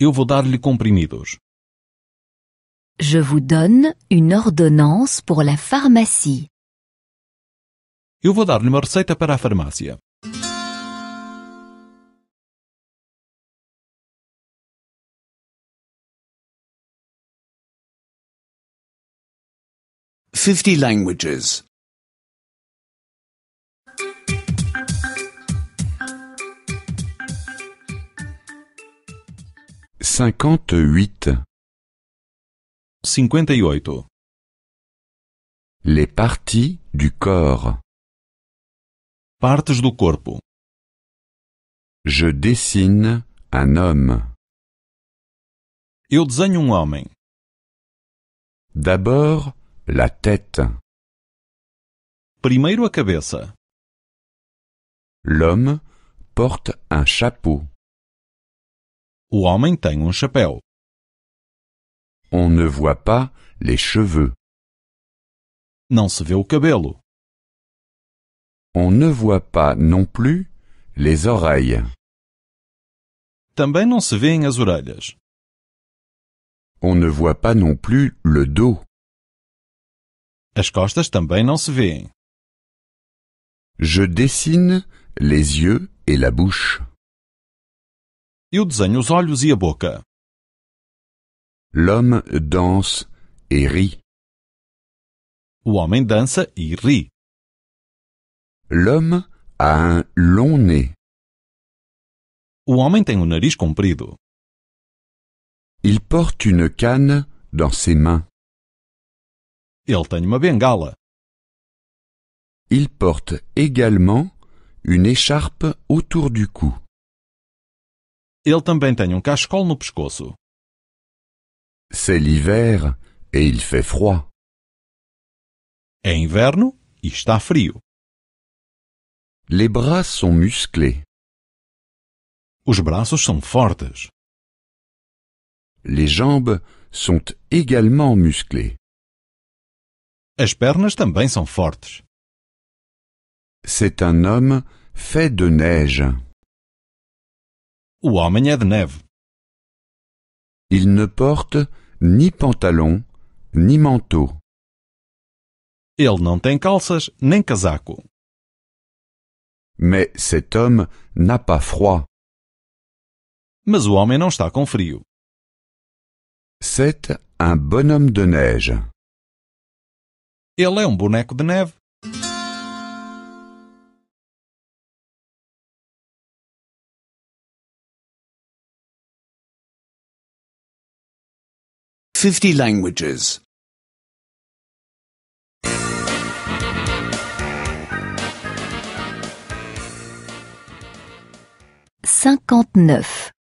Eu vou dar-lhe comprimidos. Je vous donne une ordonnance pour la pharmacie. Eu vou dar-lhe uma receita para a farmácia. 50 languages. 58. 58. E Les parties du corps. Partes do corpo. Je dessine un homme. Eu desenho um homem. D'abord, La tête. Primeiro a cabeça. L'homme porte un chapeau. O homem tem um chapéu. On ne voit pas les cheveux. Não se vê o cabelo. On ne voit pas non plus les oreilles. Também não se vêem as orelhas. On ne voit pas non plus le dos. As costas também não se vêem. Je dessine les yeux et la bouche. Eu desenho os olhos e a boca. L'homme danse et rit. O homem dança e ri. L'homme a un long nez. O homem tem o um nariz comprido. Il porte une canne dans ses mains. Il porte également une écharpe autour du cou. Ele também tem um cachecol no pescoço. C'est l'hiver et il fait froid. É inverno il e está frio. Les bras sont musclés. Os braços são fortes. Les jambes sont également musclées. As pernas também são fortes. C'est un homme fait de neige. O homem é de neve. Il ne porte ni pantalon ni manteau. Ele não tem calças nem casaco. Mais cet homme n'a pas froid. Mas o homem não está com frio. C'est un bonhomme de neige. Ele é um boneco de neve. Fifty languages. Cinquante-neuf.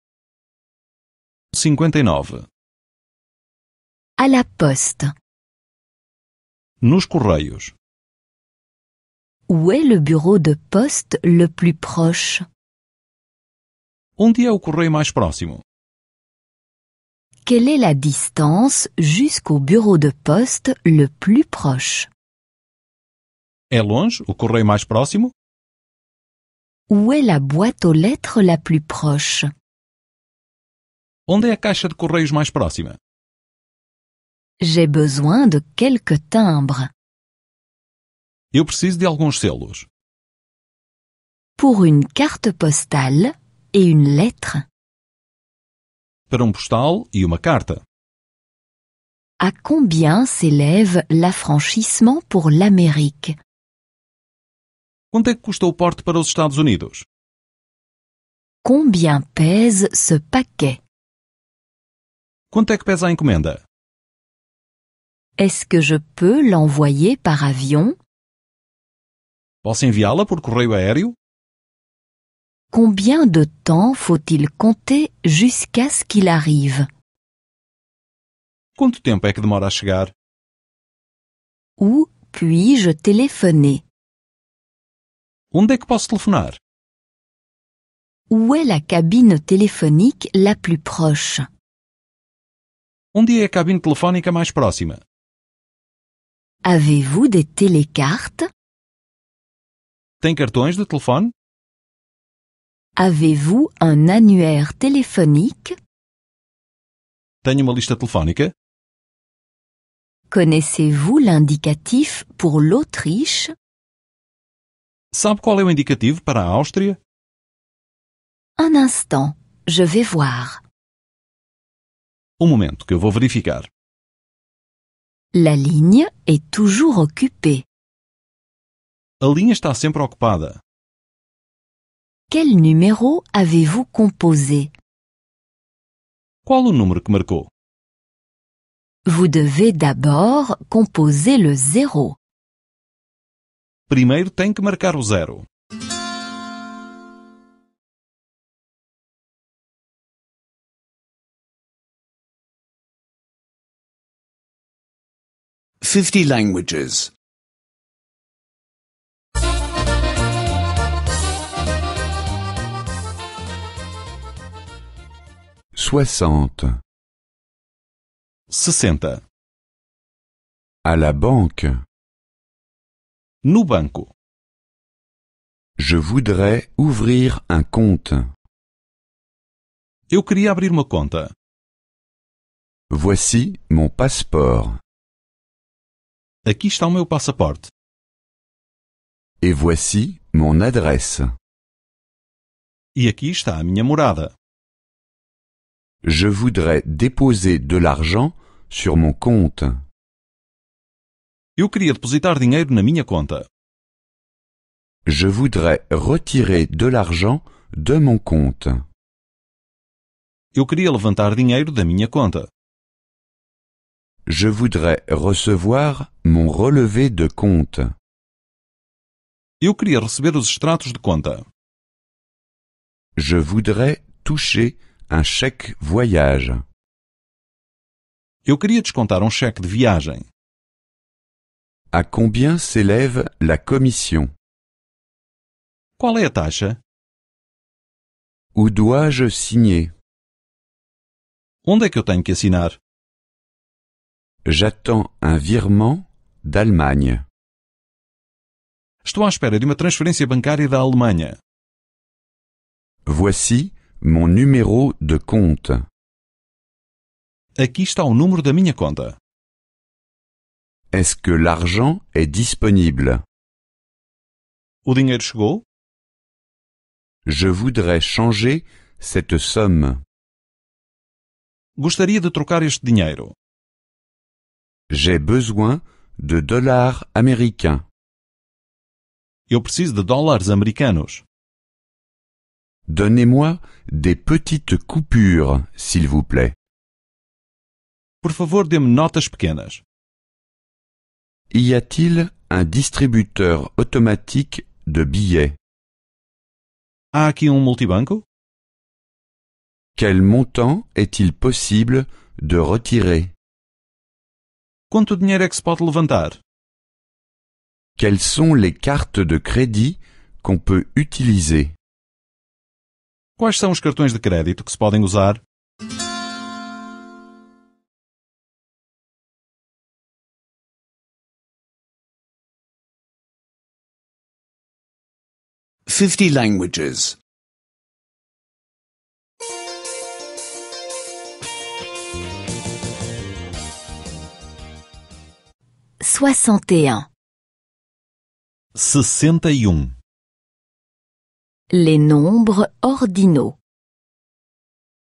Cinquenta e nove. À la poste nos correios. Où est le bureau de poste le plus proche? Onde é o correio mais próximo? Quelle est la distance jusqu'au bureau de poste le plus proche? É longe o correio mais próximo? Où est la boîte aux lettres la plus proche? Onde é a caixa de correios mais próxima? J'ai besoin de quelques timbres. Eu preciso de alguns selos. Pour une carte postale et une lettre. Para um postal e uma carta. À combien s'élève l'affranchissement pour l'Amérique Quanto é que custa o porte para os Estados Unidos? Combien pèse ce paquet Quanto é que pesa a encomenda? Est-ce que je peux l'envoyer par avion? Posso enviá-la por correio aéreo? Combien de temps faut-il compter jusqu'à ce qu'il arrive? Quanto tempo é que demora a chegar? Où puis-je téléphoner? Onde é que posso telefonar? Où est la cabine téléphonique la plus proche? Onde é a cabine telefónica mais próxima? Avez-vous des télécartes? Tem cartões de telefone? Avez-vous un annuaire téléphonique? Tem uma lista telefónica? Connaissez-vous l'indicatif pour l'Autriche? Sabe qual é o indicativo para a Áustria? Un instant, je vais voir. Um momento que eu vou verificar. La ligne est toujours occupée. A linha está sempre ocupada. Quel numéro avez-vous composé Qual o número que marcou? Vous devez d'abord composer le zéro. Primeiro tem que marcar o zero. 50 languages. 60. 60. À la banque. No banco. Je voudrais ouvrir un compte. Eu queria abrir uma conta. Voici mon passeport. Aqui está o meu passaporte. E voici mon adresse. E aqui está a minha morada. Je voudrais déposer de l'argent sur mon compte. Eu queria depositar dinheiro na minha conta. Je voudrais retirer de l'argent de mon compte. Eu queria levantar dinheiro da minha conta. Je voudrais recevoir mon relevé de compte. Eu queria receber os extratos de conta. Je voudrais toucher un chèque voyage. Eu queria descontar um cheque de viagem. À combien s'élève la commission Qual é a taxa? Où dois-je signer Onde é que eu tenho que assinar? J'attends un virement d'Allemagne. Estou à espera de uma transferência bancária da Alemanha. Voici mon numéro de compte. Aqui está o número da minha conta. Est-ce que l'argent est disponible O dinheiro chegou? Je voudrais changer cette somme. Gostaria de trocar este dinheiro. J'ai besoin de dollars américains. Eu preciso de dollars américains. Donnez-moi des petites coupures, s'il vous plaît. Por favor, dê-me notas pequenas. Y a-t-il un distributeur automatique de billets Há aqui un um multibanco? Quel montant est-il possible de retirer Quanto dinheiro é que se pode levantar? Quelles sont les cartes de crédit qu'on peut utiliser? Quais são os cartões de crédito que se podem usar? Fifty languages. 61 61 e um. Les nombres ordinaux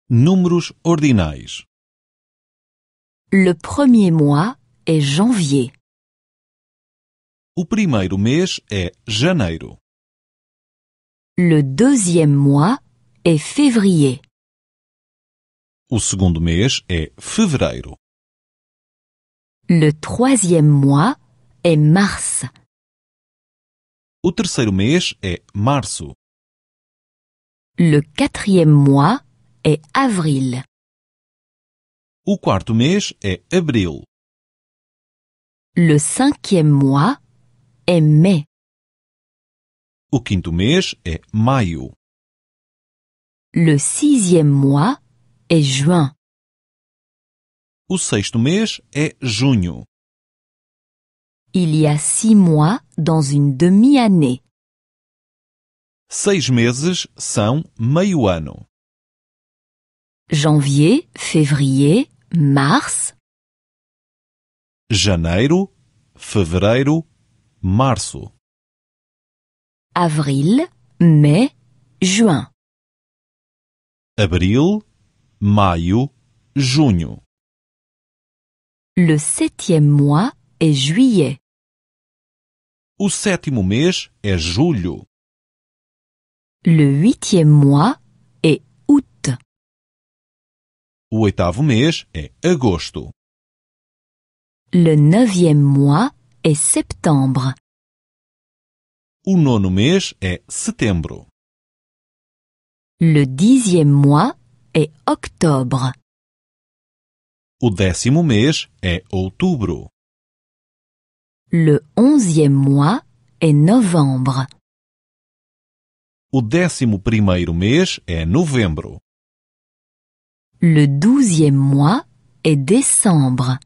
Números ordinais Le premier mois est janvier. O primeiro mês é janeiro. Le deuxième mois est février. O segundo mês é fevereiro. Le troisième mois est mars. Le Le quatrième mois est avril. Le cinquième mois est mai. Le quinto mês est maio. Le sixième mois est juin. O sexto mês é junho. Il y a six mois dans une demi-année. Seis meses são meio ano. Janvier, février, mars. Janeiro, fevereiro, março. Avril, mai, juin. Abril, maio, junho. Le septième mois est juillet. O sétimo mês é julho. Le huitième mois est août. O oitavo mês é agosto. Le neuvième mois est septembre. O nono mês é setembro. Le dixième mois est octobre. O décimo mês é outubro. Le onzième mois est novembre. O décimo primeiro mês é novembro. Le douzième mois est décembre.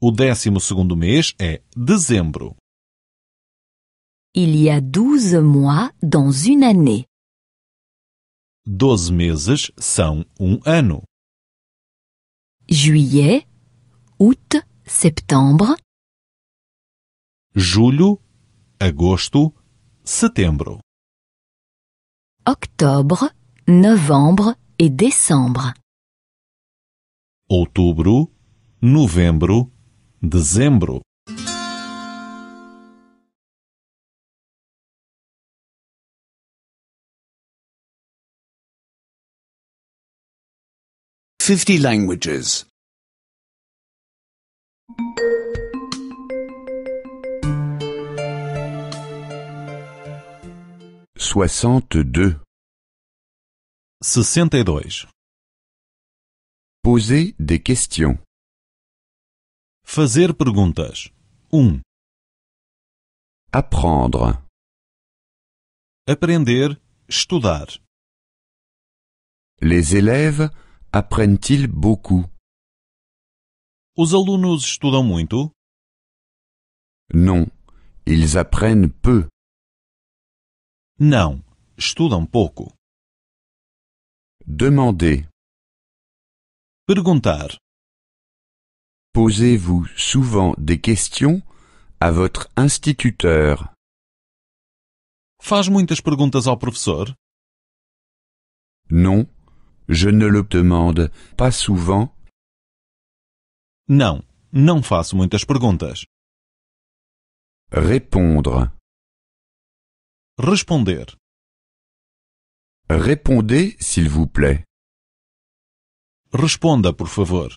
O décimo segundo mês é dezembro. Il y a douze mois dans une année. Doze meses são um ano juillet, août, septembre. Julho, agosto, setembro. Octobre, novembre e décembre. Outubro, novembro, dezembro. 50 languages. 62. 62. Poser des questions. Fazer perguntas. 1. Apprendre. Aprender, estudar. Les élèves aprendem ils beaucoup? Os alunos estudam muito? Não, ils apprennent peu. Não, estudam pouco. Demander. Perguntar. Posez-vous souvent des questions à votre instituteur? Faz muitas perguntas ao professor? Não. Je ne le demande pas souvent. Não, não faço muitas perguntas. Répondre. Responder. Répondez, s'il vous plaît. Responda, por favor.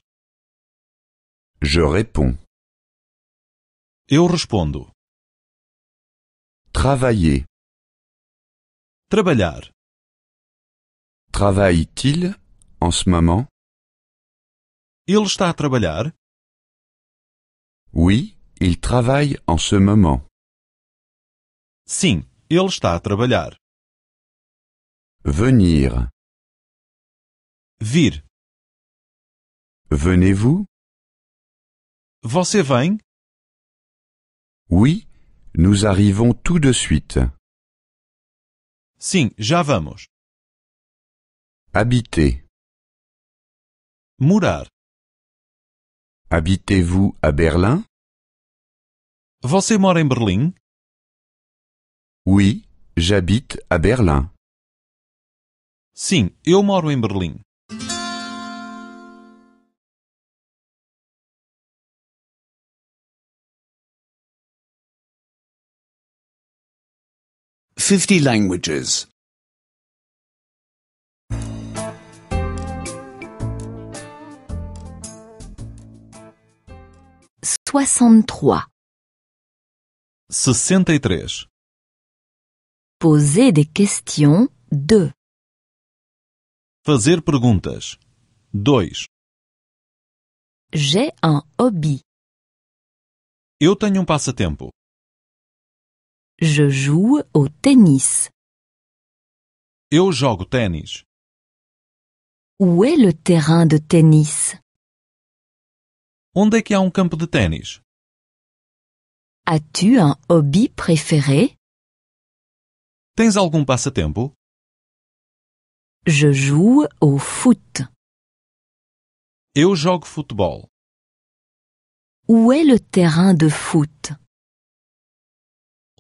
Je réponds. Eu respondo. Travailler. Trabalhar. Travaille-t-il en ce moment? Il está a trabalhar? Oui, il travaille en ce moment. Sim, ele está a trabalhar. Venir. Vir. Venez-vous? Você vem? Oui, nous arrivons tout de suite. Sim, já vamos. Habiter. Murar Habitez-vous à Berlin? Você mora em Berlim? Oui, j'habite à Berlin. Sim, eu moro em Berlim. Fifty languages. 63. 63. Poser des questions 2. Fazer perguntas. 2. J'ai un hobby. Eu tenho um passatempo. Je joue au tennis. Eu jogo ténis. Où est le terrain de tennis Onde é que há um campo de ténis? As-tu un hobby préféré? Tens algum passatempo? Je joue au foot. Eu jogo futebol. Où est le terrain de foot?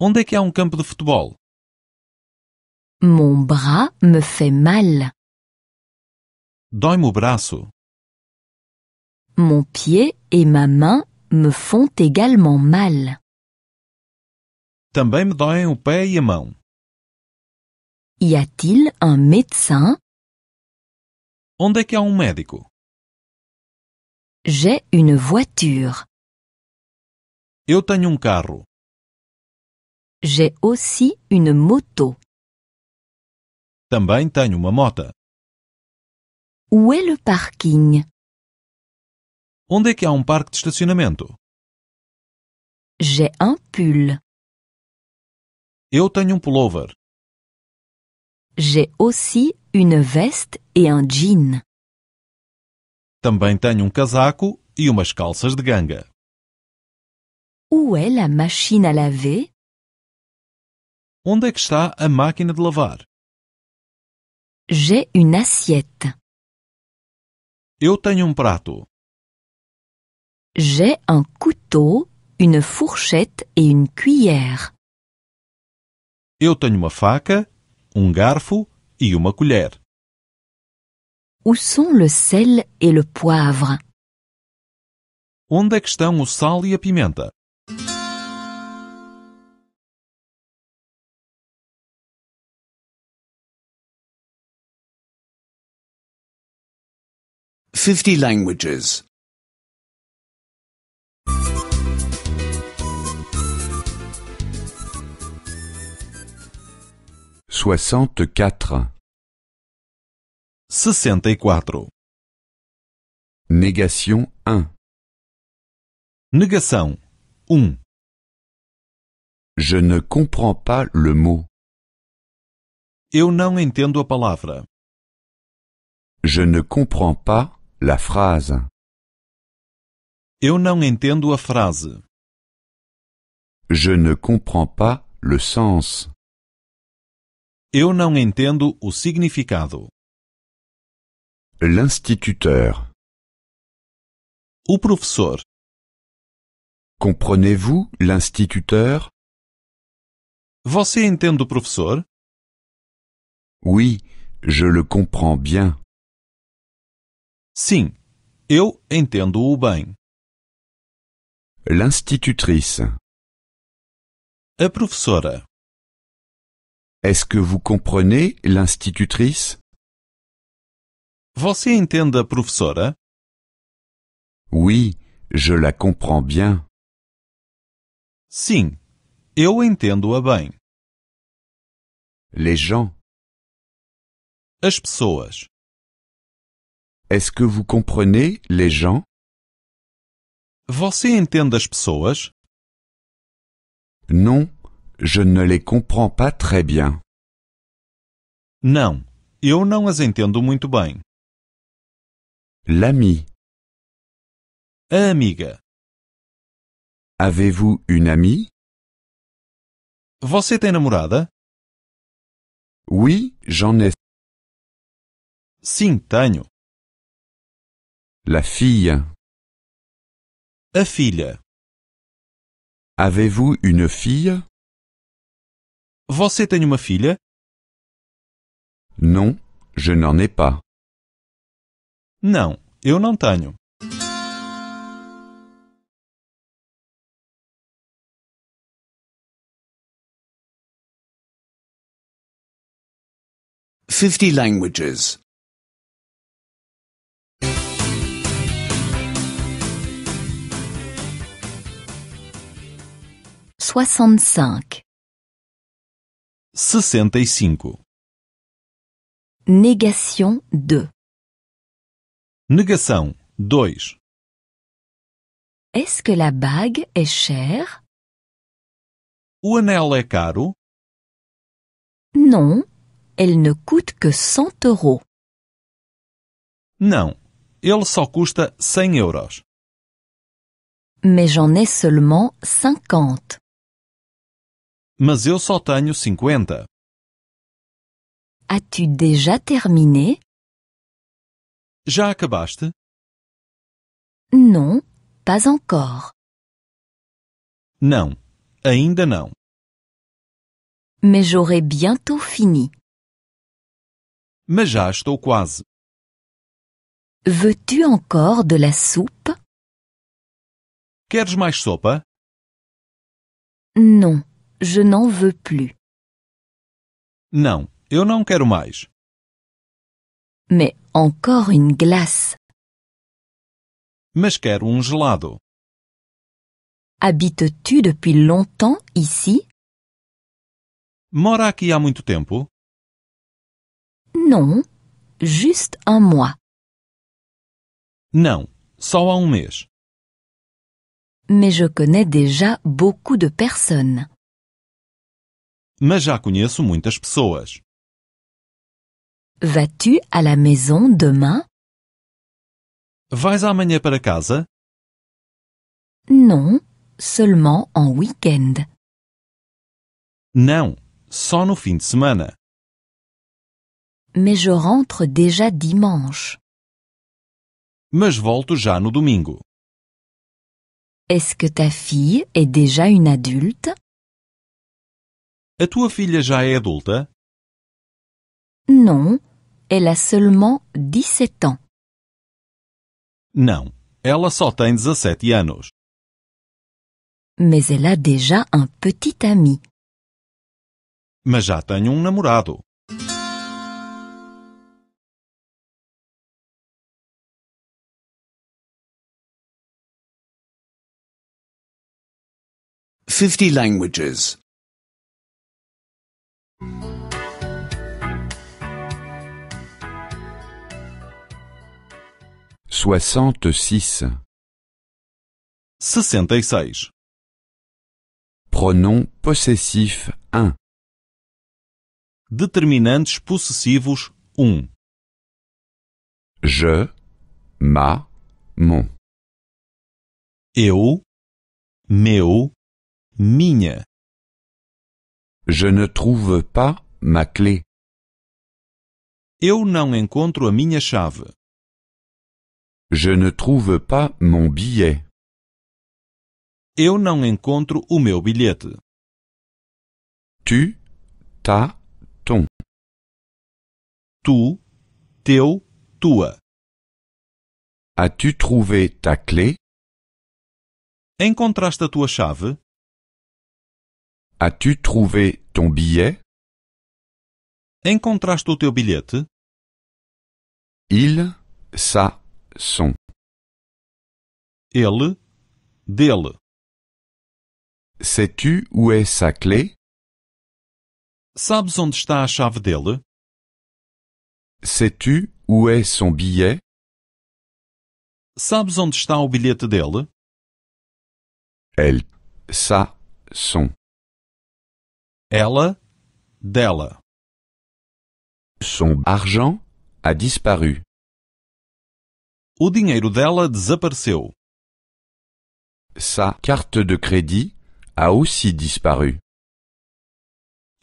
Onde é que há um campo de futebol? Mon bras me fait mal. Dói-me o braço. Mon pied et ma main me font également mal. Também me doem o pé e a mão. Y a-t-il un médecin? Onde é que há um médico? J'ai une voiture. Eu tenho um carro. J'ai aussi une moto. Também tenho uma moto. Où est le parking? Onde é que há um parque de estacionamento? J'ai un pull. Eu tenho um pullover. J'ai aussi une veste et un jean. Também tenho um casaco e umas calças de ganga. Où est la machine à laver? Onde é que está a máquina de lavar? J'ai une assiette. Eu tenho um prato. J'ai un couteau, une fourchette et une cuillère. Eu tenho uma faca, um garfo e uma colher. Où sont le sel et le poivre? Onde é que estão o sal e a pimenta? Fifty languages. 64. 64 e Négation 1 Négation 1. Je ne comprends pas le mot. Eu não entendo a palavra. Je ne comprends pas la phrase. Eu não entendo a frase. Je ne comprends pas le sens. Eu não entendo o significado. L'instituteur. O professor. Comprenez-vous l'instituteur Você entende o professor? Oui, je le comprends bien. Sim, eu entendo-o bem. L'institutrice. A professora. Est-ce que vous comprenez, l'institutrice? Você entende a professora? Oui, je la comprends bien. Sim, eu entendo-a bem. Les gens. As pessoas. Est-ce que vous comprenez les gens? Você entende as pessoas? Non, je ne les comprends pas très bien. Não, eu não as entendo muito bem. L'ami. A amiga. Avez-vous une amie? Você tem namorada? Oui, j'en ai. Sim, tenho. La fille. A filha. Avez-vous une fille? Você tem uma filha? Non, je n'en ai pas. Não, eu não tenho. Fifty languages. Soixante-cinq. 65 Négation 2 Negação 2 Est-ce que la bague est chère O anel é caro? Non, elle ne coûte que 100 euros. Não, ele só custa 100 euros. Mais j'en ai seulement 50. Mas eu só tenho 50. As-tu déjà terminé? Já acabaste? Non, pas encore. Não, ainda não. Mais j'aurai bientôt fini. Mas já estou quase. Veux-tu encore de la soupe? Queres mais sopa? Não. Je n'en veux plus. Non, eu não quero mais. Mais encore une glace. Mas quero um gelado. Habites-tu depuis longtemps ici? Mora aqui há muito tempo? Non, juste un mois. Não, só há um mês. Mais je connais déjà beaucoup de personnes. Mas já conheço muitas pessoas. Vas-tu à la maison demain? Vais amanhã para casa? Non, seulement en week-end. Não, só no fim de semana. Mais je rentre déjà dimanche. Mas volto já no domingo. Est-ce que ta fille est déjà une adulte? A tua filha já é adulta? Não, ela a seulement 17 ans. Não, ela só tem 17 anos. Mas ela a déjà un petit ami. Mas já tenho um namorado. Fifty languages. Soixante-six. Sessenta e seis. Pronom possessif um. Determinantes possessivos um. Je, ma, mon. Eu, meu, minha. Je ne trouve pas ma clé. Eu não encontro a minha chave. Je ne trouve pas mon billet. Eu não encontro o meu bilhete. Tu, ta, ton. Tu, teu, tua. As-tu trouvé ta clé? Encontraste a tua chave? As-tu trouvé ton billet? Encontraste o teu bilhete? Il, ça, son. Elle, dele. Sais-tu où est sa clé? Sabes onde está a chave dele? Sais-tu où est son billet? Sabes onde está o bilhete dele? Elle, ça, son. Ela, dela. Son argent a disparu. O dinheiro dela desapareceu. Sa carte de crédit a aussi disparu.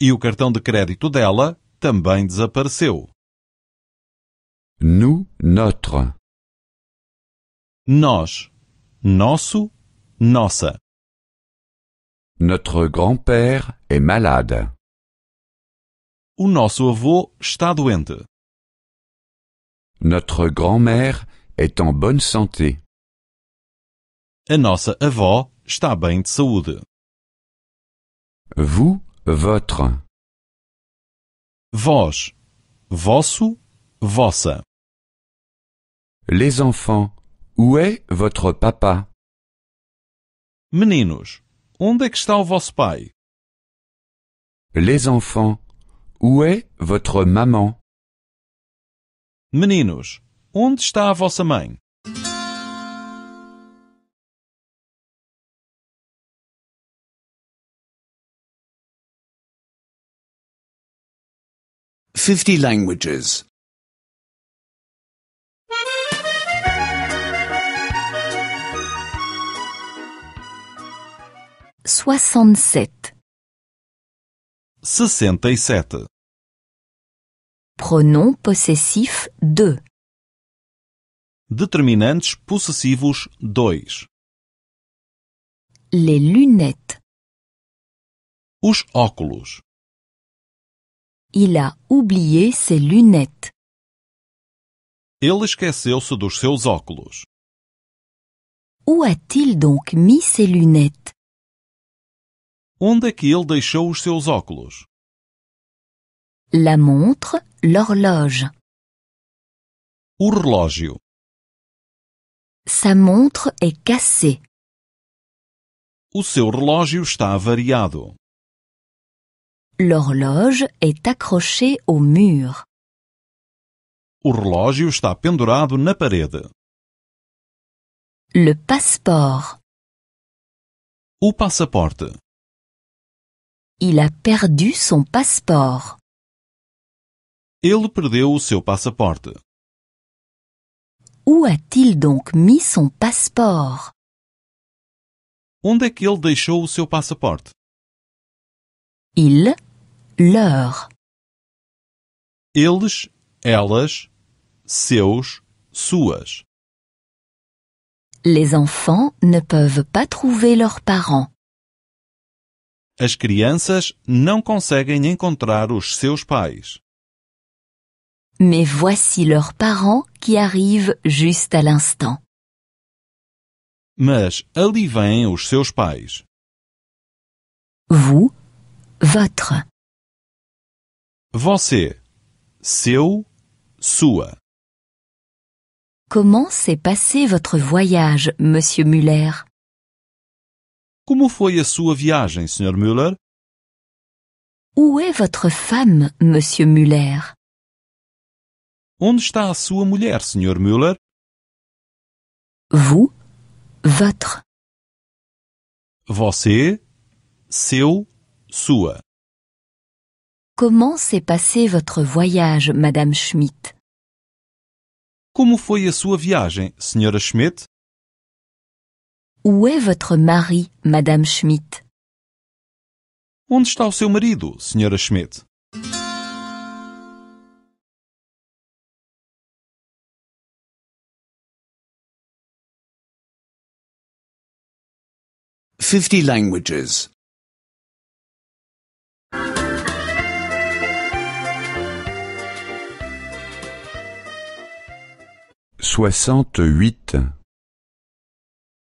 E o cartão de crédito dela também desapareceu. Nous, notre. Nós, nosso, nossa. Notre grand-père est malade. O nosso avô está doente. Notre grand-mère est en bonne santé. A nossa avó está bem de saúde. Vous, votre. Vos, vosso, vossa. Les enfants, où est votre papa? Meninos, Onde é que está o vosso pai? Les enfants, où est votre maman? Meninos, onde está a vossa mãe? Fifty languages. 67 67 Pronom possessif de. Determinantes possessivos 2 Les lunettes Os óculos Il a oublié ses lunettes Ele esqueceu-se dos seus óculos Où a-t-il donc mis ses lunettes Onde é que ele deixou os seus óculos? La montre, l'horloge. O relógio. Sa montre est cassée. O seu relógio está variado. L'horloge est accrochée au mur. O relógio está pendurado na parede. Le passeport. O passaporte. Il a perdu son passeport. Il perdeu o seu passaporte. Où a-t-il donc mis son passeport? Onde é que ele deixou o seu passaporte? Il, leur. Eles, elles seus, suas. Les enfants ne peuvent pas trouver leurs parents. As crianças não conseguem encontrar os seus pais. Mais voici leurs parents qui arrivent juste à l'instant. Mas ali vêm os seus pais. Vous, votre. Você, seu, sua. Comment s'est passé votre voyage, monsieur Muller? Como foi a sua viagem, Sr. Müller? Où est votre femme, Monsieur Müller? Onde está a sua mulher, Sr. Müller? Vous, votre. Você, seu, sua. Comment s'est passé votre voyage, Madame Schmidt? Como foi a sua viagem, Sra. Schmidt? Où est votre mari, Madame Schmidt? Onde está o seu marido, senhora Schmidt? Fifty languages. Soixante-huit.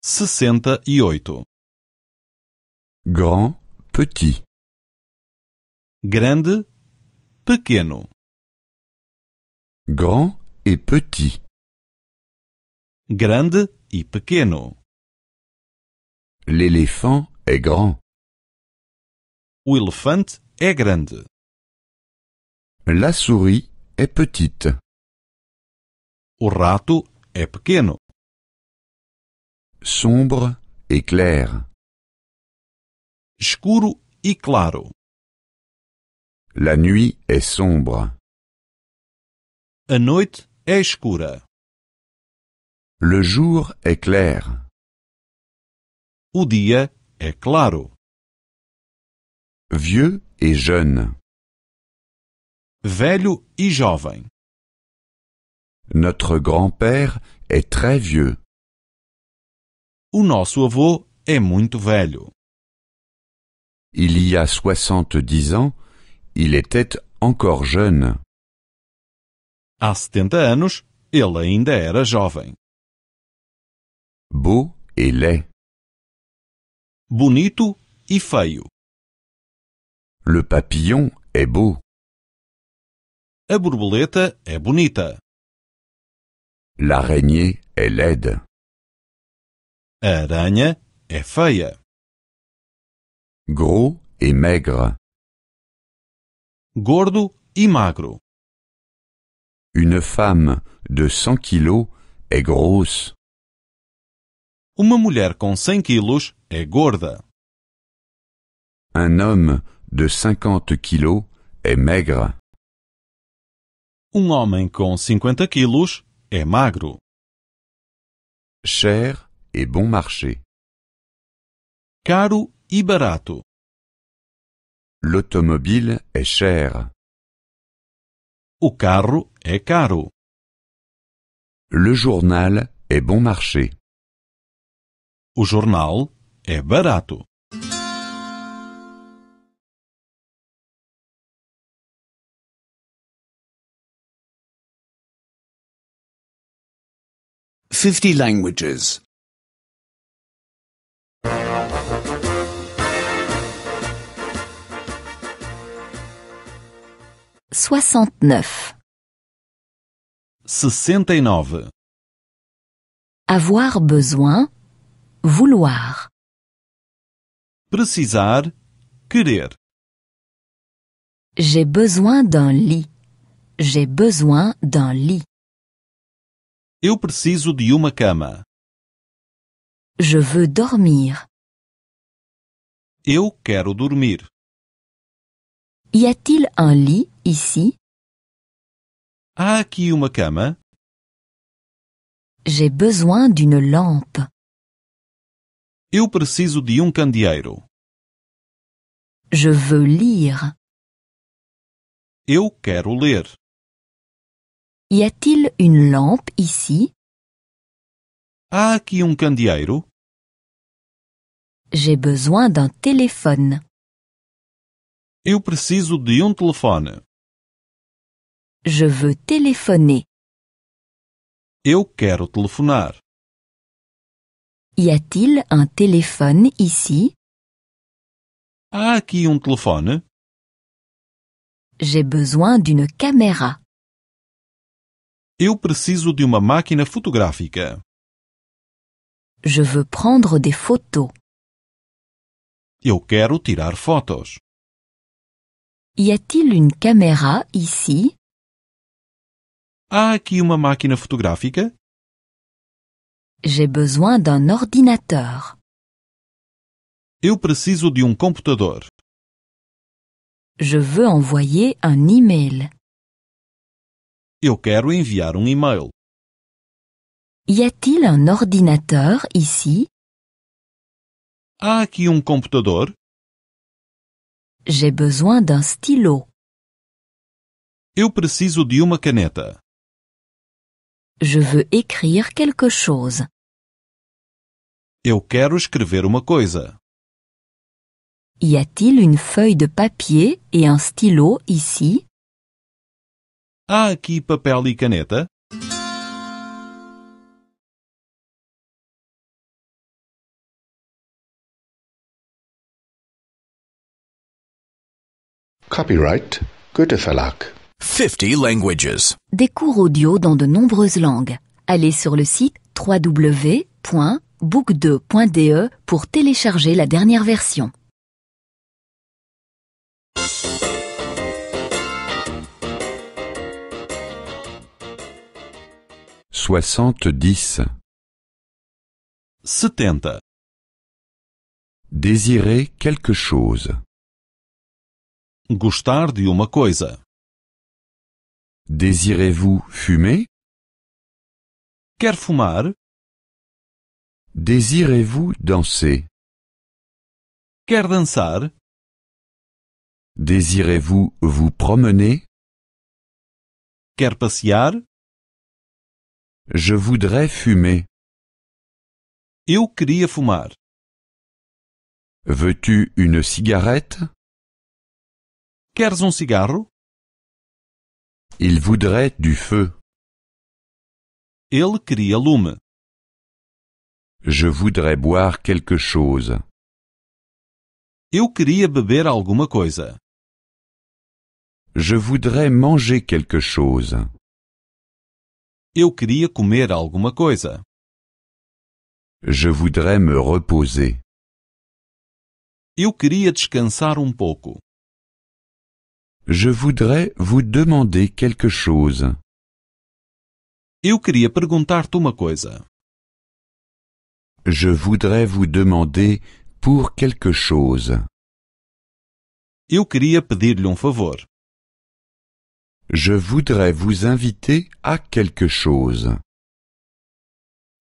sessenta e oito grand petit grande pequeno grand et petit grande e pequeno l'éléphant est grand o elefante é grande la souris est petite o rato é pequeno Sombre et clair. Escuro et claro. La nuit est sombre. A noite est escura. Le jour est clair. O dia é claro. Vieux et jeune. Velho e jovem. Notre grand-père est très vieux. O nosso avô é muito velho. Il y a soixante-dix ans, il était encore jeune. Há setenta anos, ele ainda era jovem. Beau et laid. Bonito e feio. Le papillon est beau. A borboleta é bonita. L'araignée est laide. A aranha é feia. Gros e maigre. Gordo e magro. Une femme de 100 kilos é grosse. Uma mulher com 100 quilos é gorda. Un homme de 50 quilos é maigre. Um homem com 50 quilos é magro. Cher et bon marché. Caro ibarato. E barato. L'automobile est cher. O carro é caro. Le journal est bon marché. O jornal é barato. Fifty languages. 69 69 e Avoir besoin, vouloir. Precisar, querer. J'ai besoin d'un lit. J'ai besoin d'un lit. Eu preciso de uma cama. Je veux dormir. Eu quero dormir. Y a-t-il un lit ici ah, une cama. Hein J'ai besoin d'une lampe. Eu preciso de um candeeiro. Je veux lire. Eu quero ler. Y a-t-il une lampe ici Há ah, aqui um candeeiro? J'ai besoin d'un téléphone. Eu preciso de um telefone. Je veux téléphoner. Eu quero telefonar. Y a-t-il un téléphone ici? Há aqui um telefone? J'ai besoin d'une caméra. Eu preciso de uma máquina fotográfica. Je veux prendre des photos. Eu quero tirar fotos. Y a-t-il une caméra ici? Há aqui une machine photographique J'ai besoin d'un ordinateur. Eu preciso de um computador. Je veux envoyer un email. Eu quero enviar um e-mail. Y a-t-il un ordinateur ici? Há aqui un um computador? J'ai besoin d'un stylo. Eu preciso de uma caneta. Je veux écrire quelque chose. Eu quero escrever uma coisa. Y a-t-il une feuille de papier et un stylo ici? Há aqui papel e caneta? Copyright Goethe Verlag. 50 languages. Des cours audio dans de nombreuses langues. Allez sur le site www.book2.de pour télécharger la dernière version. Soixante-dix. Désirer quelque chose. Gostar de uma coisa. Désirez-vous fumer? Quer fumar? Désirez-vous danser? Quer dançar? Désirez-vous vous promener? Quer passear? Je voudrais fumer. Eu queria fumar. Veux-tu une cigarette? Queres um cigarro? Il voudrait du feu. Ele queria lume. Je voudrais boire quelque chose. Eu queria beber alguma coisa. Je voudrais manger quelque chose. Eu queria comer alguma coisa. Je voudrais me reposer. Eu queria descansar um pouco. Je voudrais vous demander quelque chose. Eu queria perguntar-te uma coisa. Je voudrais vous demander pour quelque chose. Eu queria pedir-lhe um favor. Je voudrais vous inviter à quelque chose.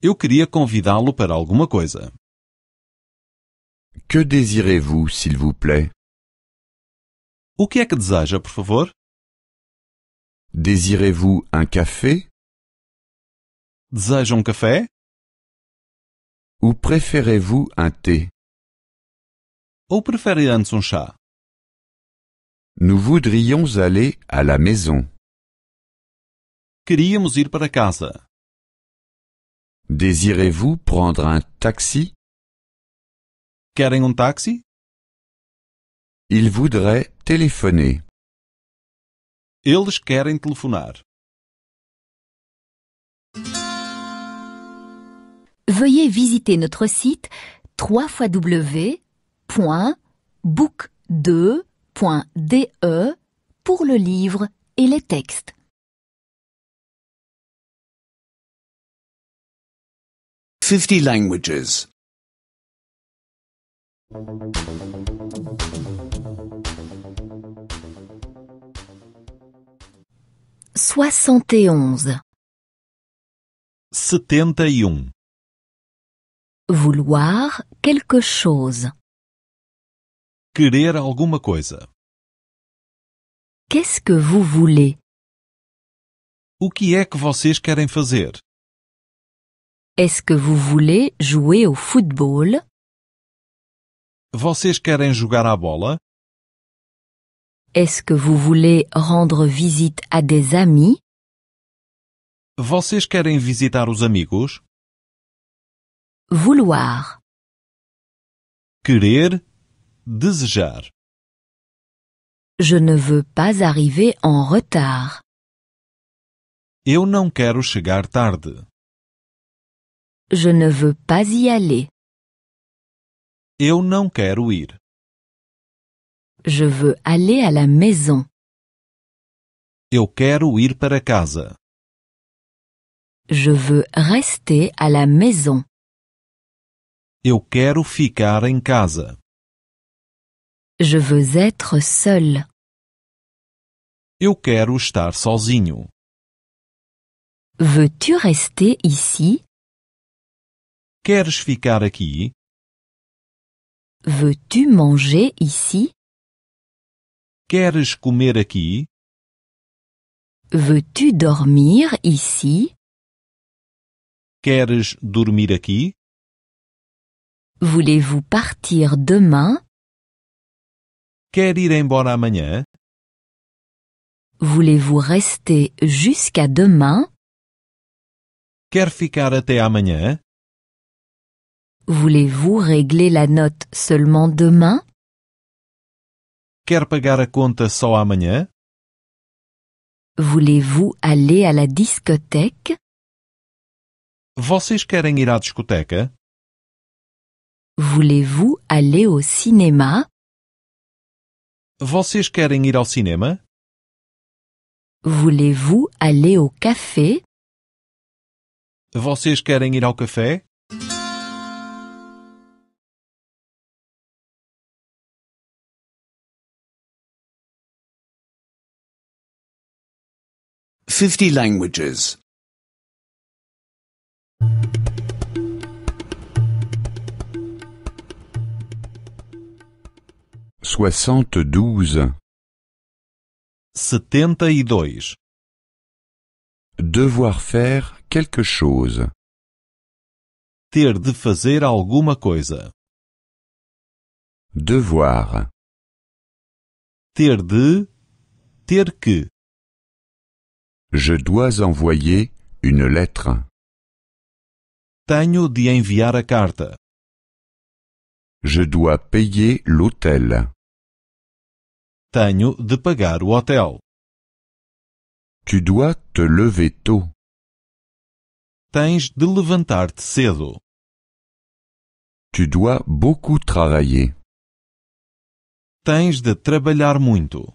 Eu queria convidá-lo para alguma coisa. Que désirez-vous, s'il vous plaît O que é que deseja, por favor? Désirez-vous un café? Deseignez-vous un um café? Ou préférez-vous un thé? Ou préférez-vous un um chá? Nous voudrions aller à la maison. Queríamos ir para casa. Désirez-vous prendre un taxi? Querem um taxi Il voudrait téléphoner. Eles querem telefonar. Veuillez visiter notre site www.book2.de pour le livre et les textes. Fifty languages. soixante et onze, setenta e um, vouloir quelque chose, querer alguma coisa. qu'est-ce que vous voulez, O que é que vocês querem fazer? est-ce que vous voulez jouer au football, Vocês querem jogar à bola? Est-ce que vous voulez rendre visite à des amis? Vocês querem visitar os amigos? Vouloir. Querer, desejar. Je ne veux pas arriver en retard. Eu não quero chegar tarde. Je ne veux pas y aller. Eu não quero ir. Je veux aller à la maison. Eu quero ir para casa. Je veux rester à la maison. Eu quero ficar em casa. Je veux être seul. Eu quero estar sozinho. Veux-tu rester ici? Queres ficar aqui? Veux-tu manger ici? Queres comer aqui? Veux-tu dormir ici? Queres dormir aqui? Voulez-vous partir demain? Quer ir embora amanhã? Voulez-vous rester jusqu'à demain? Quer ficar até amanhã? Voulez-vous régler la note seulement demain? Quer pagar a conta só amanhã? Voulez-vous aller à la discothèque? Vocês querem ir à discoteca? Voulez-vous aller au cinéma? Vocês querem ir ao cinema? Voulez-vous aller au café? Vocês querem ir ao café? 50 languages. 72 72 Devoir faire quelque chose. Ter de fazer alguma coisa. Devoir. Ter de ter que Je dois envoyer une lettre. Tenho de enviar a carta. Je dois payer l'hôtel. Tenho de pagar o hotel. Tu dois te lever tôt. Tens de levantar-te cedo. Tu dois beaucoup travailler. Tens de trabalhar muito.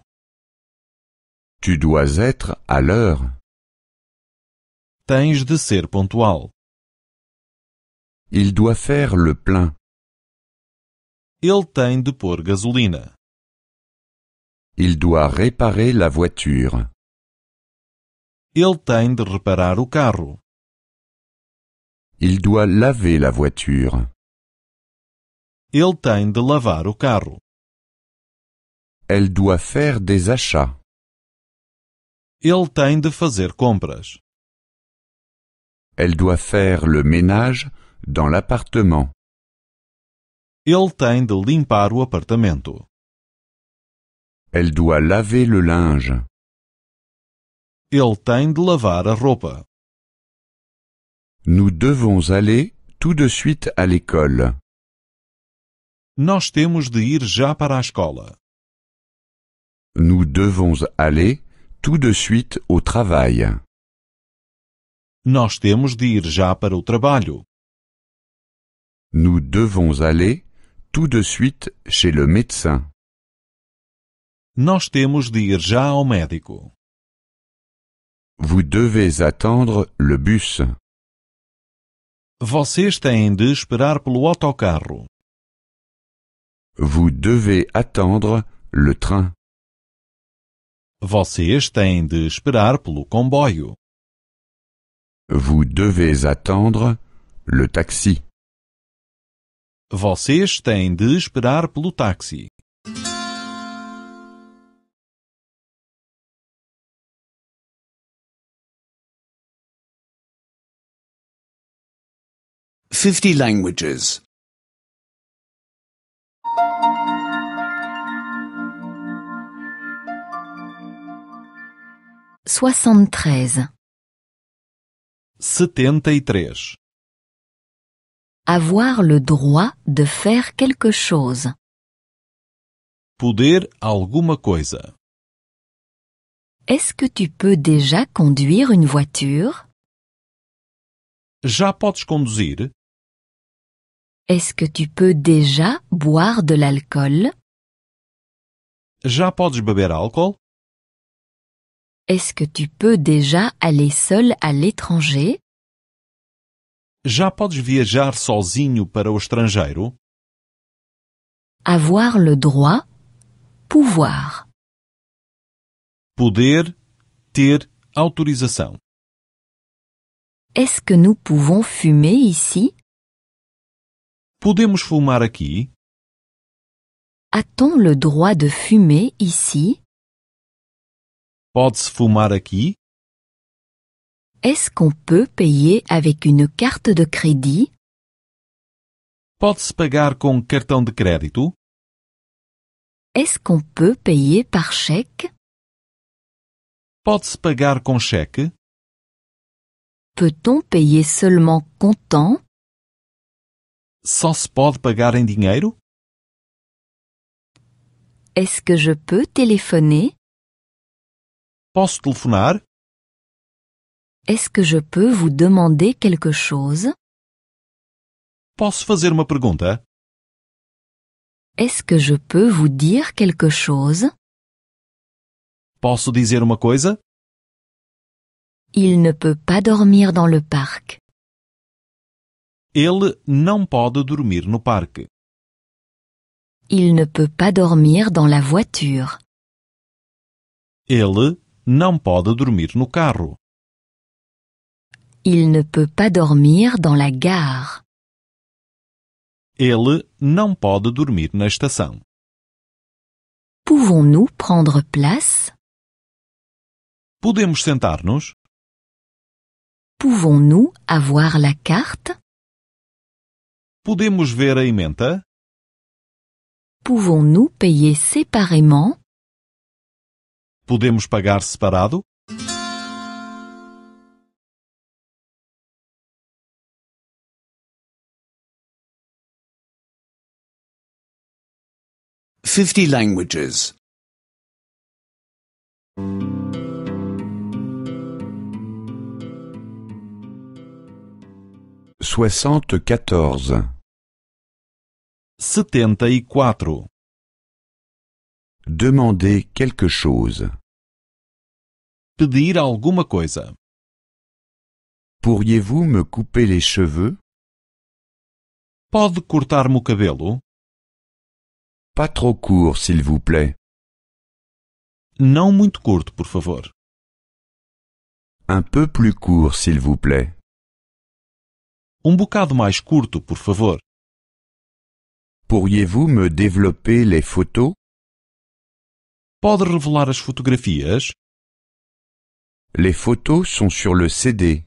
Tu dois être à l'heure. Tens de ser pontual. Il doit faire le plein. Il tem de pôr gasolina. Il doit réparer la voiture. Il tem de reparar o carro. Il doit laver la voiture. Il tem de lavar o carro. Elle doit faire des achats. Ele tem de fazer compras. Elle doit faire le ménage dans l'appartement. Ele tem de limpar o apartamento. Elle doit laver le linge. Ele tem de lavar a roupa. Nous devons aller tout de suite à l'école. Nós temos de ir já para a escola. Nous devons aller tout de suite au travail. Nós temos de ir já para o trabalho. Nous devons aller tout de suite chez le médecin. Nós temos de ir já ao médico. Vous devez attendre le bus. Vocês têm de esperar pelo autocarro. Vous devez attendre le train. Vocês têm de esperar pelo comboio. Vous devez attendre le taxi. Vocês têm de esperar pelo táxi. Fifty languages. 73 73 e Avoir le droit de faire quelque chose. pouvoir alguma coisa. Est-ce que tu peux déjà conduire une voiture? Já podes conduzir? Est-ce que tu peux déjà boire de l'alcool? Já podes beber alcool? Est-ce que tu peux déjà aller seul à l'étranger? Já podes viajar sozinho para o estrangeiro? Avoir le droit, pouvoir. Poder, ter autorização. Est-ce que nous pouvons fumer ici? Podemos fumar aqui? A-t-on le droit de fumer ici? Est-ce qu'on peut payer avec une carte de crédit? pode pagar de Est-ce qu'on peut payer par chèque? pode pagar com cheque? Peut-on payer seulement comptant? Só se pode pagar em dinheiro? Est-ce que je peux téléphoner? Posso telefonar? Est-ce que je peux vous demander quelque chose? Posso fazer uma pergunta? Est-ce que je peux vous dire quelque chose? Posso dizer uma coisa? Il ne peut pas dormir dans le parc. Ele não pode dormir no parque. Il ne peut pas dormir dans la voiture. não pode dormir no carro. Il ne peut pas dormir dans la gare. Ele não pode dormir na estação. Pouvons-nous prendre place? Podemos sentar-nos? Pouvons-nous avoir la carte? Podemos ver a emenda? Pouvons-nous payer séparément? Podemos pagar separado? Fifty languages. Soixante-quatorze. Setenta e quatro. Demander quelque chose. Pedir alguma coisa. Pourriez-vous me couper les cheveux? Pode cortar-me o cabelo? Pas trop court, s'il vous plaît. Não muito curto, por favor. Un peu plus court, s'il vous plaît. Um bocado mais curto, por favor. Pourriez-vous me développer les photos? Pode revelar as fotografias? Les photos sont sur le CD.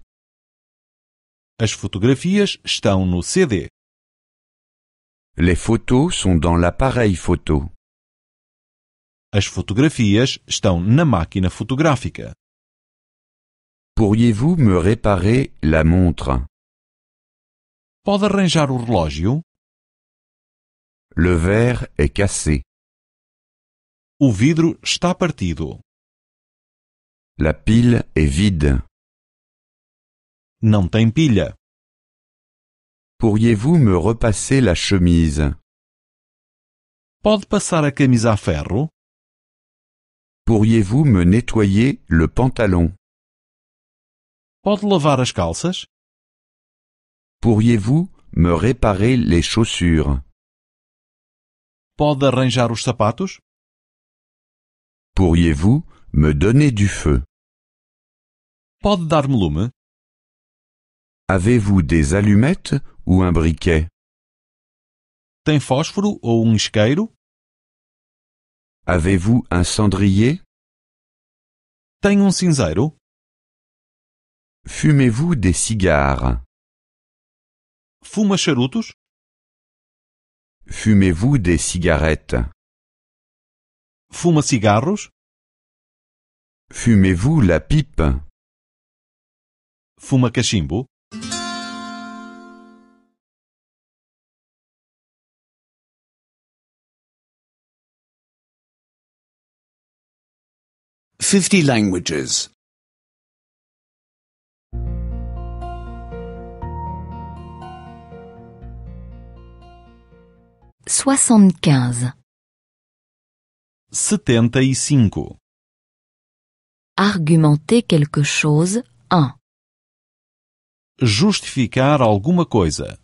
As fotografias estão no CD. Les photos sont dans l'appareil photo. As fotografias estão na máquina fotográfica. Pourriez-vous me réparer la montre Pode arranjar o relógio? Le verre est cassé. O vidro está partido. La pile est vide. Não tem pilha. Pourriez-vous me repasser la chemise Pode passar a camisa a ferro? Pourriez-vous me nettoyer le pantalon Pode lavar as calças? Pourriez-vous me réparer les chaussures Pode arranjar os sapatos? Pourriez-vous me donner du feu? Pode dar-me lume? Avez-vous des allumettes ou un briquet? Tem fósforo ou um isqueiro? Avez-vous un cendrier? Tem um cinzeiro? Fumez-vous des cigares? Fuma charutos? Fumez-vous des cigarettes? Fuma cigarros? Fumez-vous la pipe? Fuma cachimbo? Fifty languages. Soixante-quinze. 75 Argumenter quelque chose, 1 Justificar alguma coisa,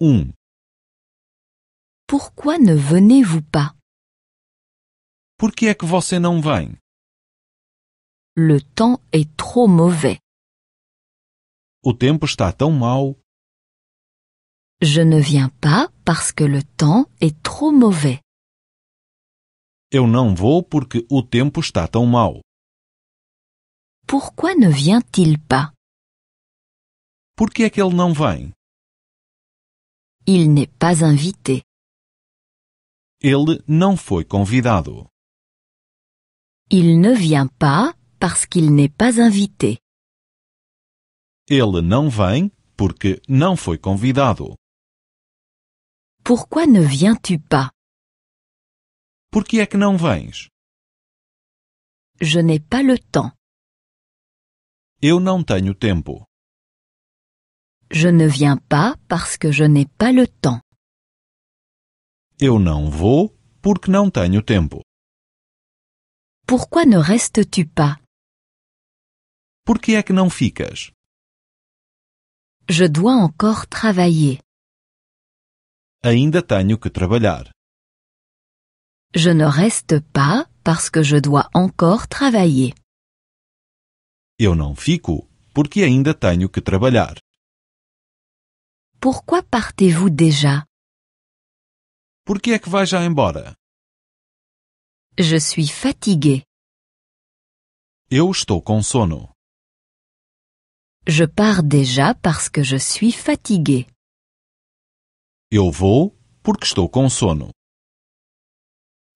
1 Pourquoi ne venez-vous pas? Por que é que você não vem? Le temps est trop mauvais. O tempo está tão mau. Je ne viens pas parce que le temps est trop mauvais. Eu não vou porque o tempo está tão mau. Pourquoi ne vient-il pas? Por que é que ele não vem? Il n'est pas invité. Ele não foi convidado. Il ne vient pas parce qu'il n'est pas invité. Ele não vem porque não foi convidado. Pourquoi ne viens-tu pas? Por que é que não vens? Je n'ai pas le temps. Eu não tenho tempo. Je ne viens pas parce que je n'ai pas le temps. Eu não vou porque não tenho tempo. Pourquoi ne restes-tu pas? Por que é que não ficas? Je dois encore travailler. Ainda tenho que trabalhar. Je ne reste pas parce que je dois encore travailler. Eu não fico porque ainda tenho que trabalhar. Pourquoi partez-vous déjà? Por que é que vais já embora? Je suis fatigué. Eu estou com sono. Je pars déjà parce que je suis fatigué. Eu vou porque estou com sono.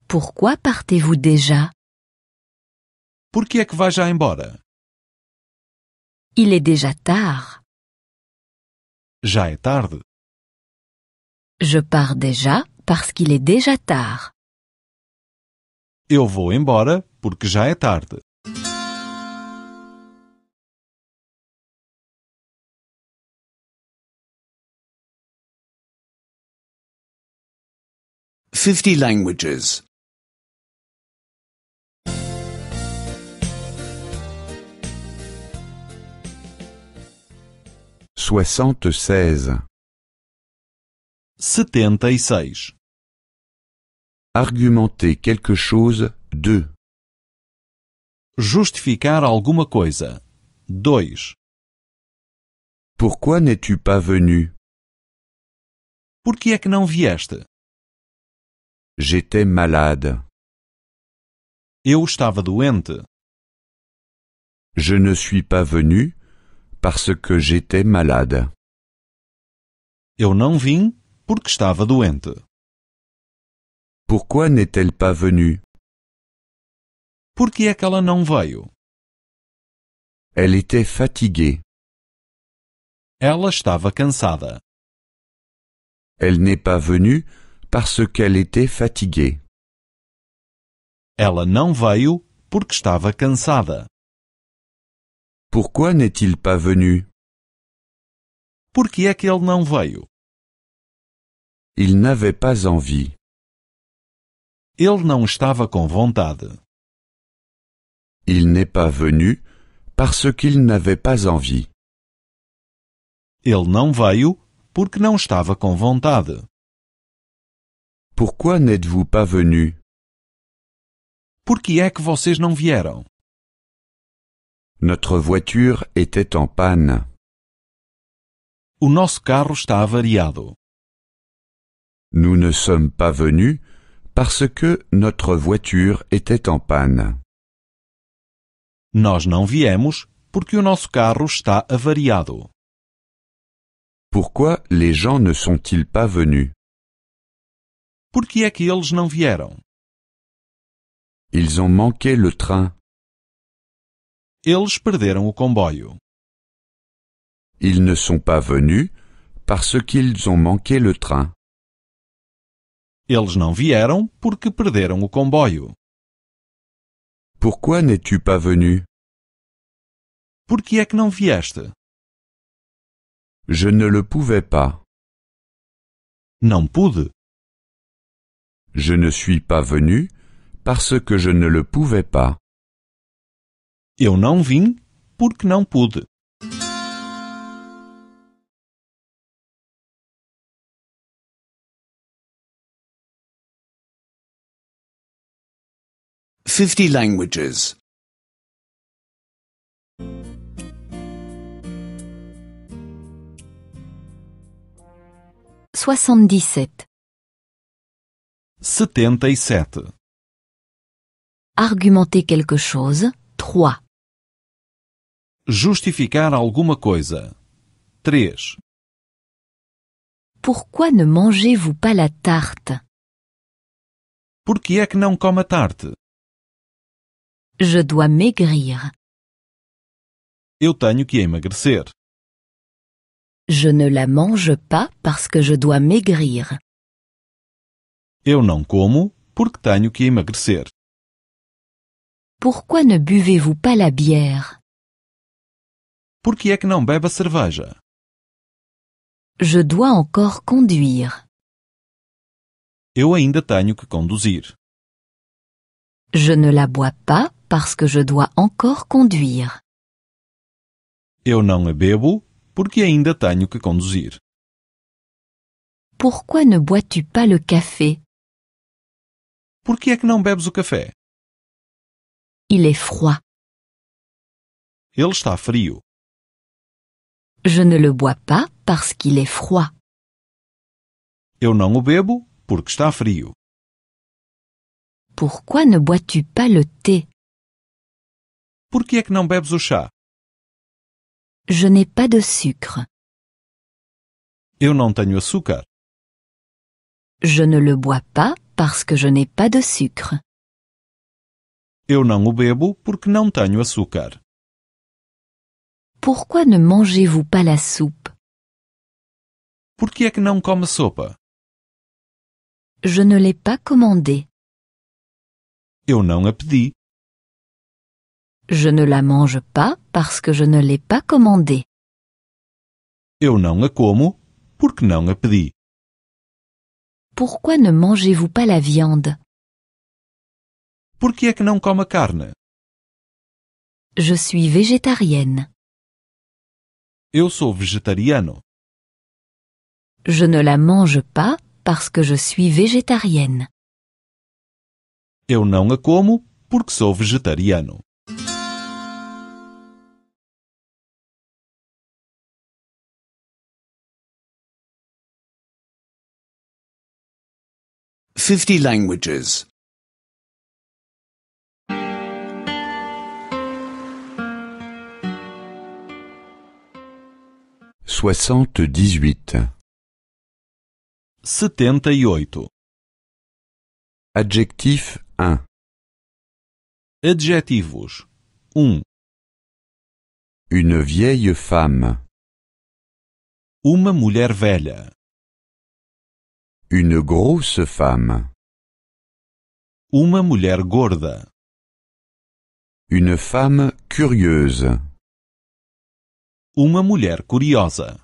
Pourquoi partez-vous déjà? Por que é que vai já embora? Il est déjà tard. Já é tarde. Je pars déjà parce qu'il est déjà tard. Eu vou embora porque já é tarde. Fifty languages. 76 76 e Argumenter quelque chose 2 Justificar alguma coisa 2 Pourquoi n'es-tu pas venu Pourquoi que ce que não vieste J'étais malade Eu estava doente Je ne suis pas venu parce que j'étais malade. Eu não vim porque estava doente. Pourquoi n'est-elle pas venue? Por que é que ela não veio? Elle était fatiguée. Ela estava cansada. Elle n'est pas venue parce qu'elle était fatiguée. Ela não veio porque estava cansada. Pourquoi n'est-il pas venu? Por que é qu'il ele não Il n'avait pas envie. Ele não estava com vontade. Il n'est pas venu parce qu'il n'avait pas envie. Ele não veio porque não estava com vontade. Pourquoi n'êtes-vous pas venu? Por que é que vocês não vieram? Notre voiture était en panne. O nosso carro está avariado. Nous ne sommes pas venus parce que notre voiture était en panne. Nós não viemos porque o nosso carro está avariado. Pourquoi les gens ne sont-ils pas venus? Por que é que eles não vieram? Ils ont manqué le train. Eles perderam o comboio. Ils ne sont pas venus parce qu'ils ont manqué le train. Eles não vieram porque perderam o comboio. Pourquoi n'es-tu pas venu? Por que é que não vieste? Je ne le pouvais pas. Não pude. Je ne suis pas venu parce que je ne le pouvais pas. Eu não vim porque não pude. Fifty languages. Soixante-dix-sept. Setenta e sete. Argumenter quelque chose, trois. Justificar alguma coisa. 3. Pourquoi ne mangez-vous pas la tarte? Por que é que não come a tarte? Je dois maigrir. Eu tenho que emagrecer. Je ne la mange pas parce que je dois maigrir. Eu não como porque tenho que emagrecer. Pourquoi ne buvez-vous pas la bière? Por que é que não bebe a cerveja? Je dois encore conduire. Eu ainda tenho que conduzir. Je ne la bois pas parce que je dois encore conduire. Eu não a bebo porque ainda tenho que conduzir. Pourquoi ne bois-tu pas le café? Por que é que não bebes o café? Il est froid. Ele está frio. Je ne le bois pas parce qu'il est froid. Eu não o bebo porque está frio. Pourquoi ne bois-tu pas le thé? Por que é que não bebes o chá? Je n'ai pas de sucre. Eu não tenho açúcar. Je ne le bois pas parce que je n'ai pas de sucre. Eu não o bebo porque não tenho açúcar. Pourquoi ne mangez-vous pas la soupe? Pour que é que não come sopa? Je ne l'ai pas commandée. Eu não a pedi. Je ne la mange pas parce que je ne l'ai pas commandée. Eu não a como porque não a pedi. Pourquoi ne mangez-vous pas la viande? Por que é que não come carne? Je suis végétarienne. Eu sou vegetariano. Je ne la mange pas parce que je suis végétarienne. Eu não a como porque sou vegetariano. Fifty languages. Soixante-dix-huit. E Adjectif 1. Adjetivos 1. Um. Une vieille femme. Uma mulher velha. Une grosse femme. Uma mulher gorda. Une femme curieuse. Uma mulher curiosa.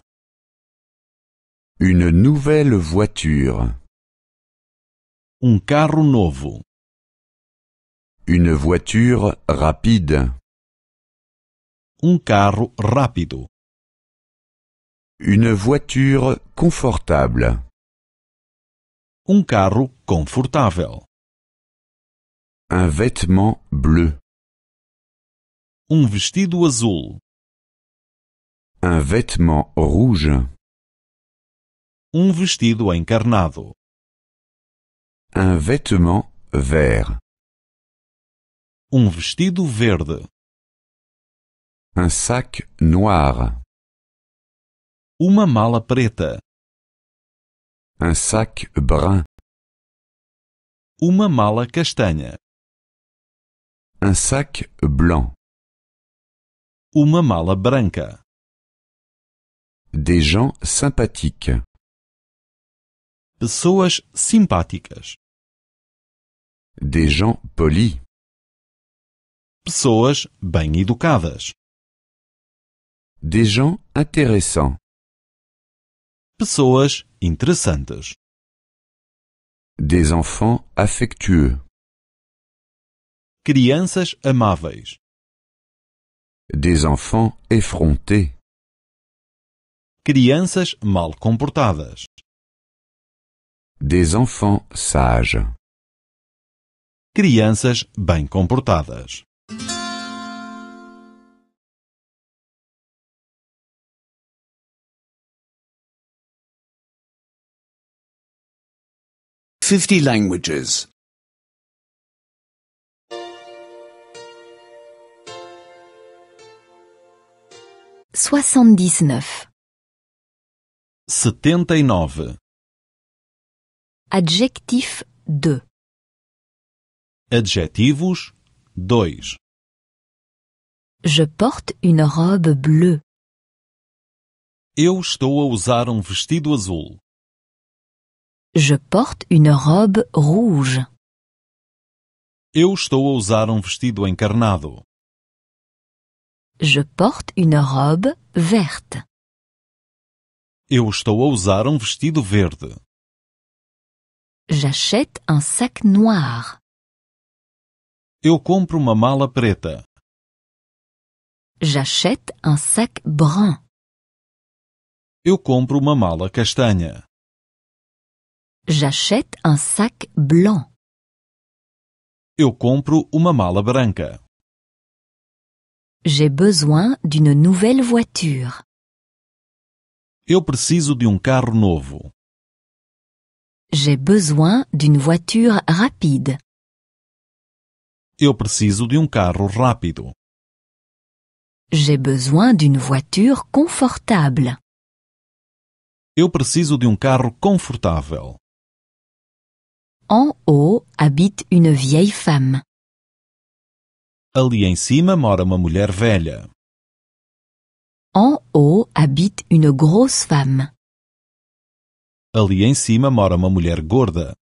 Une nouvelle voiture. Um carro novo. Une voiture rapide. Um carro rápido. Une voiture confortable. Um carro confortável. Un vêtement bleu. Um vestido azul. Un vêtement rouge. Um vestido encarnado. Un vêtement vert. Um vestido verde. Un sac noir. Uma mala preta. Un sac brun. Uma mala castanha. Un sac blanc. Uma mala branca. Des gens sympathiques. Pessoas simpáticas. Des gens polis. Pessoas bem educadas. Des gens intéressants. Pessoas interessantes. Des enfants affectueux. Crianças amáveis. Des enfants effrontés. Crianças mal comportadas. Des enfants sages. Crianças bem comportadas. Fifty languages. Soixante-dix-neuf setenta e nove Adjectif de Adjetivos dois Je porte une robe bleue. Eu estou a usar um vestido azul. Je porte une robe rouge. Eu estou a usar um vestido encarnado. Je porte une robe verte. Eu estou a usar um vestido verde. J'achète un sac noir. Eu compro uma mala preta. J'achète un sac brun. Eu compro uma mala castanha. J'achète un sac blanc. Eu compro uma mala branca. J'ai besoin d'une nouvelle voiture. Eu preciso de um carro novo. J'ai besoin d'une voiture rapide. Eu preciso de um carro rápido. J'ai besoin d'une voiture confortable. Eu preciso de um carro confortável. En haut habite une vieille femme. Ali em cima mora uma mulher velha. En haut habite une grosse femme. Ali em cima mora uma mulher gorda.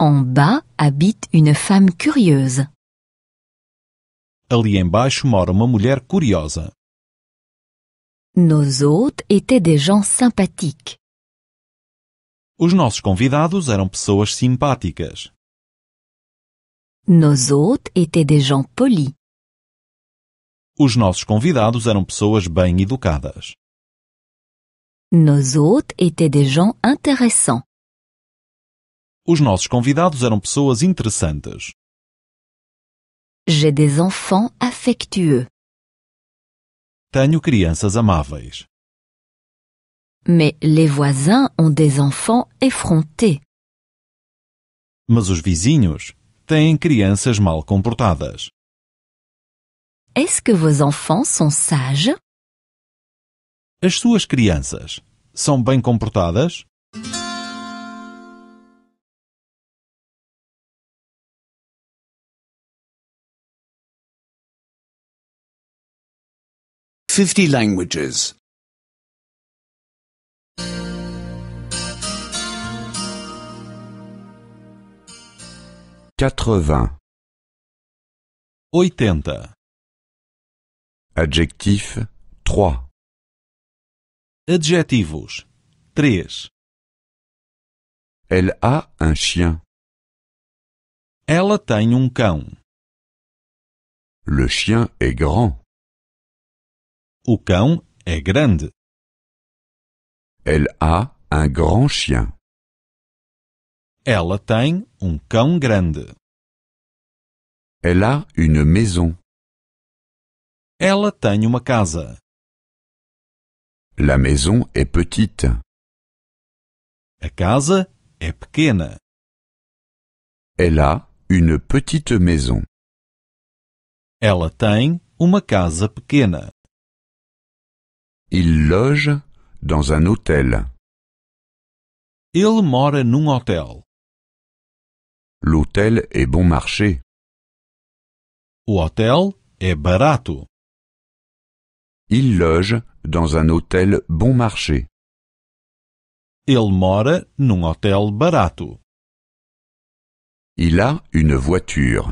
En bas habite une femme curieuse. Ali embaixo mora uma mulher curiosa. Nos hôtes étaient des gens sympathiques. Os nossos convidados eram pessoas simpáticas. Nos hôtes étaient des gens polis. Os nossos convidados eram pessoas bem educadas. Nos hôtes étaient des gens intéressants. Os nossos convidados eram pessoas interessantes. J'ai des enfants affectueux. Tenho crianças amáveis. Mais les voisins ont des enfants effrontés. Mas os vizinhos têm crianças mal comportadas. Est-ce que vos enfants sont sages? As suas crianças são bem comportadas? Fifty languages. Quatre-vingts. Oitenta. Adjectif 3 Adjetivos 3 Elle a un chien. Ela tem um cão. Le chien est grand. O cão é grande. Elle a un grand chien. Ela tem um cão grande. Elle a une maison. Ela tem uma casa. La maison est petite. A casa é pequena. Elle a une petite maison. Ela tem uma casa pequena. Il loge dans un hôtel. Ele mora num hotel. L'hôtel est bon marché. O hotel é barato. Il loge dans un hôtel bon marché. il mora num hotel barato. Il a une voiture.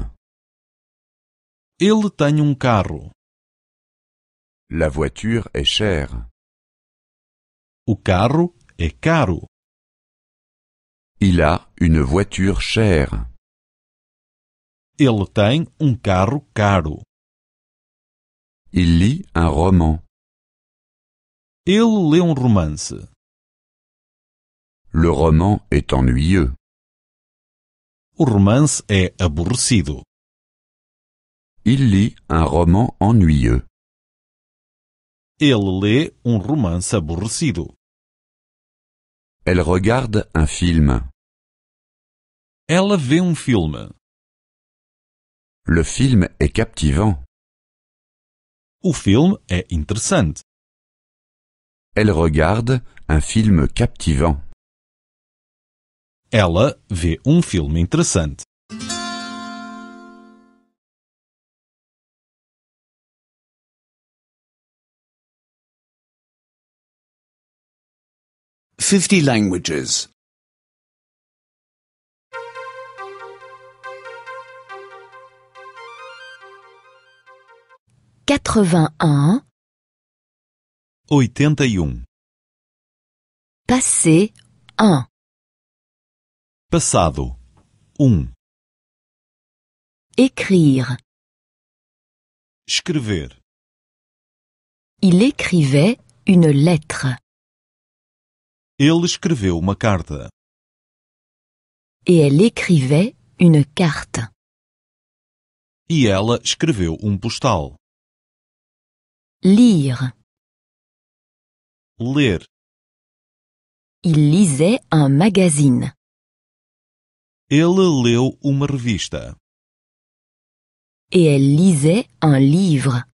il tem um carro. La voiture est chère. O carro é caro. Il a une voiture chère. Ele tem um carro caro. Il lit un roman. Il lit un um romance. Le roman est ennuyeux. O romance est aborrecido. Il lit un roman ennuyeux. Elle lit un um romance aborrecido. Elle regarde un film. Elle vê un um film. Le film est captivant. O filme é interessante. Elle regarde un film captivant. Ela vê um filme interessante. Fifty languages. 81 81 Passé 1 Passado 1 Écrire Escrever Il écrivait une lettre. Ele escreveu uma carta. Et elle écrivait une carte. E ela escreveu um postal. Lire. Lire. Il lisait un magazine. Ele leu uma revista. Et elle lisait un livre.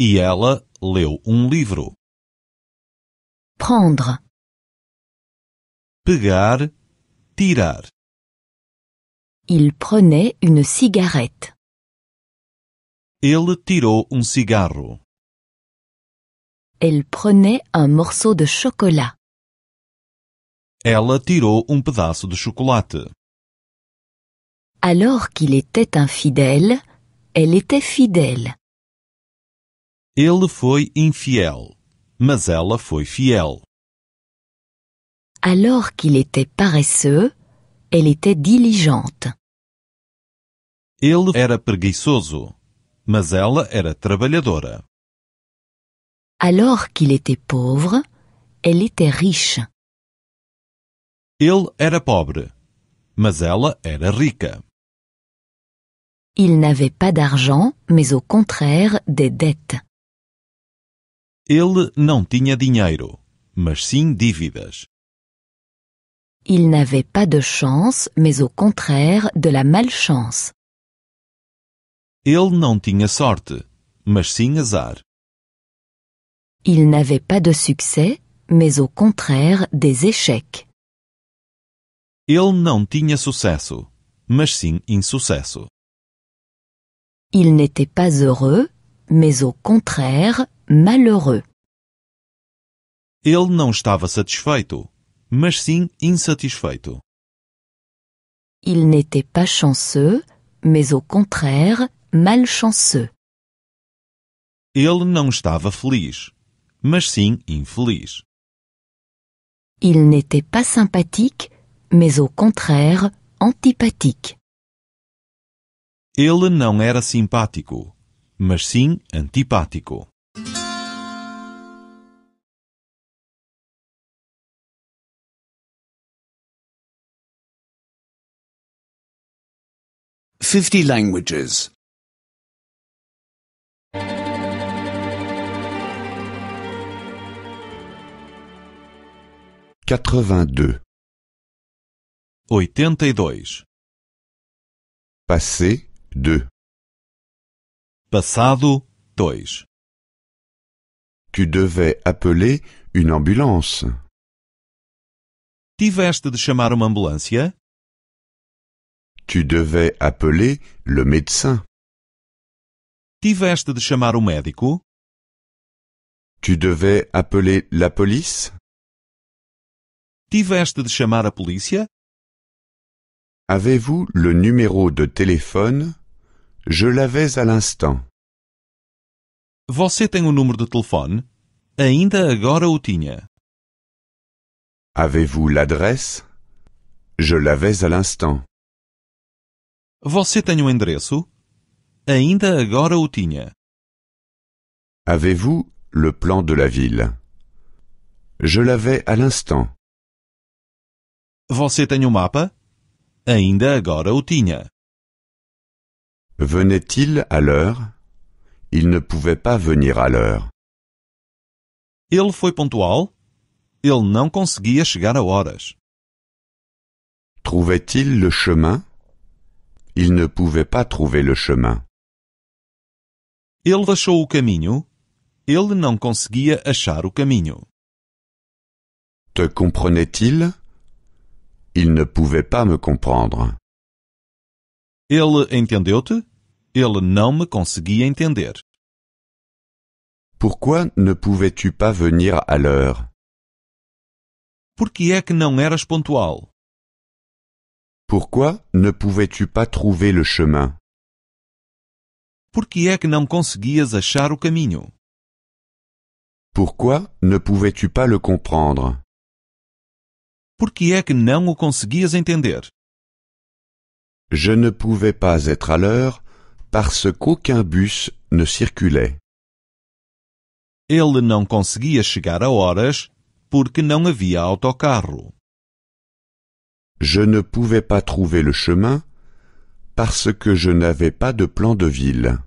E ela leu um livro. Prendre. Pegar, tirar. Il prenait une cigarette. Ele tirou um cigarro. Elle prenait un morceau de chocolat. Ela tirou um pedaço de chocolate. Alors qu'il était infidèle, elle était fidèle. Ele foi infiel, mas ela foi fiel. Alors qu'il était paresseux, elle était diligente. Ele era preguiçoso, mas ela era trabalhadora. Alors qu'il était pauvre, elle était riche. Ele era pobre, mas ela era rica. Il n'avait pas d'argent, mais au contraire des dettes. Ele não tinha dinheiro, mas sim dívidas. Il n'avait pas de chance, mais au contraire de la malchance. Ele não tinha sorte, mas sim azar. Il n'avait pas de succès, mais au contraire des échecs. Ele não tinha sucesso, mas sim insucesso. Il n'était pas heureux, mais au contraire malheureux. Ele não estava satisfeito, mas sim insatisfeito. Il n'était pas chanceux, mais au contraire malchanceux. Ele não estava feliz, mas sim infeliz. Il n'était pas sympathique, mais au contraire antipathique. Ele não era simpático, mas sim antipático. Fifty languages. 82. 82 e Passé 2 Passado 2 Tu devais appeler une ambulance. Tiveste de chamar uma ambulância? Tu devais appeler le médecin. Tiveste de chamar o médico? Tu devais appeler la police? Tiveste de chamar a polícia? Avez-vous le numéro de téléphone? Je l'avais à l'instant. Você tem o número de telefone? Ainda agora o tinha. Avez-vous l'adresse? Je l'avais à l'instant. Você tem o endereço? Ainda agora o tinha. Avez-vous le plan de la ville? Je l'avais à l'instant. Você tem um mapa? Ainda agora o tinha. Venait-il à l'heure? Il ne pouvait pas venir à l'heure. Ele foi pontual? Ele não conseguia chegar a horas. Trouvait-il le chemin? Il ne pouvait pas trouver le chemin. Ele achou o caminho? Ele não conseguia achar o caminho. Te comprenait-il? Il ne pouvait pas me comprendre. Ele entendeu-te? Ele não me conseguia entender. Pourquoi ne pouvais-tu pas venir à l'heure? pourquoi é que não eras pontual? Pourquoi ne pouvais-tu pas trouver le chemin? que é que não conseguias achar o caminho? Pourquoi ne pouvais-tu pas le comprendre? Por que é que não o conseguias entender? Je ne pouvais pas être à l'heure parce qu'aucun bus ne circulait. Ele não conseguia chegar a horas porque não havia autocarro. Je ne pouvais pas trouver le chemin parce que je n'avais pas de plan de ville.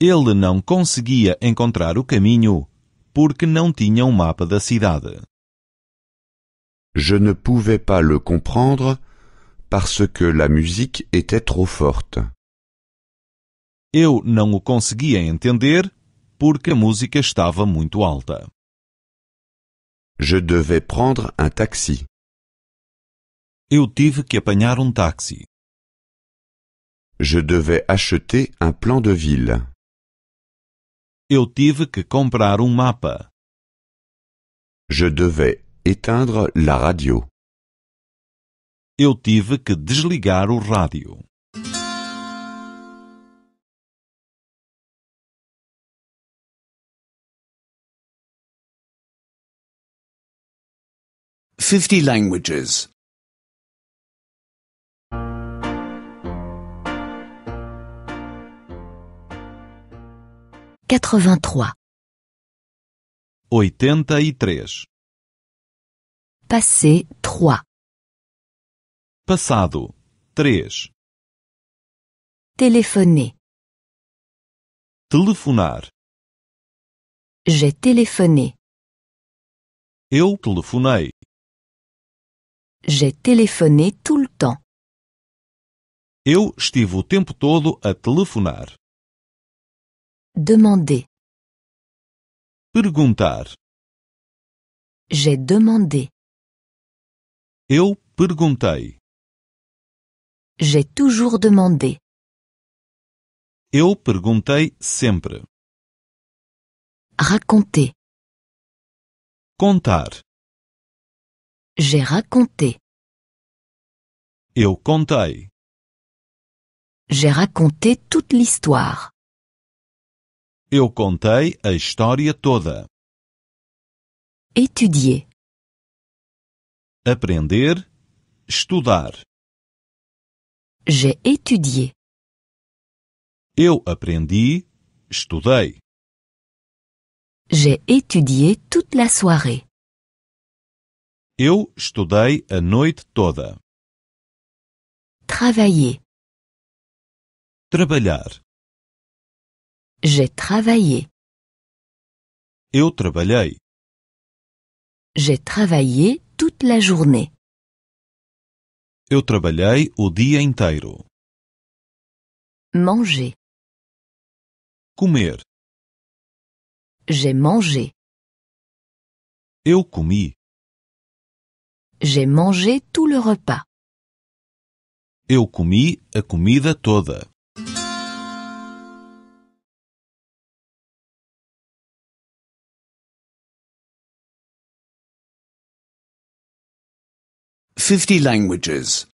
Ele não conseguia encontrar o caminho porque não tinha um mapa da cidade. Je ne pouvais pas le comprendre parce que la musique était trop forte. Eu não o conseguia entender porque a música estava muito alta. Je devais prendre un taxi. Eu tive que apanhar um táxi. Je devais acheter un plan de ville. Eu tive que comprar um mapa. Je devais éteindre la radio. Eu tive que desligar o rádio. Fifty languages. Quatre-vingt-trois. Oitenta e três. Passé 3. Passado 3. Téléphoner. Telefonar. J'ai téléphoné. Eu telefonei. J'ai téléphoné tout le temps. Eu estive o tempo todo a telefonar. Demander. Perguntar. J'ai demandé. Eu perguntei. J'ai toujours demandé. Eu perguntei sempre. Raconter. Contar. J'ai raconté. Eu contei. J'ai raconté toute l'histoire. Eu contei a história toda. Étudier. Aprender, estudar. J'ai étudié. Eu aprendi, estudei. J'ai étudié toute la soirée. Eu estudei a noite toda. Travailler. Trabalhar. J'ai travaillé. Eu trabalhei. J'ai travaillé toute la journée. Eu trabalhei o dia inteiro. Manger. Comer. J'ai mangé. Eu comi. J'ai mangé tout le repas. Eu comi a comida toda. 50 languages.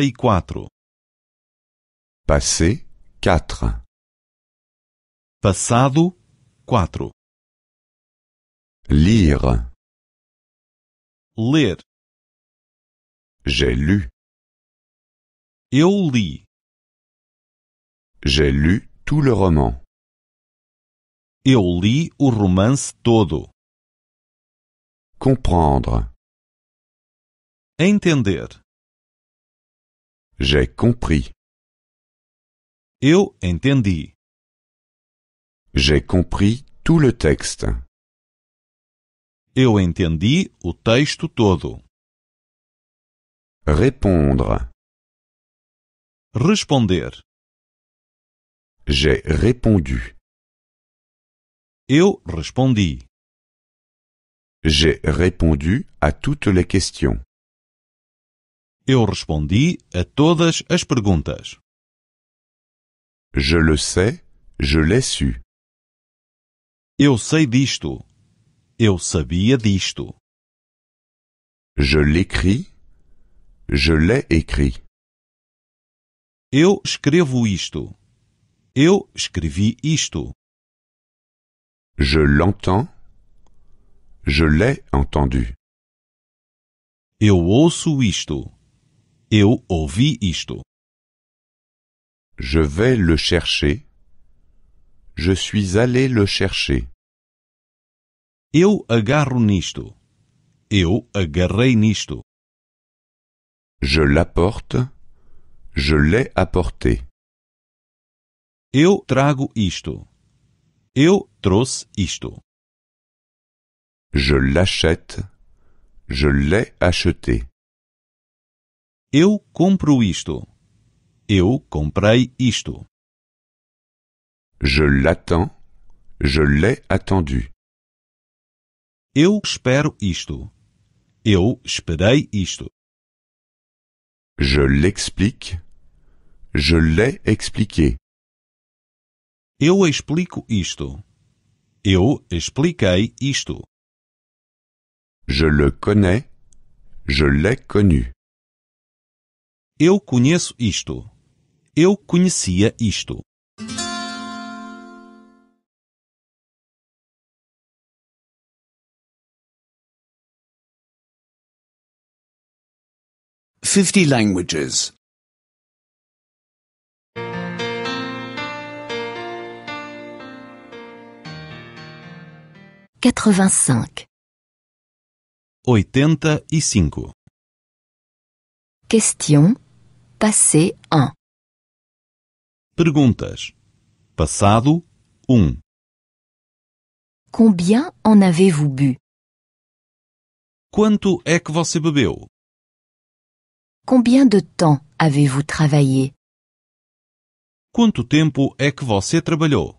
e quatro. Passé quatro Passado quatro Lire. Ler. J'ai lu. Eu li. J'ai lu tout le roman. Eu li o romance todo. Comprendre. Entender. J'ai compris. Eu entendi. J'ai compris tout le texte. Eu entendi o texto todo. Répondre. Responder. J'ai répondu. Eu respondi. J'ai répondu à toutes les questions. Eu respondi a todas as perguntas. Je le sais, je l'ai su. Eu sei disto. Eu sabia disto. Je l'écris. Je l'ai écrit. Eu escrevo isto. Eu isto. Je l'entends. Je l'ai entendu. Eu ouço isto. Eu ouvi isto. Je vais le chercher. Je suis allé le chercher. Eu agarro Eu agarrei Je l'apporte. Je l'ai apporté. Eu trago isto. Eu trouxe isto. Je l'achète. Je l'ai acheté. Eu compro isto. Eu comprei isto. Je l'attends. Je l'ai attendu. Eu espero isto. Eu esperei isto. Je l'explique. Je l'ai expliqué. Eu explico isto. Eu expliquei isto. Je le connais. Je l'ai connu. Eu conheço isto. Eu conhecia isto. Fifty languages. 85. 85. Question. Passé 1. Perguntas. Passado 1. Combien en avez-vous bu? Quanto é que você bebeu? Combien de temps avez-vous travaillé? Quanto tempo é que você trabalhou?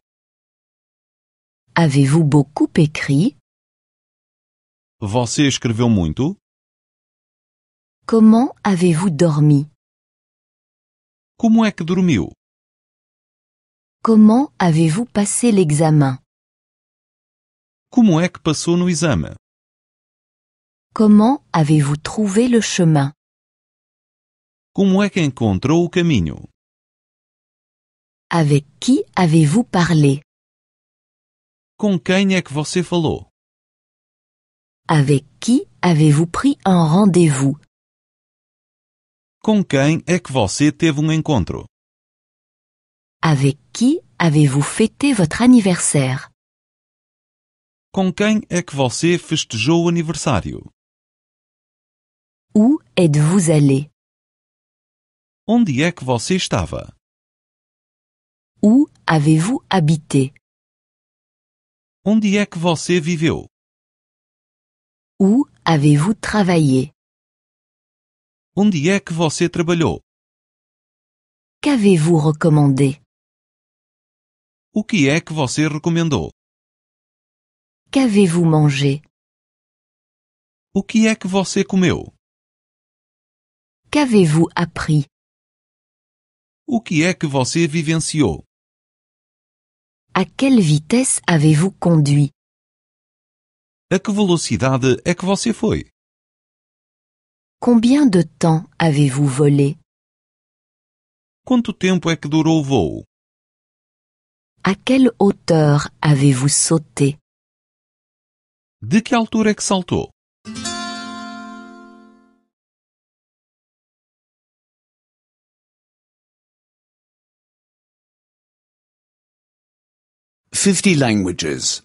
Avez-vous beaucoup écrit? Você escreveu muito? Comment avez-vous dormi? Como é que dormiu? Comment avez-vous passé l'examen? Como é que passou no exame? Comment avez-vous trouvé le chemin? Como é que encontrou o caminho? Avec qui avez-vous parlé? Com quem é que você falou? Avec qui avez-vous pris un rendez-vous? Com quem é que você teve um encontro? Avec qui avez-vous fêté votre anniversaire? Com quem é que você festejou o aniversário? Où êtes-vous allé? Onde é que você estava? Où avez-vous habité? Onde é que você viveu? Où avez-vous travaillé? Onde é que você trabalhou? Qu'avez-vous recommandé? O que é que você recomendou? Qu'avez-vous mangé? O que é que você comeu? Qu'avez-vous appris? O que é que você vivenciou? À quelle vitesse avez-vous conduit? A que velocidade é que você foi? Combien de temps avez-vous volé? Quanto tempo é que durou o voo? À quelle hauteur avez-vous sauté? De que altura é que saltou? 50 languages.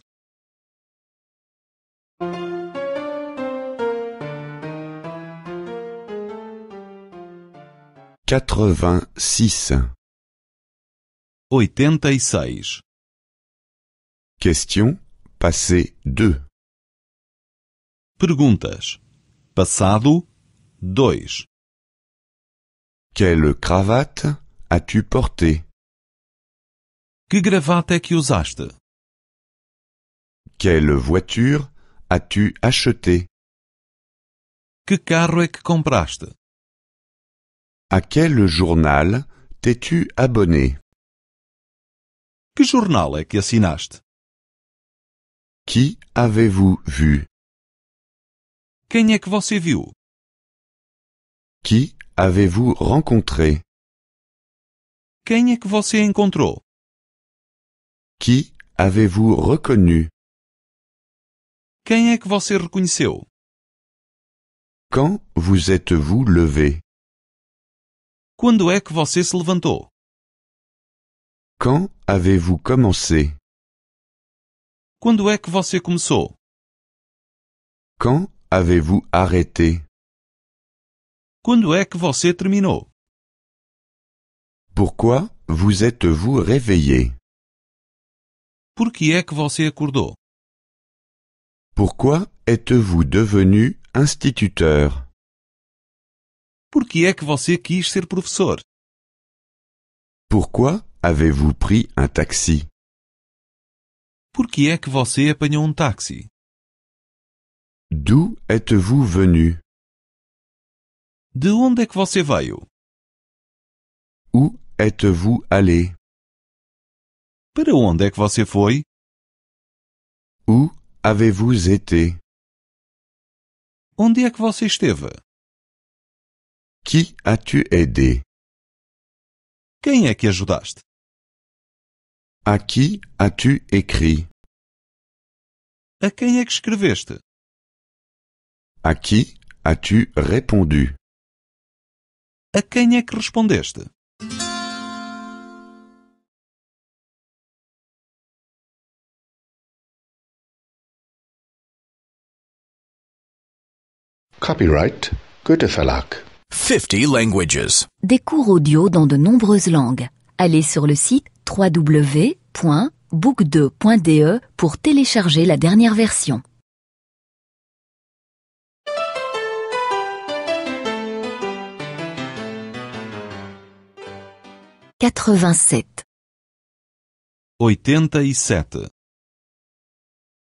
86. 86. E Question passé 2. Perguntas. Passado 2. Quelle cravate as-tu portée Que gravata é que usaste? Quelle voiture as-tu acheté? Que carro é que compraste? A quel journal t'es-tu abonné? Que jornal é que assinaste? Qui avez-vous vu? Quem é que você viu? Qui avez-vous rencontré? Quem é que você encontrou? Qui avez-vous reconnu? Quem é que você reconheceu? Quand vous êtes-vous levé? Quando é que você se levantou? Quand avez-vous commencé? Quando é que você começou? Quand avez-vous arrêté? Quando é que você terminou? Pourquoi vous êtes-vous réveillé? Por que é que você acordou? Pourquoi êtes-vous devenu instituteur? Por que é que você quis ser professor? Pourquoi avez-vous pris un taxi? Por que é que você apanhou um táxi? D'où êtes-vous venu? De onde é que você veio? Où êtes-vous allé? Para onde é que você foi? Où avez-vous été? Onde é que você esteve? Qui as-tu aidé? Quem é que ajudaste? A qui as-tu écrit? A quem é que escreveste? A qui as-tu répondu? A quem é que respondeste? Copyright 50 languages. Des cours audio dans de nombreuses langues. Allez sur le site www.book2.de pour télécharger la dernière version. 87. Passer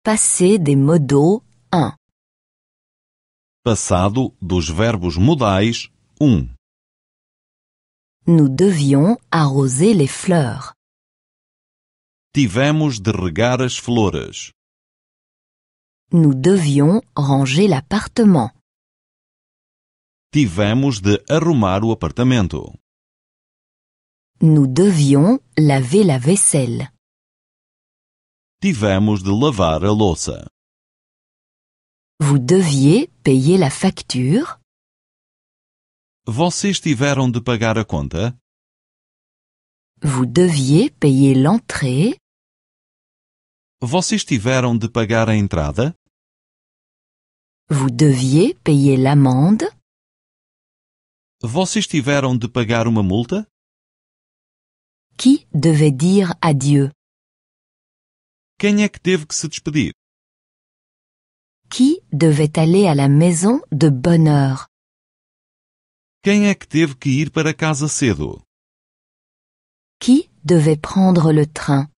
Passer des modos 1. Passado dos verbos modais 1. Nous devions arroser les fleurs. Tivemos de regar as flores. Nous devions ranger l'appartement. Tivemos de arrumar o apartamento. Nous devions laver la vaisselle. Tivemos de lavar a louça. Vous deviez payer la facture. Vous tiveram de pagar a conta? Vous deviez payer l'entrée. Vous tiveram de pagar a entrada? Vous deviez payer l'amende. Vous tiveram de pagar uma multa? Qui devait dire adieu? Quem é que teve que se despedir? qui devait aller à la maison de bonne heure? Quem é que teve que ir para casa cedo? Qui devait prendre le train?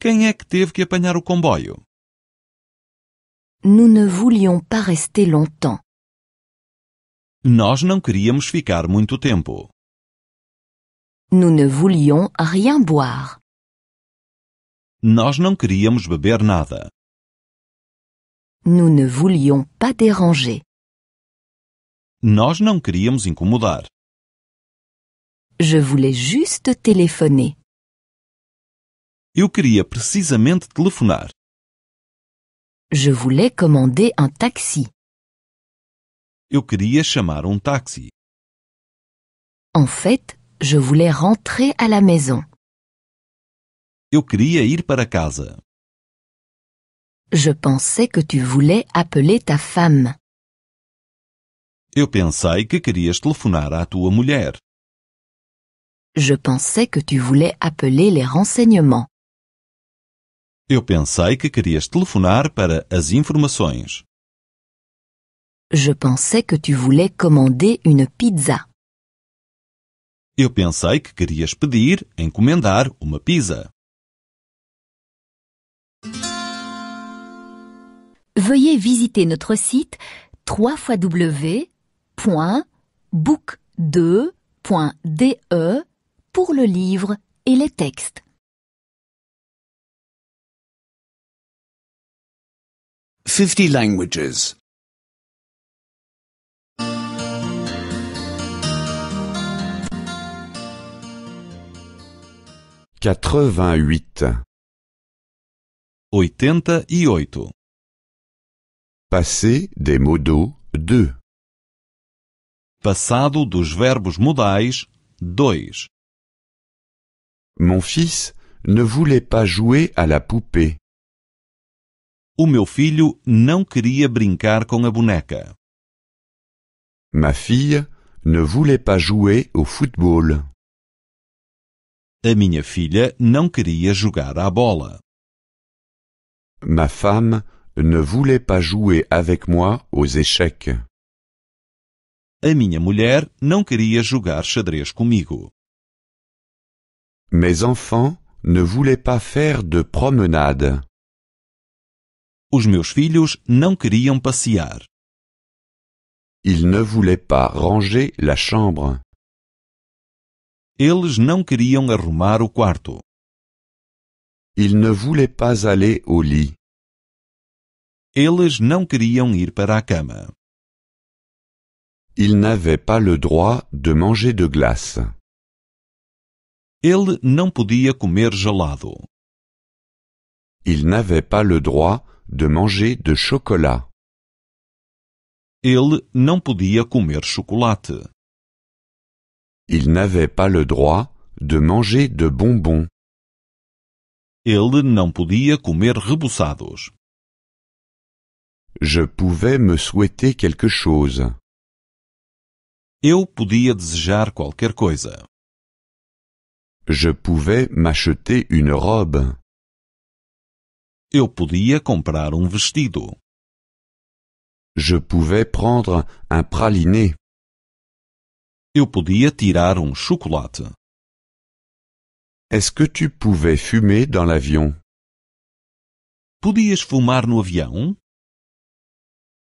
Quem é que teve que apanhar o comboio? Nous ne voulions pas rester longtemps. Nós não queríamos ficar muito tempo. Nous ne voulions rien boire. Nós não queríamos beber nada. Nous ne voulions pas déranger. Nós não queríamos incomodar. Je voulais juste téléphoner. Eu queria precisamente téléphoner. Je voulais commander un taxi. Eu queria chamar un um taxi. En fait, je voulais rentrer à la maison. Eu queria ir para casa. Je pensais que tu voulais appeler ta femme. Eu pensei que querias telefonar à tua mulher. Je pensais que tu voulais appeler les renseignements. Eu pensei que querias telefonar para as informações. Je pensais que tu voulais commander une pizza. Eu pensei que querias pedir, encomendar uma pizza. veuillez visiter notre site www.book2.de pour le livre et les textes. 50 languages. 88 88 Passé des modaux 2. Passado dos verbos modais 2. Mon fils ne voulait pas jouer à la poupée. O meu filho não queria brincar com a boneca. Ma fille ne voulait pas jouer au football. A minha filha não queria jogar à bola. Ma femme ne voulait pas jouer avec moi aux échecs. A minha mulher não queria jogar xadrez comigo. Mes enfants ne voulaient pas faire de promenade. Os meus filhos não queriam passear. Ils ne voulaient pas ranger la chambre. Eles não queriam arrumar o quarto. Ils ne voulaient pas aller au lit. Eles não queriam ir para a cama. Il n'avait pas le droit de manger de glace. Ele não podia comer gelado. Il n'avait pas le droit de manger de chocolat. Ele não podia comer chocolate. Il n'avait pas le droit de manger de bonbons. Ele não podia comer reboçados. Je pouvais me souhaiter quelque chose. Eu podia desejar qualquer coisa. Je pouvais m'acheter une robe. Eu podia comprar un um vestido. Je pouvais prendre un praliné. Eu podia tirer un um chocolate. Est-ce que tu pouvais fumer dans l'avion? Podias fumar no avião?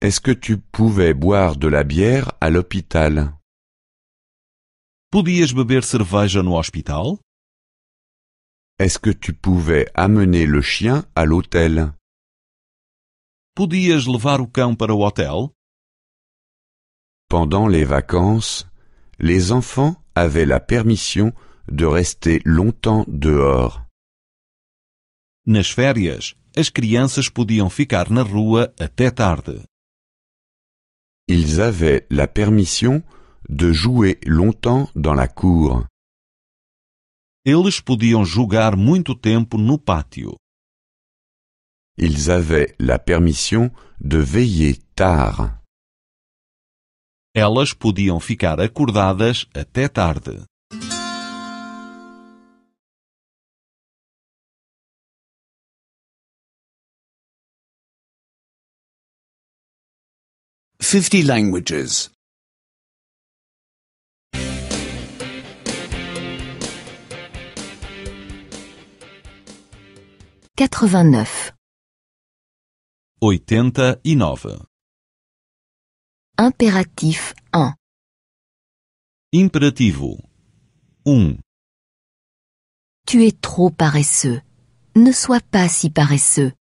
Est-ce que tu pouvais boire de la bière à l'hôpital? Podias beber cerveja no hospital? Est-ce que tu pouvais amener le chien à l'hôtel? Podias levar o cão para o hotel? Pendant les vacances, les enfants avaient la permission de rester longtemps dehors. Nas férias, as crianças podiam ficar na rua até tarde. Ils avaient la permission de jouer longtemps dans la cour. Eles podiam jogar muito tempo no pátio. Ils avaient la permission de veiller tard. Elas podiam ficar acordadas até tarde. 50 languages. 89. 89. Impératif 1. Imperativo 1. Tu es trop paresseux. Ne sois pas si paresseux.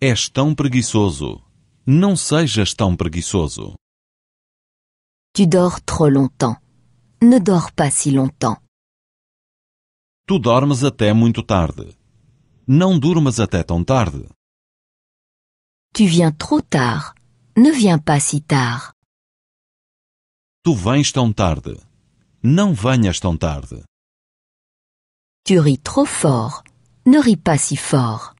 És tão preguiçoso. Não sejas tão preguiçoso. Tu dors trop longtemps. Ne dors pas si longtemps. Tu dormes até muito tarde. Não durmas até tão tarde. Tu viens trop tard. Ne viens pas si tard. Tu vens tão tarde. Não venhas tão tarde. Tu ris trop fort. Ne ris pas si fort.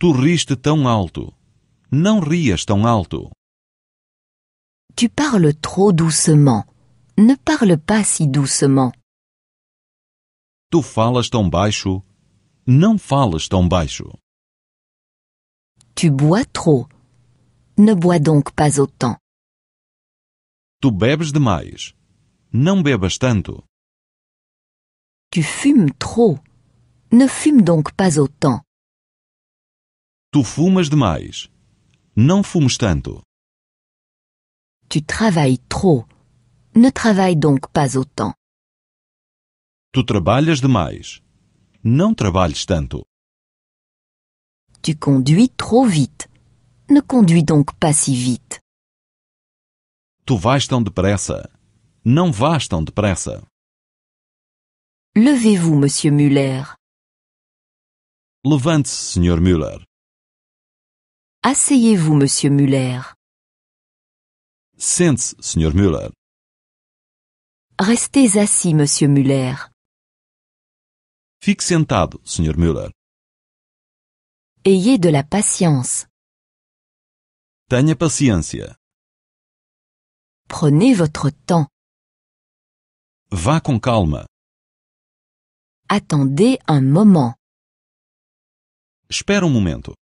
Tu riste tão alto. Não rias tão alto. Tu parles trop doucement. Ne parle pas si doucement. Tu falas tão baixo. Não falas tão baixo. Tu bois trop. Ne bois donc pas autant. Tu bebes demais. Não bebas tanto. Tu fumes trop. Ne fume donc pas autant. Tu fumas demais. Não fumes tanto. Tu travailles trop. Ne travaille donc pas autant. Tu trabalhas demais. Não trabalhes tanto. Tu conduis trop vite. Ne conduis donc pas si vite. Tu vais tão depressa. Não vais tão depressa. Levez-vous, monsieur Müller. Levante-se, Sr. Müller. Asseyez-vous, monsieur Muller. sente Sr. Müller. Restez assis, monsieur Muller. Fique sentado, Sr. Müller. Ayez de la patience. Tenha paciência. Prenez votre temps. Va com calma. Attendez un moment. Espere um momento.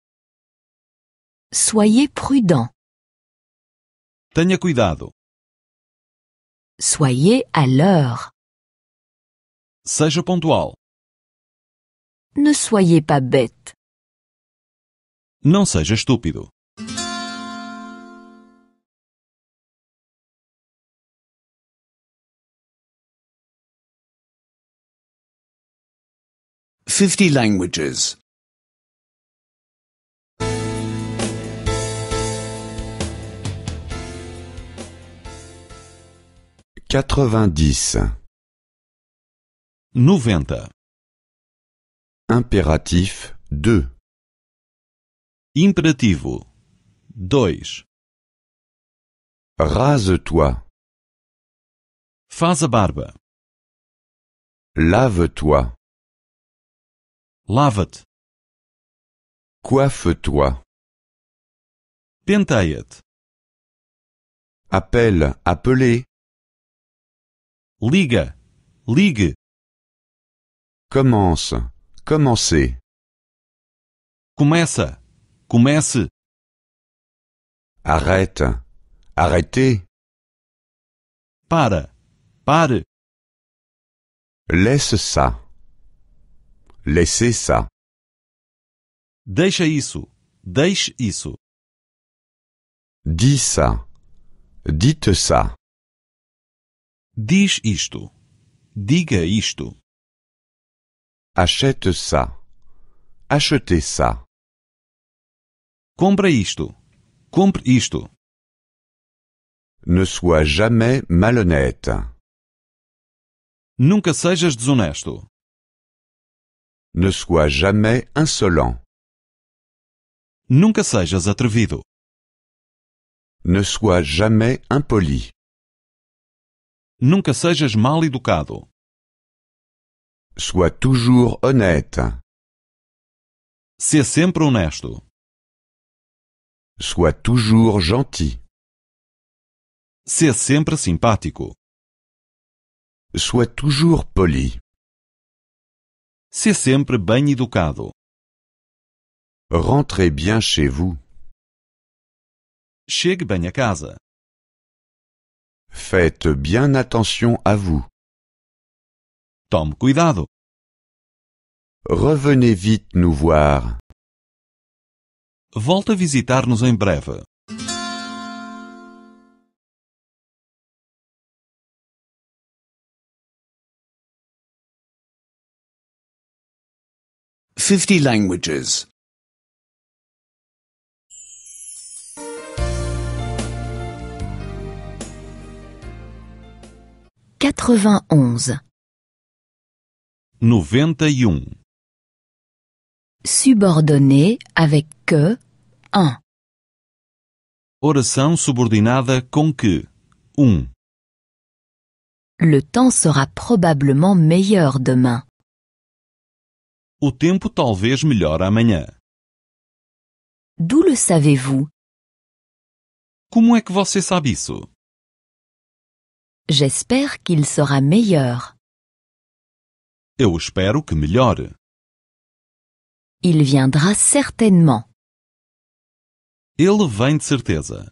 Soyez prudent. Tenha cuidado. Soyez à l'heure. Seja pontual. Ne soyez pas bête. Não seja estúpido. Fifty languages. Quatre-vingt-dix. Noventa. Impératif 2. Imperativo 2. Rase-toi. Faz a barba. Lave-toi. Lava-te. Coiffe-toi. Penteia-te. Appelle, appelez. Liga, ligue. Commence, commencez. Começa, comece. Arrête, arrêtez. Para, pare. Laisse ça. Laissez ça. Deixa isso. Deixe isso. Dis ça. Dites ça. Diz isto. Diga isto. Achete ça. Achetez ça. Compra isto. Compre isto. Ne sois jamais malhonnête. Nunca sejas desonesto. Ne sois jamais insolent. Nunca sejas atrevido. Ne sois jamais impoli. Nunca sejas mal educado. Sois toujours honnête. Seja sempre honesto. Sois toujours gentil. Seja sempre simpático. Sois toujours poli. Seja sempre bem educado. Rentrez bien chez vous. Chegue bem a casa. Faites bien attention à vous. Tom cuidado. Revenez vite nous voir. Volta visitar-nos em breve. Fifty languages. 91 91 e um. Subordonné avec que 1 Oração subordinada com que 1 um. Le temps sera probablement meilleur demain. O tempo talvez melhor amanhã. D'où le savez-vous? Como é que você sabe isso? J'espère qu'il sera meilleur. Eu espero que melhore. Il viendra certainement. Ele vem de certeza.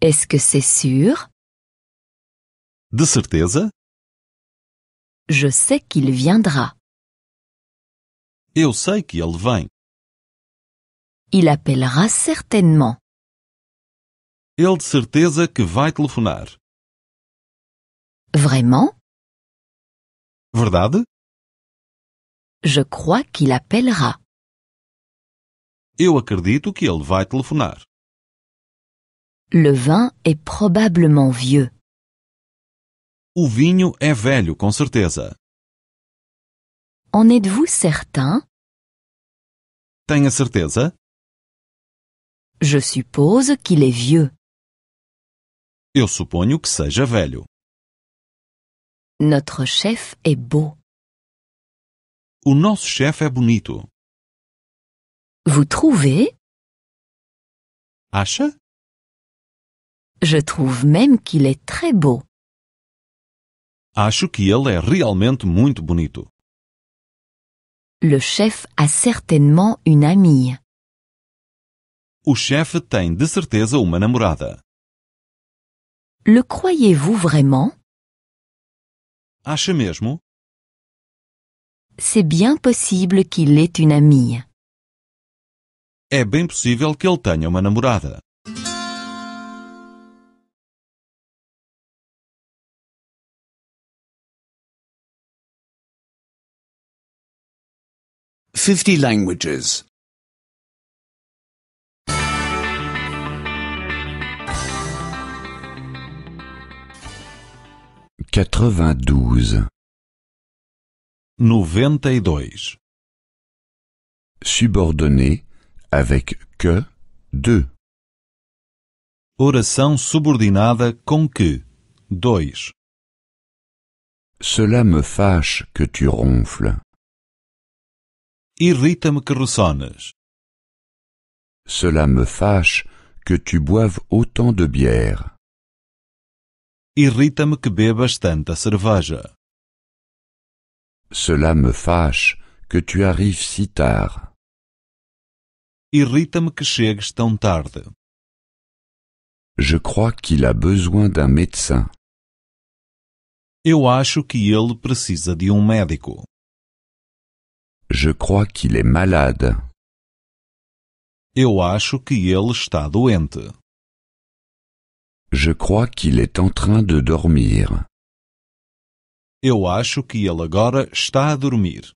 Est-ce que c'est sûr? De certeza? Je sais qu'il viendra. Eu sei que ele vem. Il appellera certainement. Ele de certeza que vai telefonar. Vraiment? Verdade? Je crois qu'il appellera. Eu acredito que ele vai telefonar. Le vin est probablement vieux. O vinho é velho, com certeza. En êtes-vous certain? Tenha certeza? Je suppose qu'il est vieux. Eu suponho que seja velho. Notre chef est beau. O nosso chefe é bonito. Vous trouvez Acha? Je trouve même qu'il est très beau. Acho que ele é realmente muito bonito. Le chef a certainement une amie. O chefe tem de certeza uma namorada. Le croyez-vous vraiment Acha mesmo? C'est bien possible qu'il ait une amie. É bem possível que ele tenha uma namorada. Fifty languages. 92. 92. E subordonné avec que deux. Oração subordinada com que 2. Cela me fâche que tu ronfles. Irrita-me que ressonnes. Cela me fâche que tu boives autant de bière. Irrita-me que bebas tanta cerveja. Cela me fâche que tu arrives si tard. Irrita-me que chegues tão tarde. Je crois qu'il a besoin d'un médecin. Eu acho que ele precisa de um médico. Je crois qu'il est malade. Eu acho que ele está doente. Je crois qu'il est en train de dormir. Eu acho que ele agora está a dormir.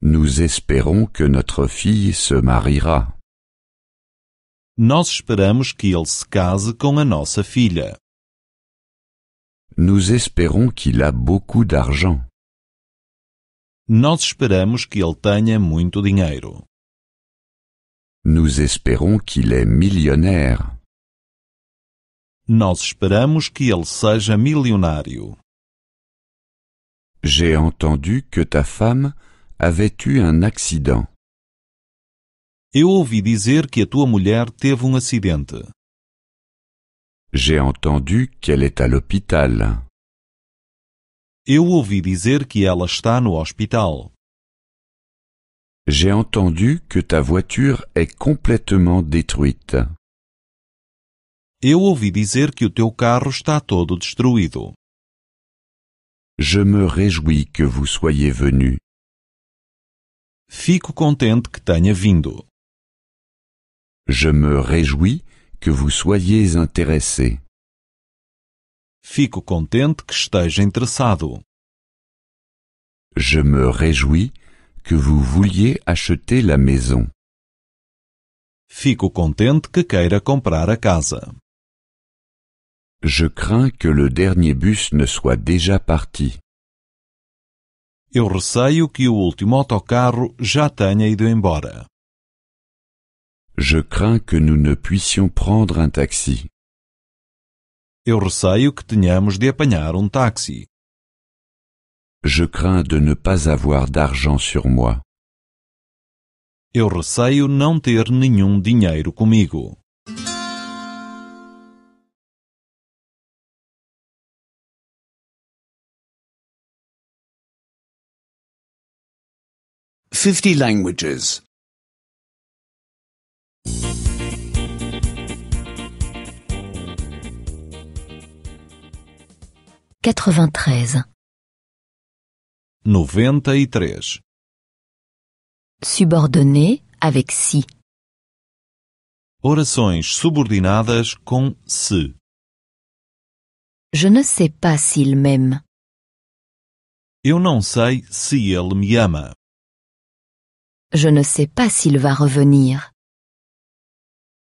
Nous espérons que notre fille se mariera. Nós esperamos que ele se case com a nossa filha. Nous espérons qu'il a beaucoup d'argent. Nós esperamos que ele tenha muito dinheiro. Nous espérons qu'il est millionnaire. Nós esperamos que ele seja milionário. J'ai entendu que ta femme avait eu un accident. Eu ouvi dizer que a tua mulher teve um acidente. J'ai entendu qu'elle est à l'hôpital. Eu ouvi dizer que ela está no hospital. J'ai entendu que ta voiture est complètement détruite. Eu ouvi dizer que o teu carro está todo destruído. Je me réjouis que vous soyez venu. Fico contente que tenha vindo. Je me réjouis que vous soyez intéressé. Fico contente que esteja interessado. Je me réjouis que vous vouliez acheter la maison. Fico contente que queira comprar a casa. Je crains que le dernier bus ne soit déjà parti. Eu receio que o último autocarro já tenha ido embora. Je crains que nous ne puissions prendre un taxi. Eu receio que tenhamos de apanhar um táxi. Je crains de ne pas avoir d'argent sur moi. Eu receio não ter nenhum dinheiro comigo. 50 languages. 93. 93. Subordonné avec si. Orações subordinadas com se. Je ne sais pas s'il m'aime. Eu não sei se ele me ama. Je ne sais pas s'il va revenir.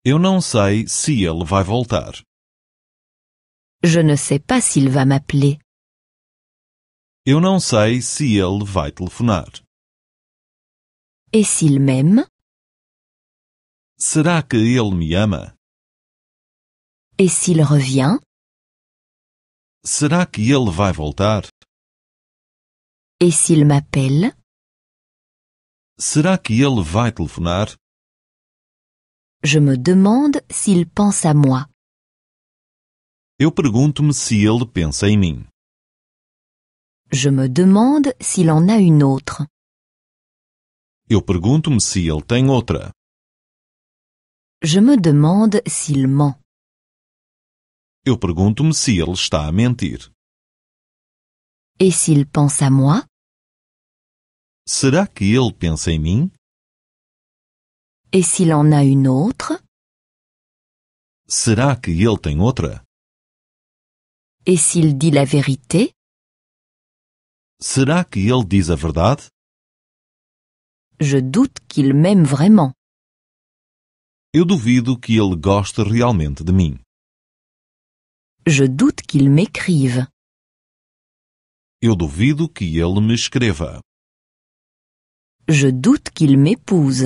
Eu não sei se ele vai voltar. Je ne sais pas s'il va m'appeler. Eu não sei se ele vai telefonar. Et s'il m'aime? Será que ele me ama? Et s'il revient? Será que ele vai voltar? Et s'il m'appelle? Será que ele vai telefonar? Je me demande s'il pense à moi. Eu pergunto-me se ele pensa em mim. Je me demande s'il en a une autre. Eu pergunto-me se ele tem outra. Je me demande s'il ment. Eu pergunto-me se ele está a mentir. Et s'il pense à moi? Será que ele pensa em mim? E s'il en a une autre? Será que ele tem outra? E s'il dit la vérité? Será que ele diz a verdade? Je doute qu'il m'aime vraiment. Eu duvido que ele goste realmente de mim. Je doute qu'il m'écrive. Eu duvido que ele me escreva. Je doute qu'il m'épouse.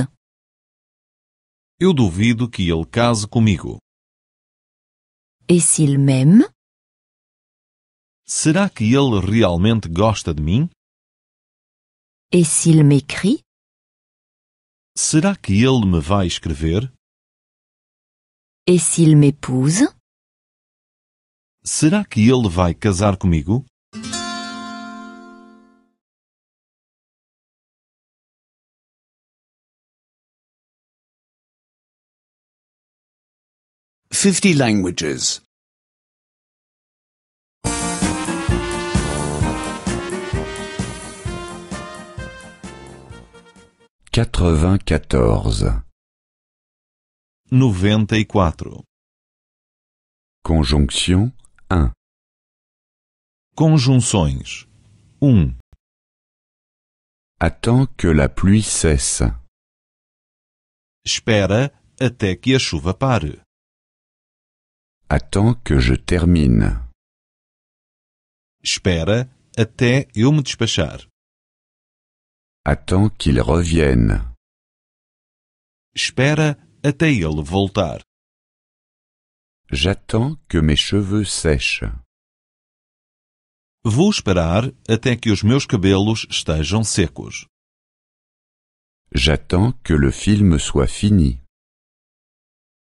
Eu duvido que ele case comigo. E s'il m'aime? Será que ele realmente gosta de mim? E s'il m'écrit? Será que ele me vai escrever? E s'il m'épouse? Será que ele vai casar comigo? 50 languages. 94. 94. E Conjonction un. Conjunções um. Attends que la pluie cesse. Espera até que a chuva pare. Attends que je termine. Espera até eu me despachar. Attends qu'il revienne. Espera até ele voltar. J'attends que mes cheveux sèchent. Vou esperar até que os meus cabelos estejam secos. J'attends que le film soit fini.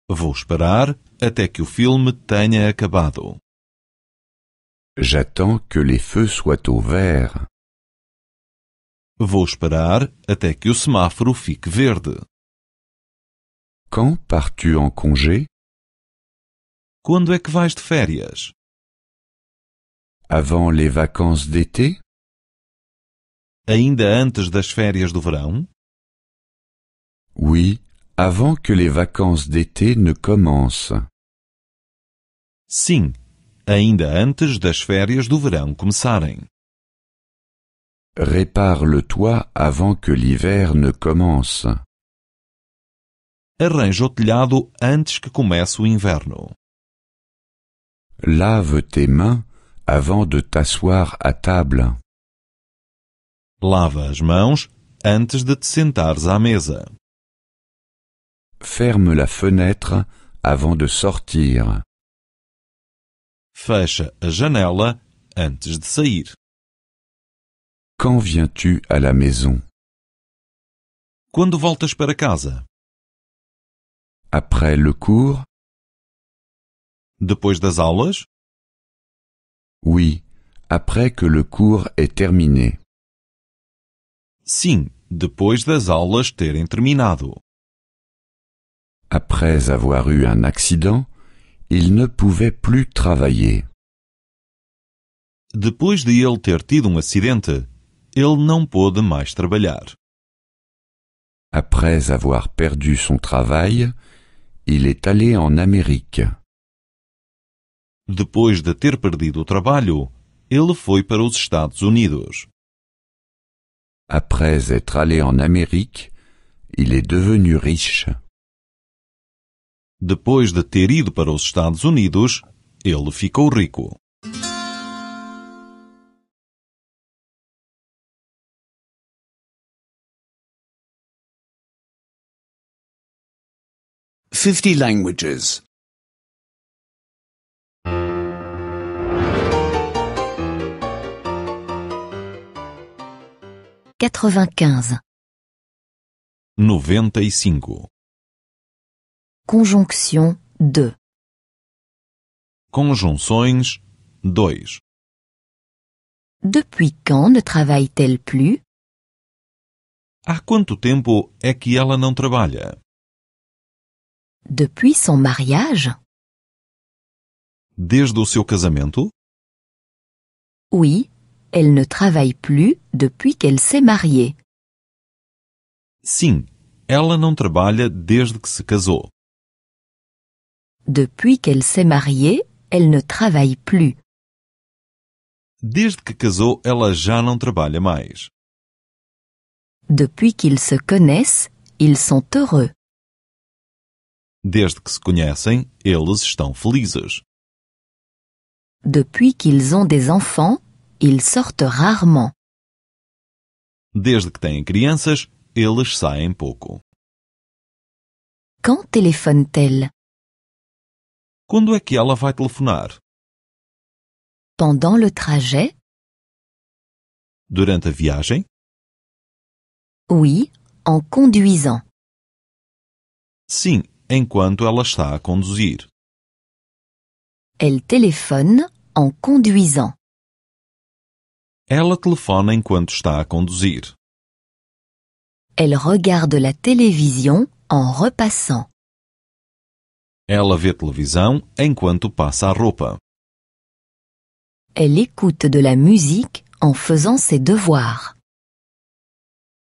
Vou esperar até que o filme tenha acabado. J'attends que les feux soient au vert. Vou esperar até que o semáforo fique verde. Quand pars-tu en congé? Quando é que vais de férias? Avant les vacances d'été? Ainda antes das férias do verão? Oui, avant que les vacances d'été ne commencent. Sim, ainda antes das férias do verão começarem. Répare le toit avant que l'hiver ne commence. Arranja o telhado antes que comece o inverno. Lave tes mains avant de t'asseoir à table. Lava as mãos antes de te sentares à mesa. Ferme la fenêtre avant de sortir. Fecha a janela antes de sair. Quand viens-tu à la maison? Quando voltas para casa? Après le cours? Depois das aulas? Oui, après que le cours est terminé. Sim, depois das aulas terem terminado. Après avoir eu un accident, il ne pouvait plus travailler. Depois de ele ter tido um acidente, ele não pôde mais trabalhar. Après avoir perdu son travail, il est allé en Amérique. Depois de ter perdido o trabalho, ele foi para os Estados Unidos. Après être allé en Amérique, il est devenu riche. Depois de ter ido para os Estados Unidos, ele ficou rico. Fifty languages. Quatre-vingt-quinze. Noventa e cinco. Conjunção 2 Conjunções 2. Depuis quand ne travaille-t-elle plus? Há quanto tempo é que ela não trabalha? Depuis son mariage? Desde o seu casamento? Oui, elle ne travaille plus depuis qu'elle s'est mariée. Sim, ela não trabalha desde que se casou. Depuis qu'elle s'est mariée, elle ne travaille plus. Desde que casou, ela já não trabalha mais. Depuis qu'ils se connaissent, ils sont heureux. Desde que se conhecem, eles estão felizes. Depuis qu'ils ont des enfants, ils sortent rarement. Desde que têm crianças, eles saem pouco. Quand téléphone-t-elle Quando é que ela vai telefonar? Pendant le trajet? Durante a viagem? Oui, en conduisant. Sim, enquanto ela está a conduzir. Elle téléphone en conduisant. Ela telefona enquanto está a conduzir. Elle regarde la télévision en repassant. Ela vê televisão enquanto passa a roupa. Elle écoute de la musique en faisant ses devoirs.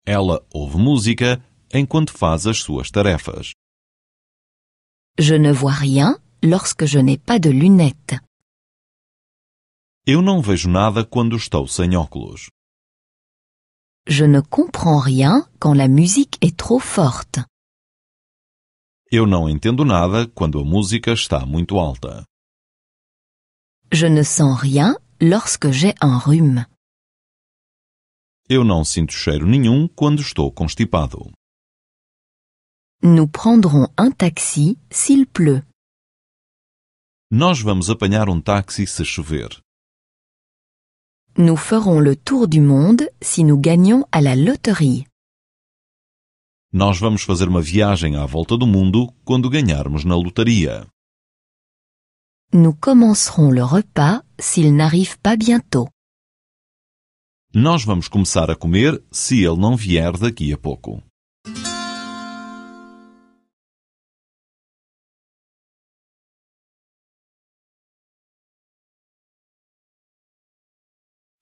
Ela ouve música enquanto faz as suas tarefas. Je ne vois rien lorsque je n'ai pas de lunettes. Eu não vejo nada quando estou sem óculos. Je ne comprends rien quand la musique est trop forte. Eu não entendo nada quando a música está muito alta. Je ne sens rien lorsque j'ai un rhume. Eu não sinto cheiro nenhum quando estou constipado. Nous prendrons un taxi s'il pleut. Nós vamos apanhar um táxi se chover. Nous ferons le tour du monde si nous gagnons à la loterie. Nós vamos fazer uma viagem à volta do mundo quando ganharmos na lotaria. Nous commencerons le repas s'il n'arrive pas bientôt. Nós vamos começar a comer se ele não vier daqui a pouco.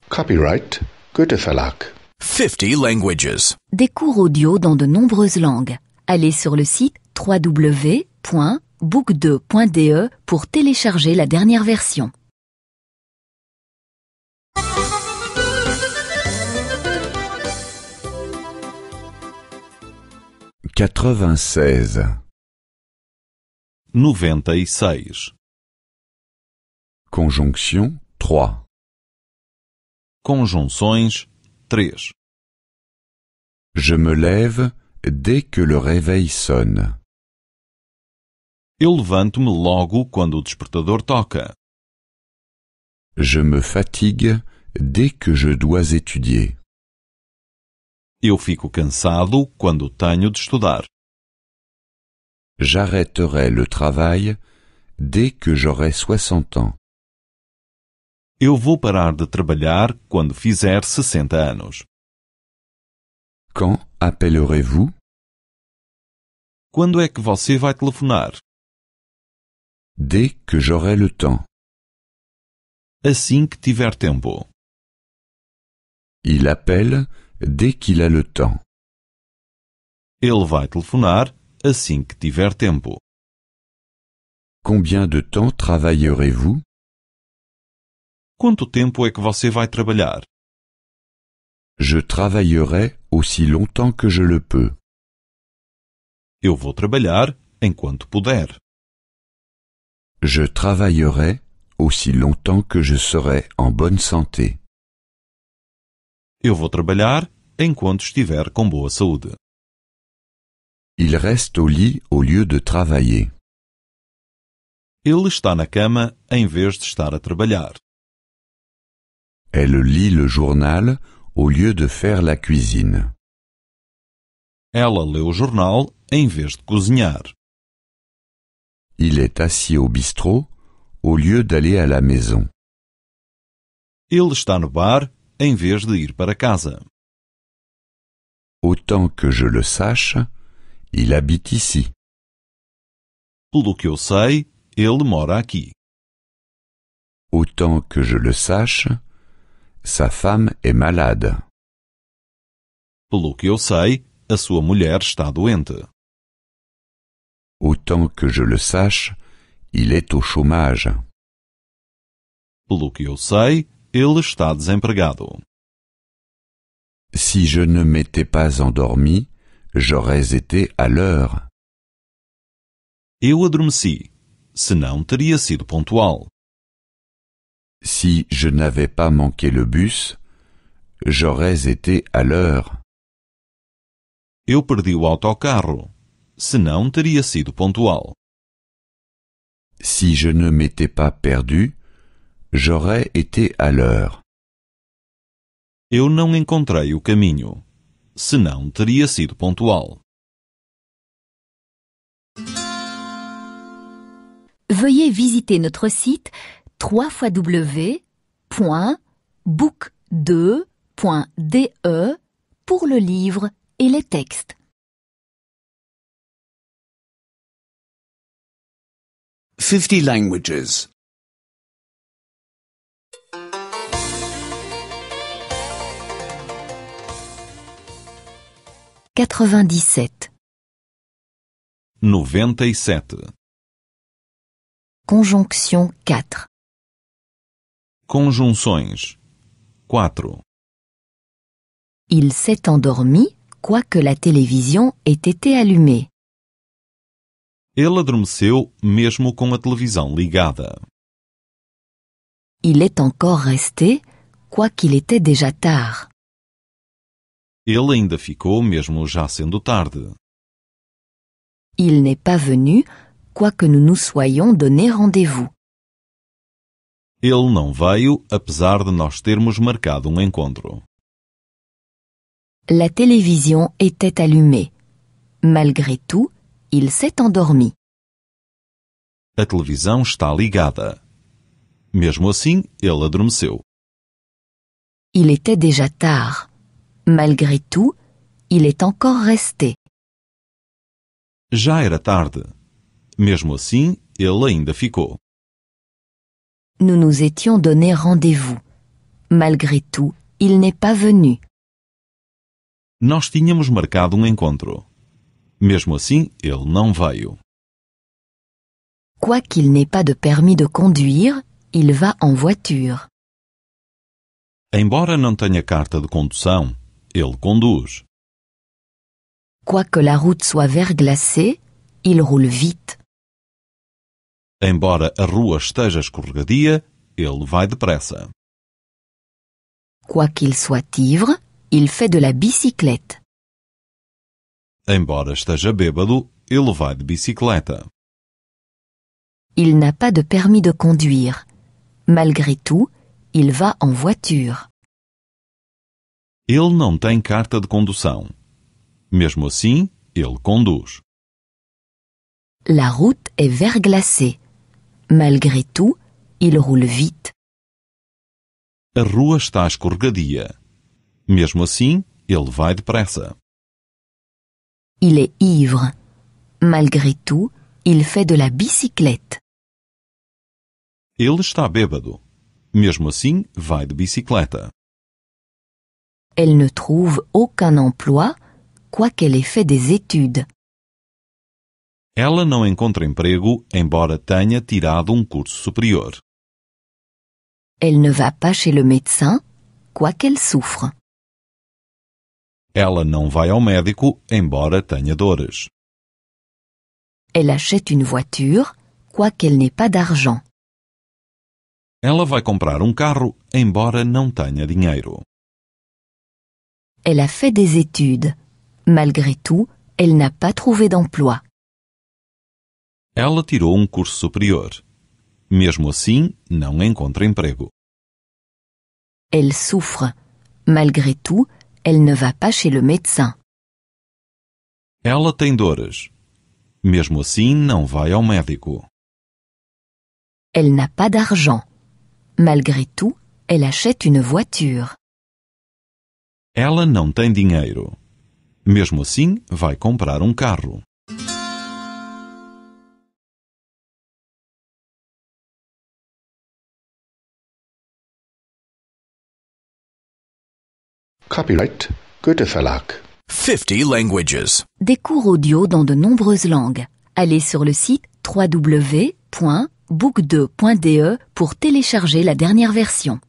Copyright Goethe Verlag 50 languages. Des cours audio dans de nombreuses langues. Allez sur le site www.book2.de pour télécharger la dernière version. 96 96 e Conjonction 3. 3. Je me lève dès que le réveil sonne. Eu levanto-me logo quando o despertador toca. Je me fatigue dès que je dois étudier. Eu fico cansado quando tenho de estudar. J'arrêterai le travail dès que j'aurai 60 ans. Eu vou parar de trabalhar quando fizer 60 anos. Quand appellerez-vous? Quando é que você vai telefonar? Dès que j'aurai le temps. Assim que tiver tempo. Il appelle dès qu'il a le temps. Ele vai telefonar assim que tiver tempo. Combien de temps travaillerez-vous? Quanto tempo é que você vai trabalhar? Je travaillerai aussi longtemps que je le peux. Eu vou trabalhar enquanto puder. Je travaillerai aussi longtemps que je serai en bonne santé. Eu vou trabalhar enquanto estiver com boa saúde. Il reste au lit au lieu de travailler. Ele está na cama em vez de estar a trabalhar. Elle lit le journal au lieu de faire la cuisine. Elle lit le journal em vez de cozinhar. Il est assis au bistrot au lieu d'aller à la maison. Il está no bar em vez de ir para casa. Autant que je le sache, il habite ici. Pelo que eu sei, ele mora aqui. Autant que je le sache, Sa femme est malade. Pelo que eu sei, a sua mulher está doente. Autant que je le sache, il est au chômage. Pelo que eu sei, ele está desempregado. Si je ne m'étais pas endormi, j'aurais été à l'heure. Eu adormeci, senão teria sido pontual. Si je n'avais pas manqué le bus, j'aurais été à l'heure. Eu perdi o autocarro, senão teria sido pontual. Si je ne m'étais pas perdu, j'aurais été à l'heure. Eu não encontrei o caminho, senão teria sido pontual. Veuillez visiter notre site 3 fois W book2.de e pour le livre et les textes. 50 languages. 97 97 e Conjonction 4 Conjunções 4 Il s'est endormi, quoique la télévision ait été allumée. Ele adormeceu mesmo com a televisão ligada. Il est encore resté, quoiqu'il était déjà tard. Ele ainda ficou mesmo já sendo tarde. Il n'est pas venu, quoique nous nous soyons donné rendez-vous. Ele não veio, apesar de nós termos marcado um encontro. La télévision était allumée. Malgré tout, il s'est endormi. A televisão está ligada. Mesmo assim, ele adormeceu. Il était déjà tard. Malgré tout, il est encore resté. Já era tarde. Mesmo assim, ele ainda ficou. nous nous étions donné rendez-vous. Malgré tout, il n'est pas venu. Nós tínhamos marcado um encontro. Mesmo assim, ele não veio. qu'il n'ait pas de permis de conduire, il va en voiture. Embora não tenha carta de condução, ele conduz. Quoique la route soit verglacée, il roule vite. Embora a rua esteja escorregadia, ele vai depressa. Quoiqu'il soit ivre, il fait de la bicyclette. Embora esteja bêbado, ele vai de bicicleta. Il n'a pas de permis de conduire. Malgré tout, il va en voiture. Ele não tem carta de condução. Mesmo assim, ele conduz. La route est verglacée. Malgré tout, il roule vite. A rua está escorregadia. Mesmo assim, ele vai depressa. Il est ivre. Malgré tout, il fait de la bicyclette. Ele está bêbado. Mesmo assim, vai de bicicleta. Elle ne trouve aucun emploi, quoiqu'elle ait fait des études. Ela não encontra emprego embora tenha tirado um curso superior. Elle ne va pas chez le médecin, quoiqu'elle souffre. Ela não vai ao médico embora tenha dores. Elle achète une voiture, quoiqu'elle n'ait pas d'argent. Ela vai comprar um carro embora não tenha dinheiro. Elle a fait des études. Malgré tout, elle n'a pas trouvé d'emploi. Ela tirou um curso superior. Mesmo assim, não encontra emprego. Elle souffre. Malgré tout, elle ne va pas chez le médecin. Ela tem dores. Mesmo assim, não vai ao médico. Elle n'a pas d'argent. Malgré tout, elle achète une voiture. Ela não tem dinheiro. Mesmo assim, vai comprar um carro. Copyright Goethe Verlag. 50 languages. Des cours audio dans de nombreuses langues. Allez sur le site www.book2.de pour télécharger la dernière version.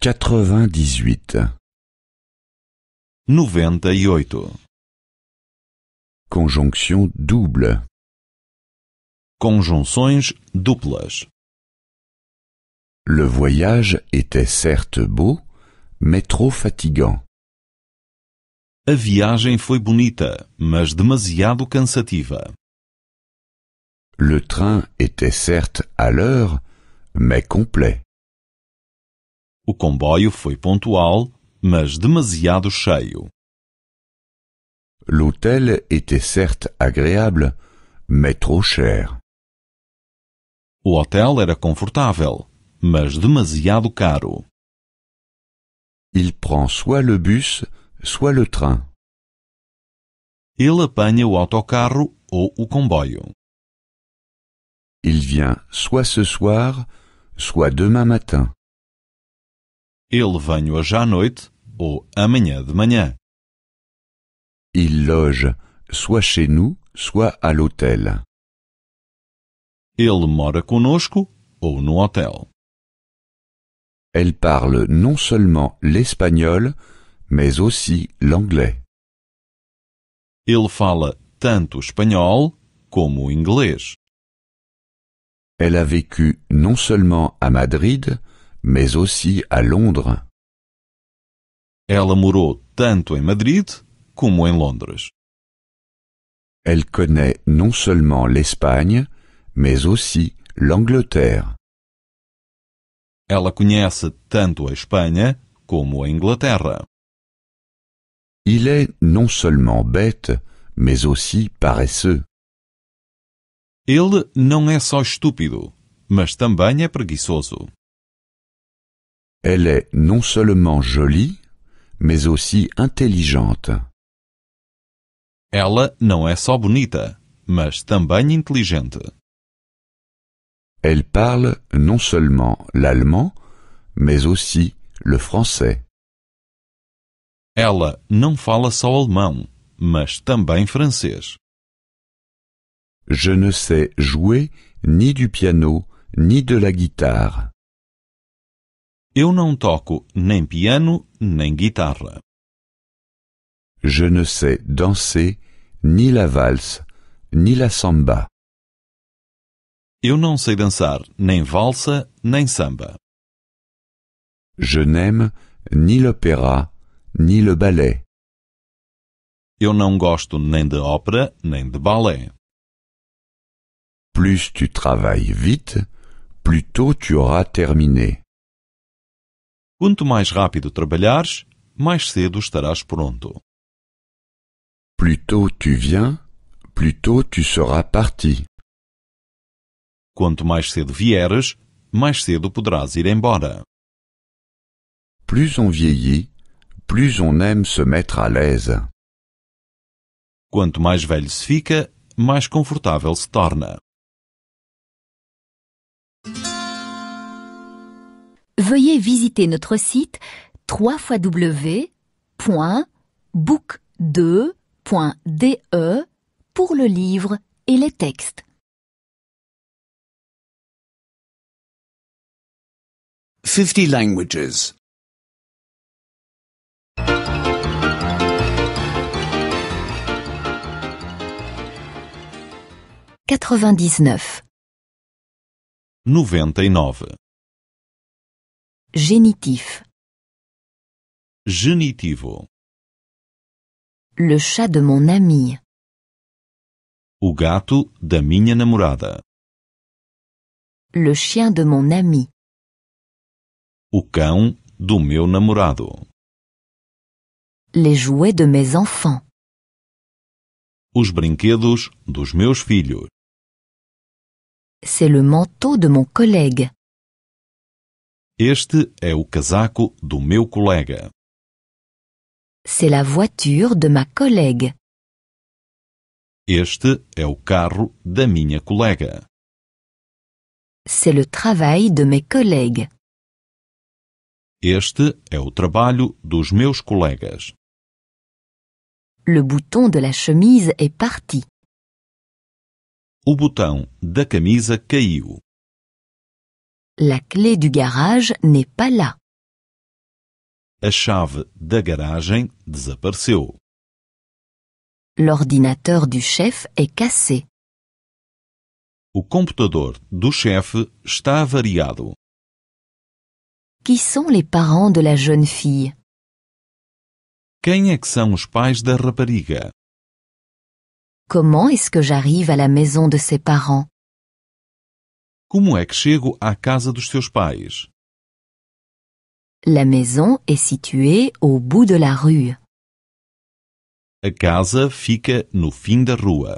98. vingt Conjonction double. Conjunções duplas. Le voyage était certes beau, mais trop fatigant. A viagem foi bonita, mas demasiado cansativa. Le train était certes à l'heure, mais complet. O comboio foi pontual, mas demasiado cheio. L'hôtel était certes agréable, mais trop cher. O hotel era confortável, mas demasiado caro. Il prend soit le bus, soit le train. Ele apanha o autocarro ou o comboio. Il vient soit ce soir, soit demain matin. Ele vem hoje à noite ou amanhã de manhã. Il loge soit chez nous, soit à l'hôtel. mora conosco ou no hotel. Elle parle non seulement l'espagnol, mais aussi l'anglais. Elle fala tanto espanhol como inglês. Elle a vécu non seulement à Madrid, mais aussi à Londres. Ela morou tanto em Madrid como em Londres. Elle connaît non seulement l'Espagne, mais aussi l'Angleterre. Ela conhece tanto a Espanha como a Inglaterra. Il est non seulement bête, mais aussi paresseux. Ele não é só estúpido, mas também é preguiçoso. Elle est non seulement jolie, mais aussi intelligente. Ela não é só bonita, mas também inteligente. Elle parle non seulement l'allemand, mais aussi le français. Ela não fala só alemão, mas também francês. Je ne sais jouer ni du piano ni de la guitare. Eu não toco nem piano nem guitarra. Je ne sais danser ni la valse ni la samba. Eu não sei dançar nem valsa nem samba. Je n'aime ni l'opéra ni le ballet. Eu não gosto nem de ópera nem de balé. Plus tu travailles vite, plus tôt tu auras terminé. Quanto mais rápido trabalhares, mais cedo estarás pronto. Plus tôt tu viens, plus tôt tu seras parti. Quanto mais cedo vieres, mais cedo poderás ir embora. Plus on vieillit, plus on aime se mettre à l'aise. Quanto mais velho se fica, mais confortável se torna. Veuillez visiter notre site www.book2.de pour le livre et les textes. 50 languages. 99. 99. Génitif. Genitivo. Le chat de mon ami. O gato da minha namorada. Le chien de mon ami. O cão do meu namorado. Les jouets de mes enfants. Os brinquedos dos meus filhos. C'est le manteau de mon collègue. Este é o casaco do meu colega. C'est la voiture de ma collègue. Este é o carro da minha colega. C'est le travail de mes collègues. Este é o trabalho dos meus colegas. Le bouton de la chemise est parti. O botão da camisa caiu. La clé du garage n'est pas là. A chave da garagem desapareceu. L'ordinateur du chef est cassé. O computador do chefe está avariado. Qui sont les parents de la jeune fille? Quem é que são os pais da rapariga? Comment est-ce que j'arrive à la maison de ses parents? est-ce que chego à casa dos seus pais? La maison est située au bout de la rue. A casa fica no fim da rua.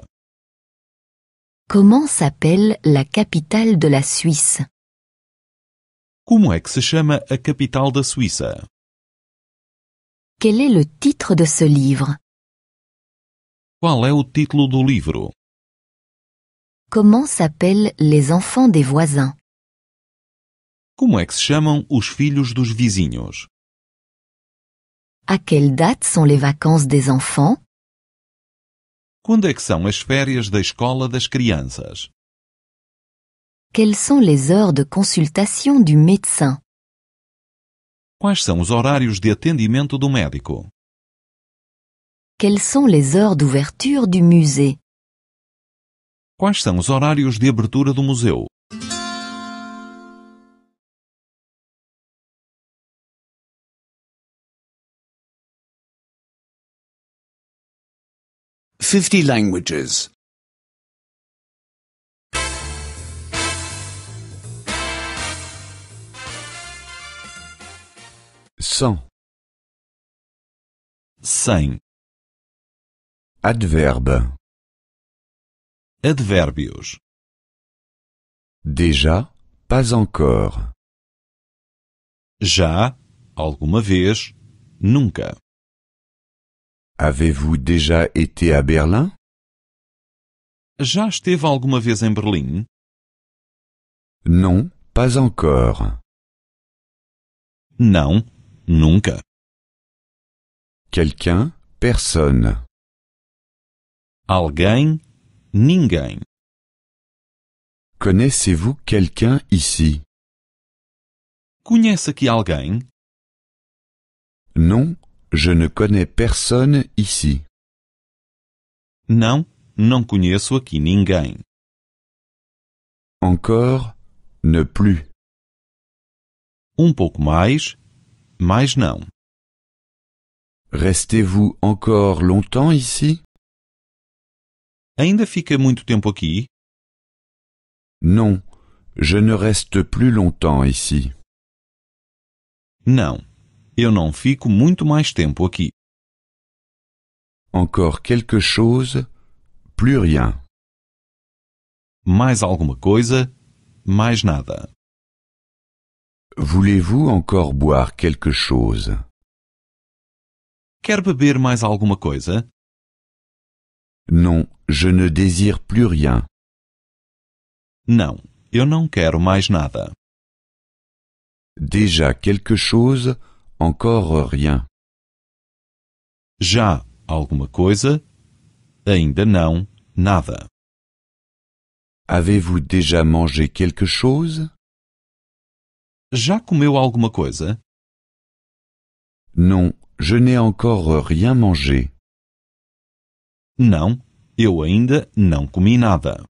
Comment s'appelle la capitale de la Suisse? Como é que se chama a capital da Suíça? Quel est le titre de ce livre? Qual é o título do livro? Comment s'appellent les enfants des voisins? Como é que se chamam os filhos dos vizinhos? À quelle date sont les vacances des enfants? Quando é que são as férias da escola das crianças? Quelles sont les heures de consultation du médecin? Quais são os horários de atendimento do médico? Quelles sont les heures d'ouverture du musée? Quais são os horários de abertura do museu? Fifty languages. sem, sem, Adverbe. Advérbios. Déjà, pas encore. Já, alguma vez, nunca. Avez-vous déjà été à Berlin? Já esteve alguma vez em Berlim? Não, pas encore. Não, Nunca. Quelqu'un, personne. Alguém, ninguém. Connaissez-vous quelqu'un ici? Conhece aqui alguém? Non, je ne connais personne ici. Não, não conheço aqui ninguém. Encore, ne plus. Um pouco mais, mas não. Restez-vous encore longtemps ici? Ainda fica muito tempo aqui? Non, je ne reste plus longtemps ici. Não, eu não fico muito mais tempo aqui. Encore quelque chose, plus rien. Mais alguma coisa, mais nada. Voulez-vous encore boire quelque chose? Quer beber mais alguma coisa? Non, je ne désire plus rien. Não, eu não quero mais nada. Déjà quelque chose, encore rien. Já alguma coisa, ainda não, nada. Avez-vous déjà mangé quelque chose? Já comeu alguma coisa? Não, je n'ai encore rien mangé. Não, eu ainda não comi nada.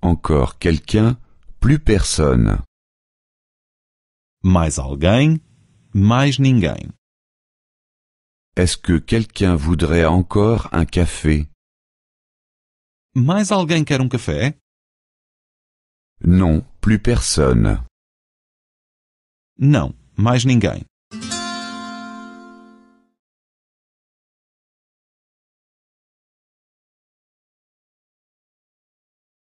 Encore quelqu'un, plus personne. Mais alguém, mais ninguém. Est-ce que quelqu'un voudrait encore un café? Mais alguém quer um café? Non, plus personne. Não, mais ninguém.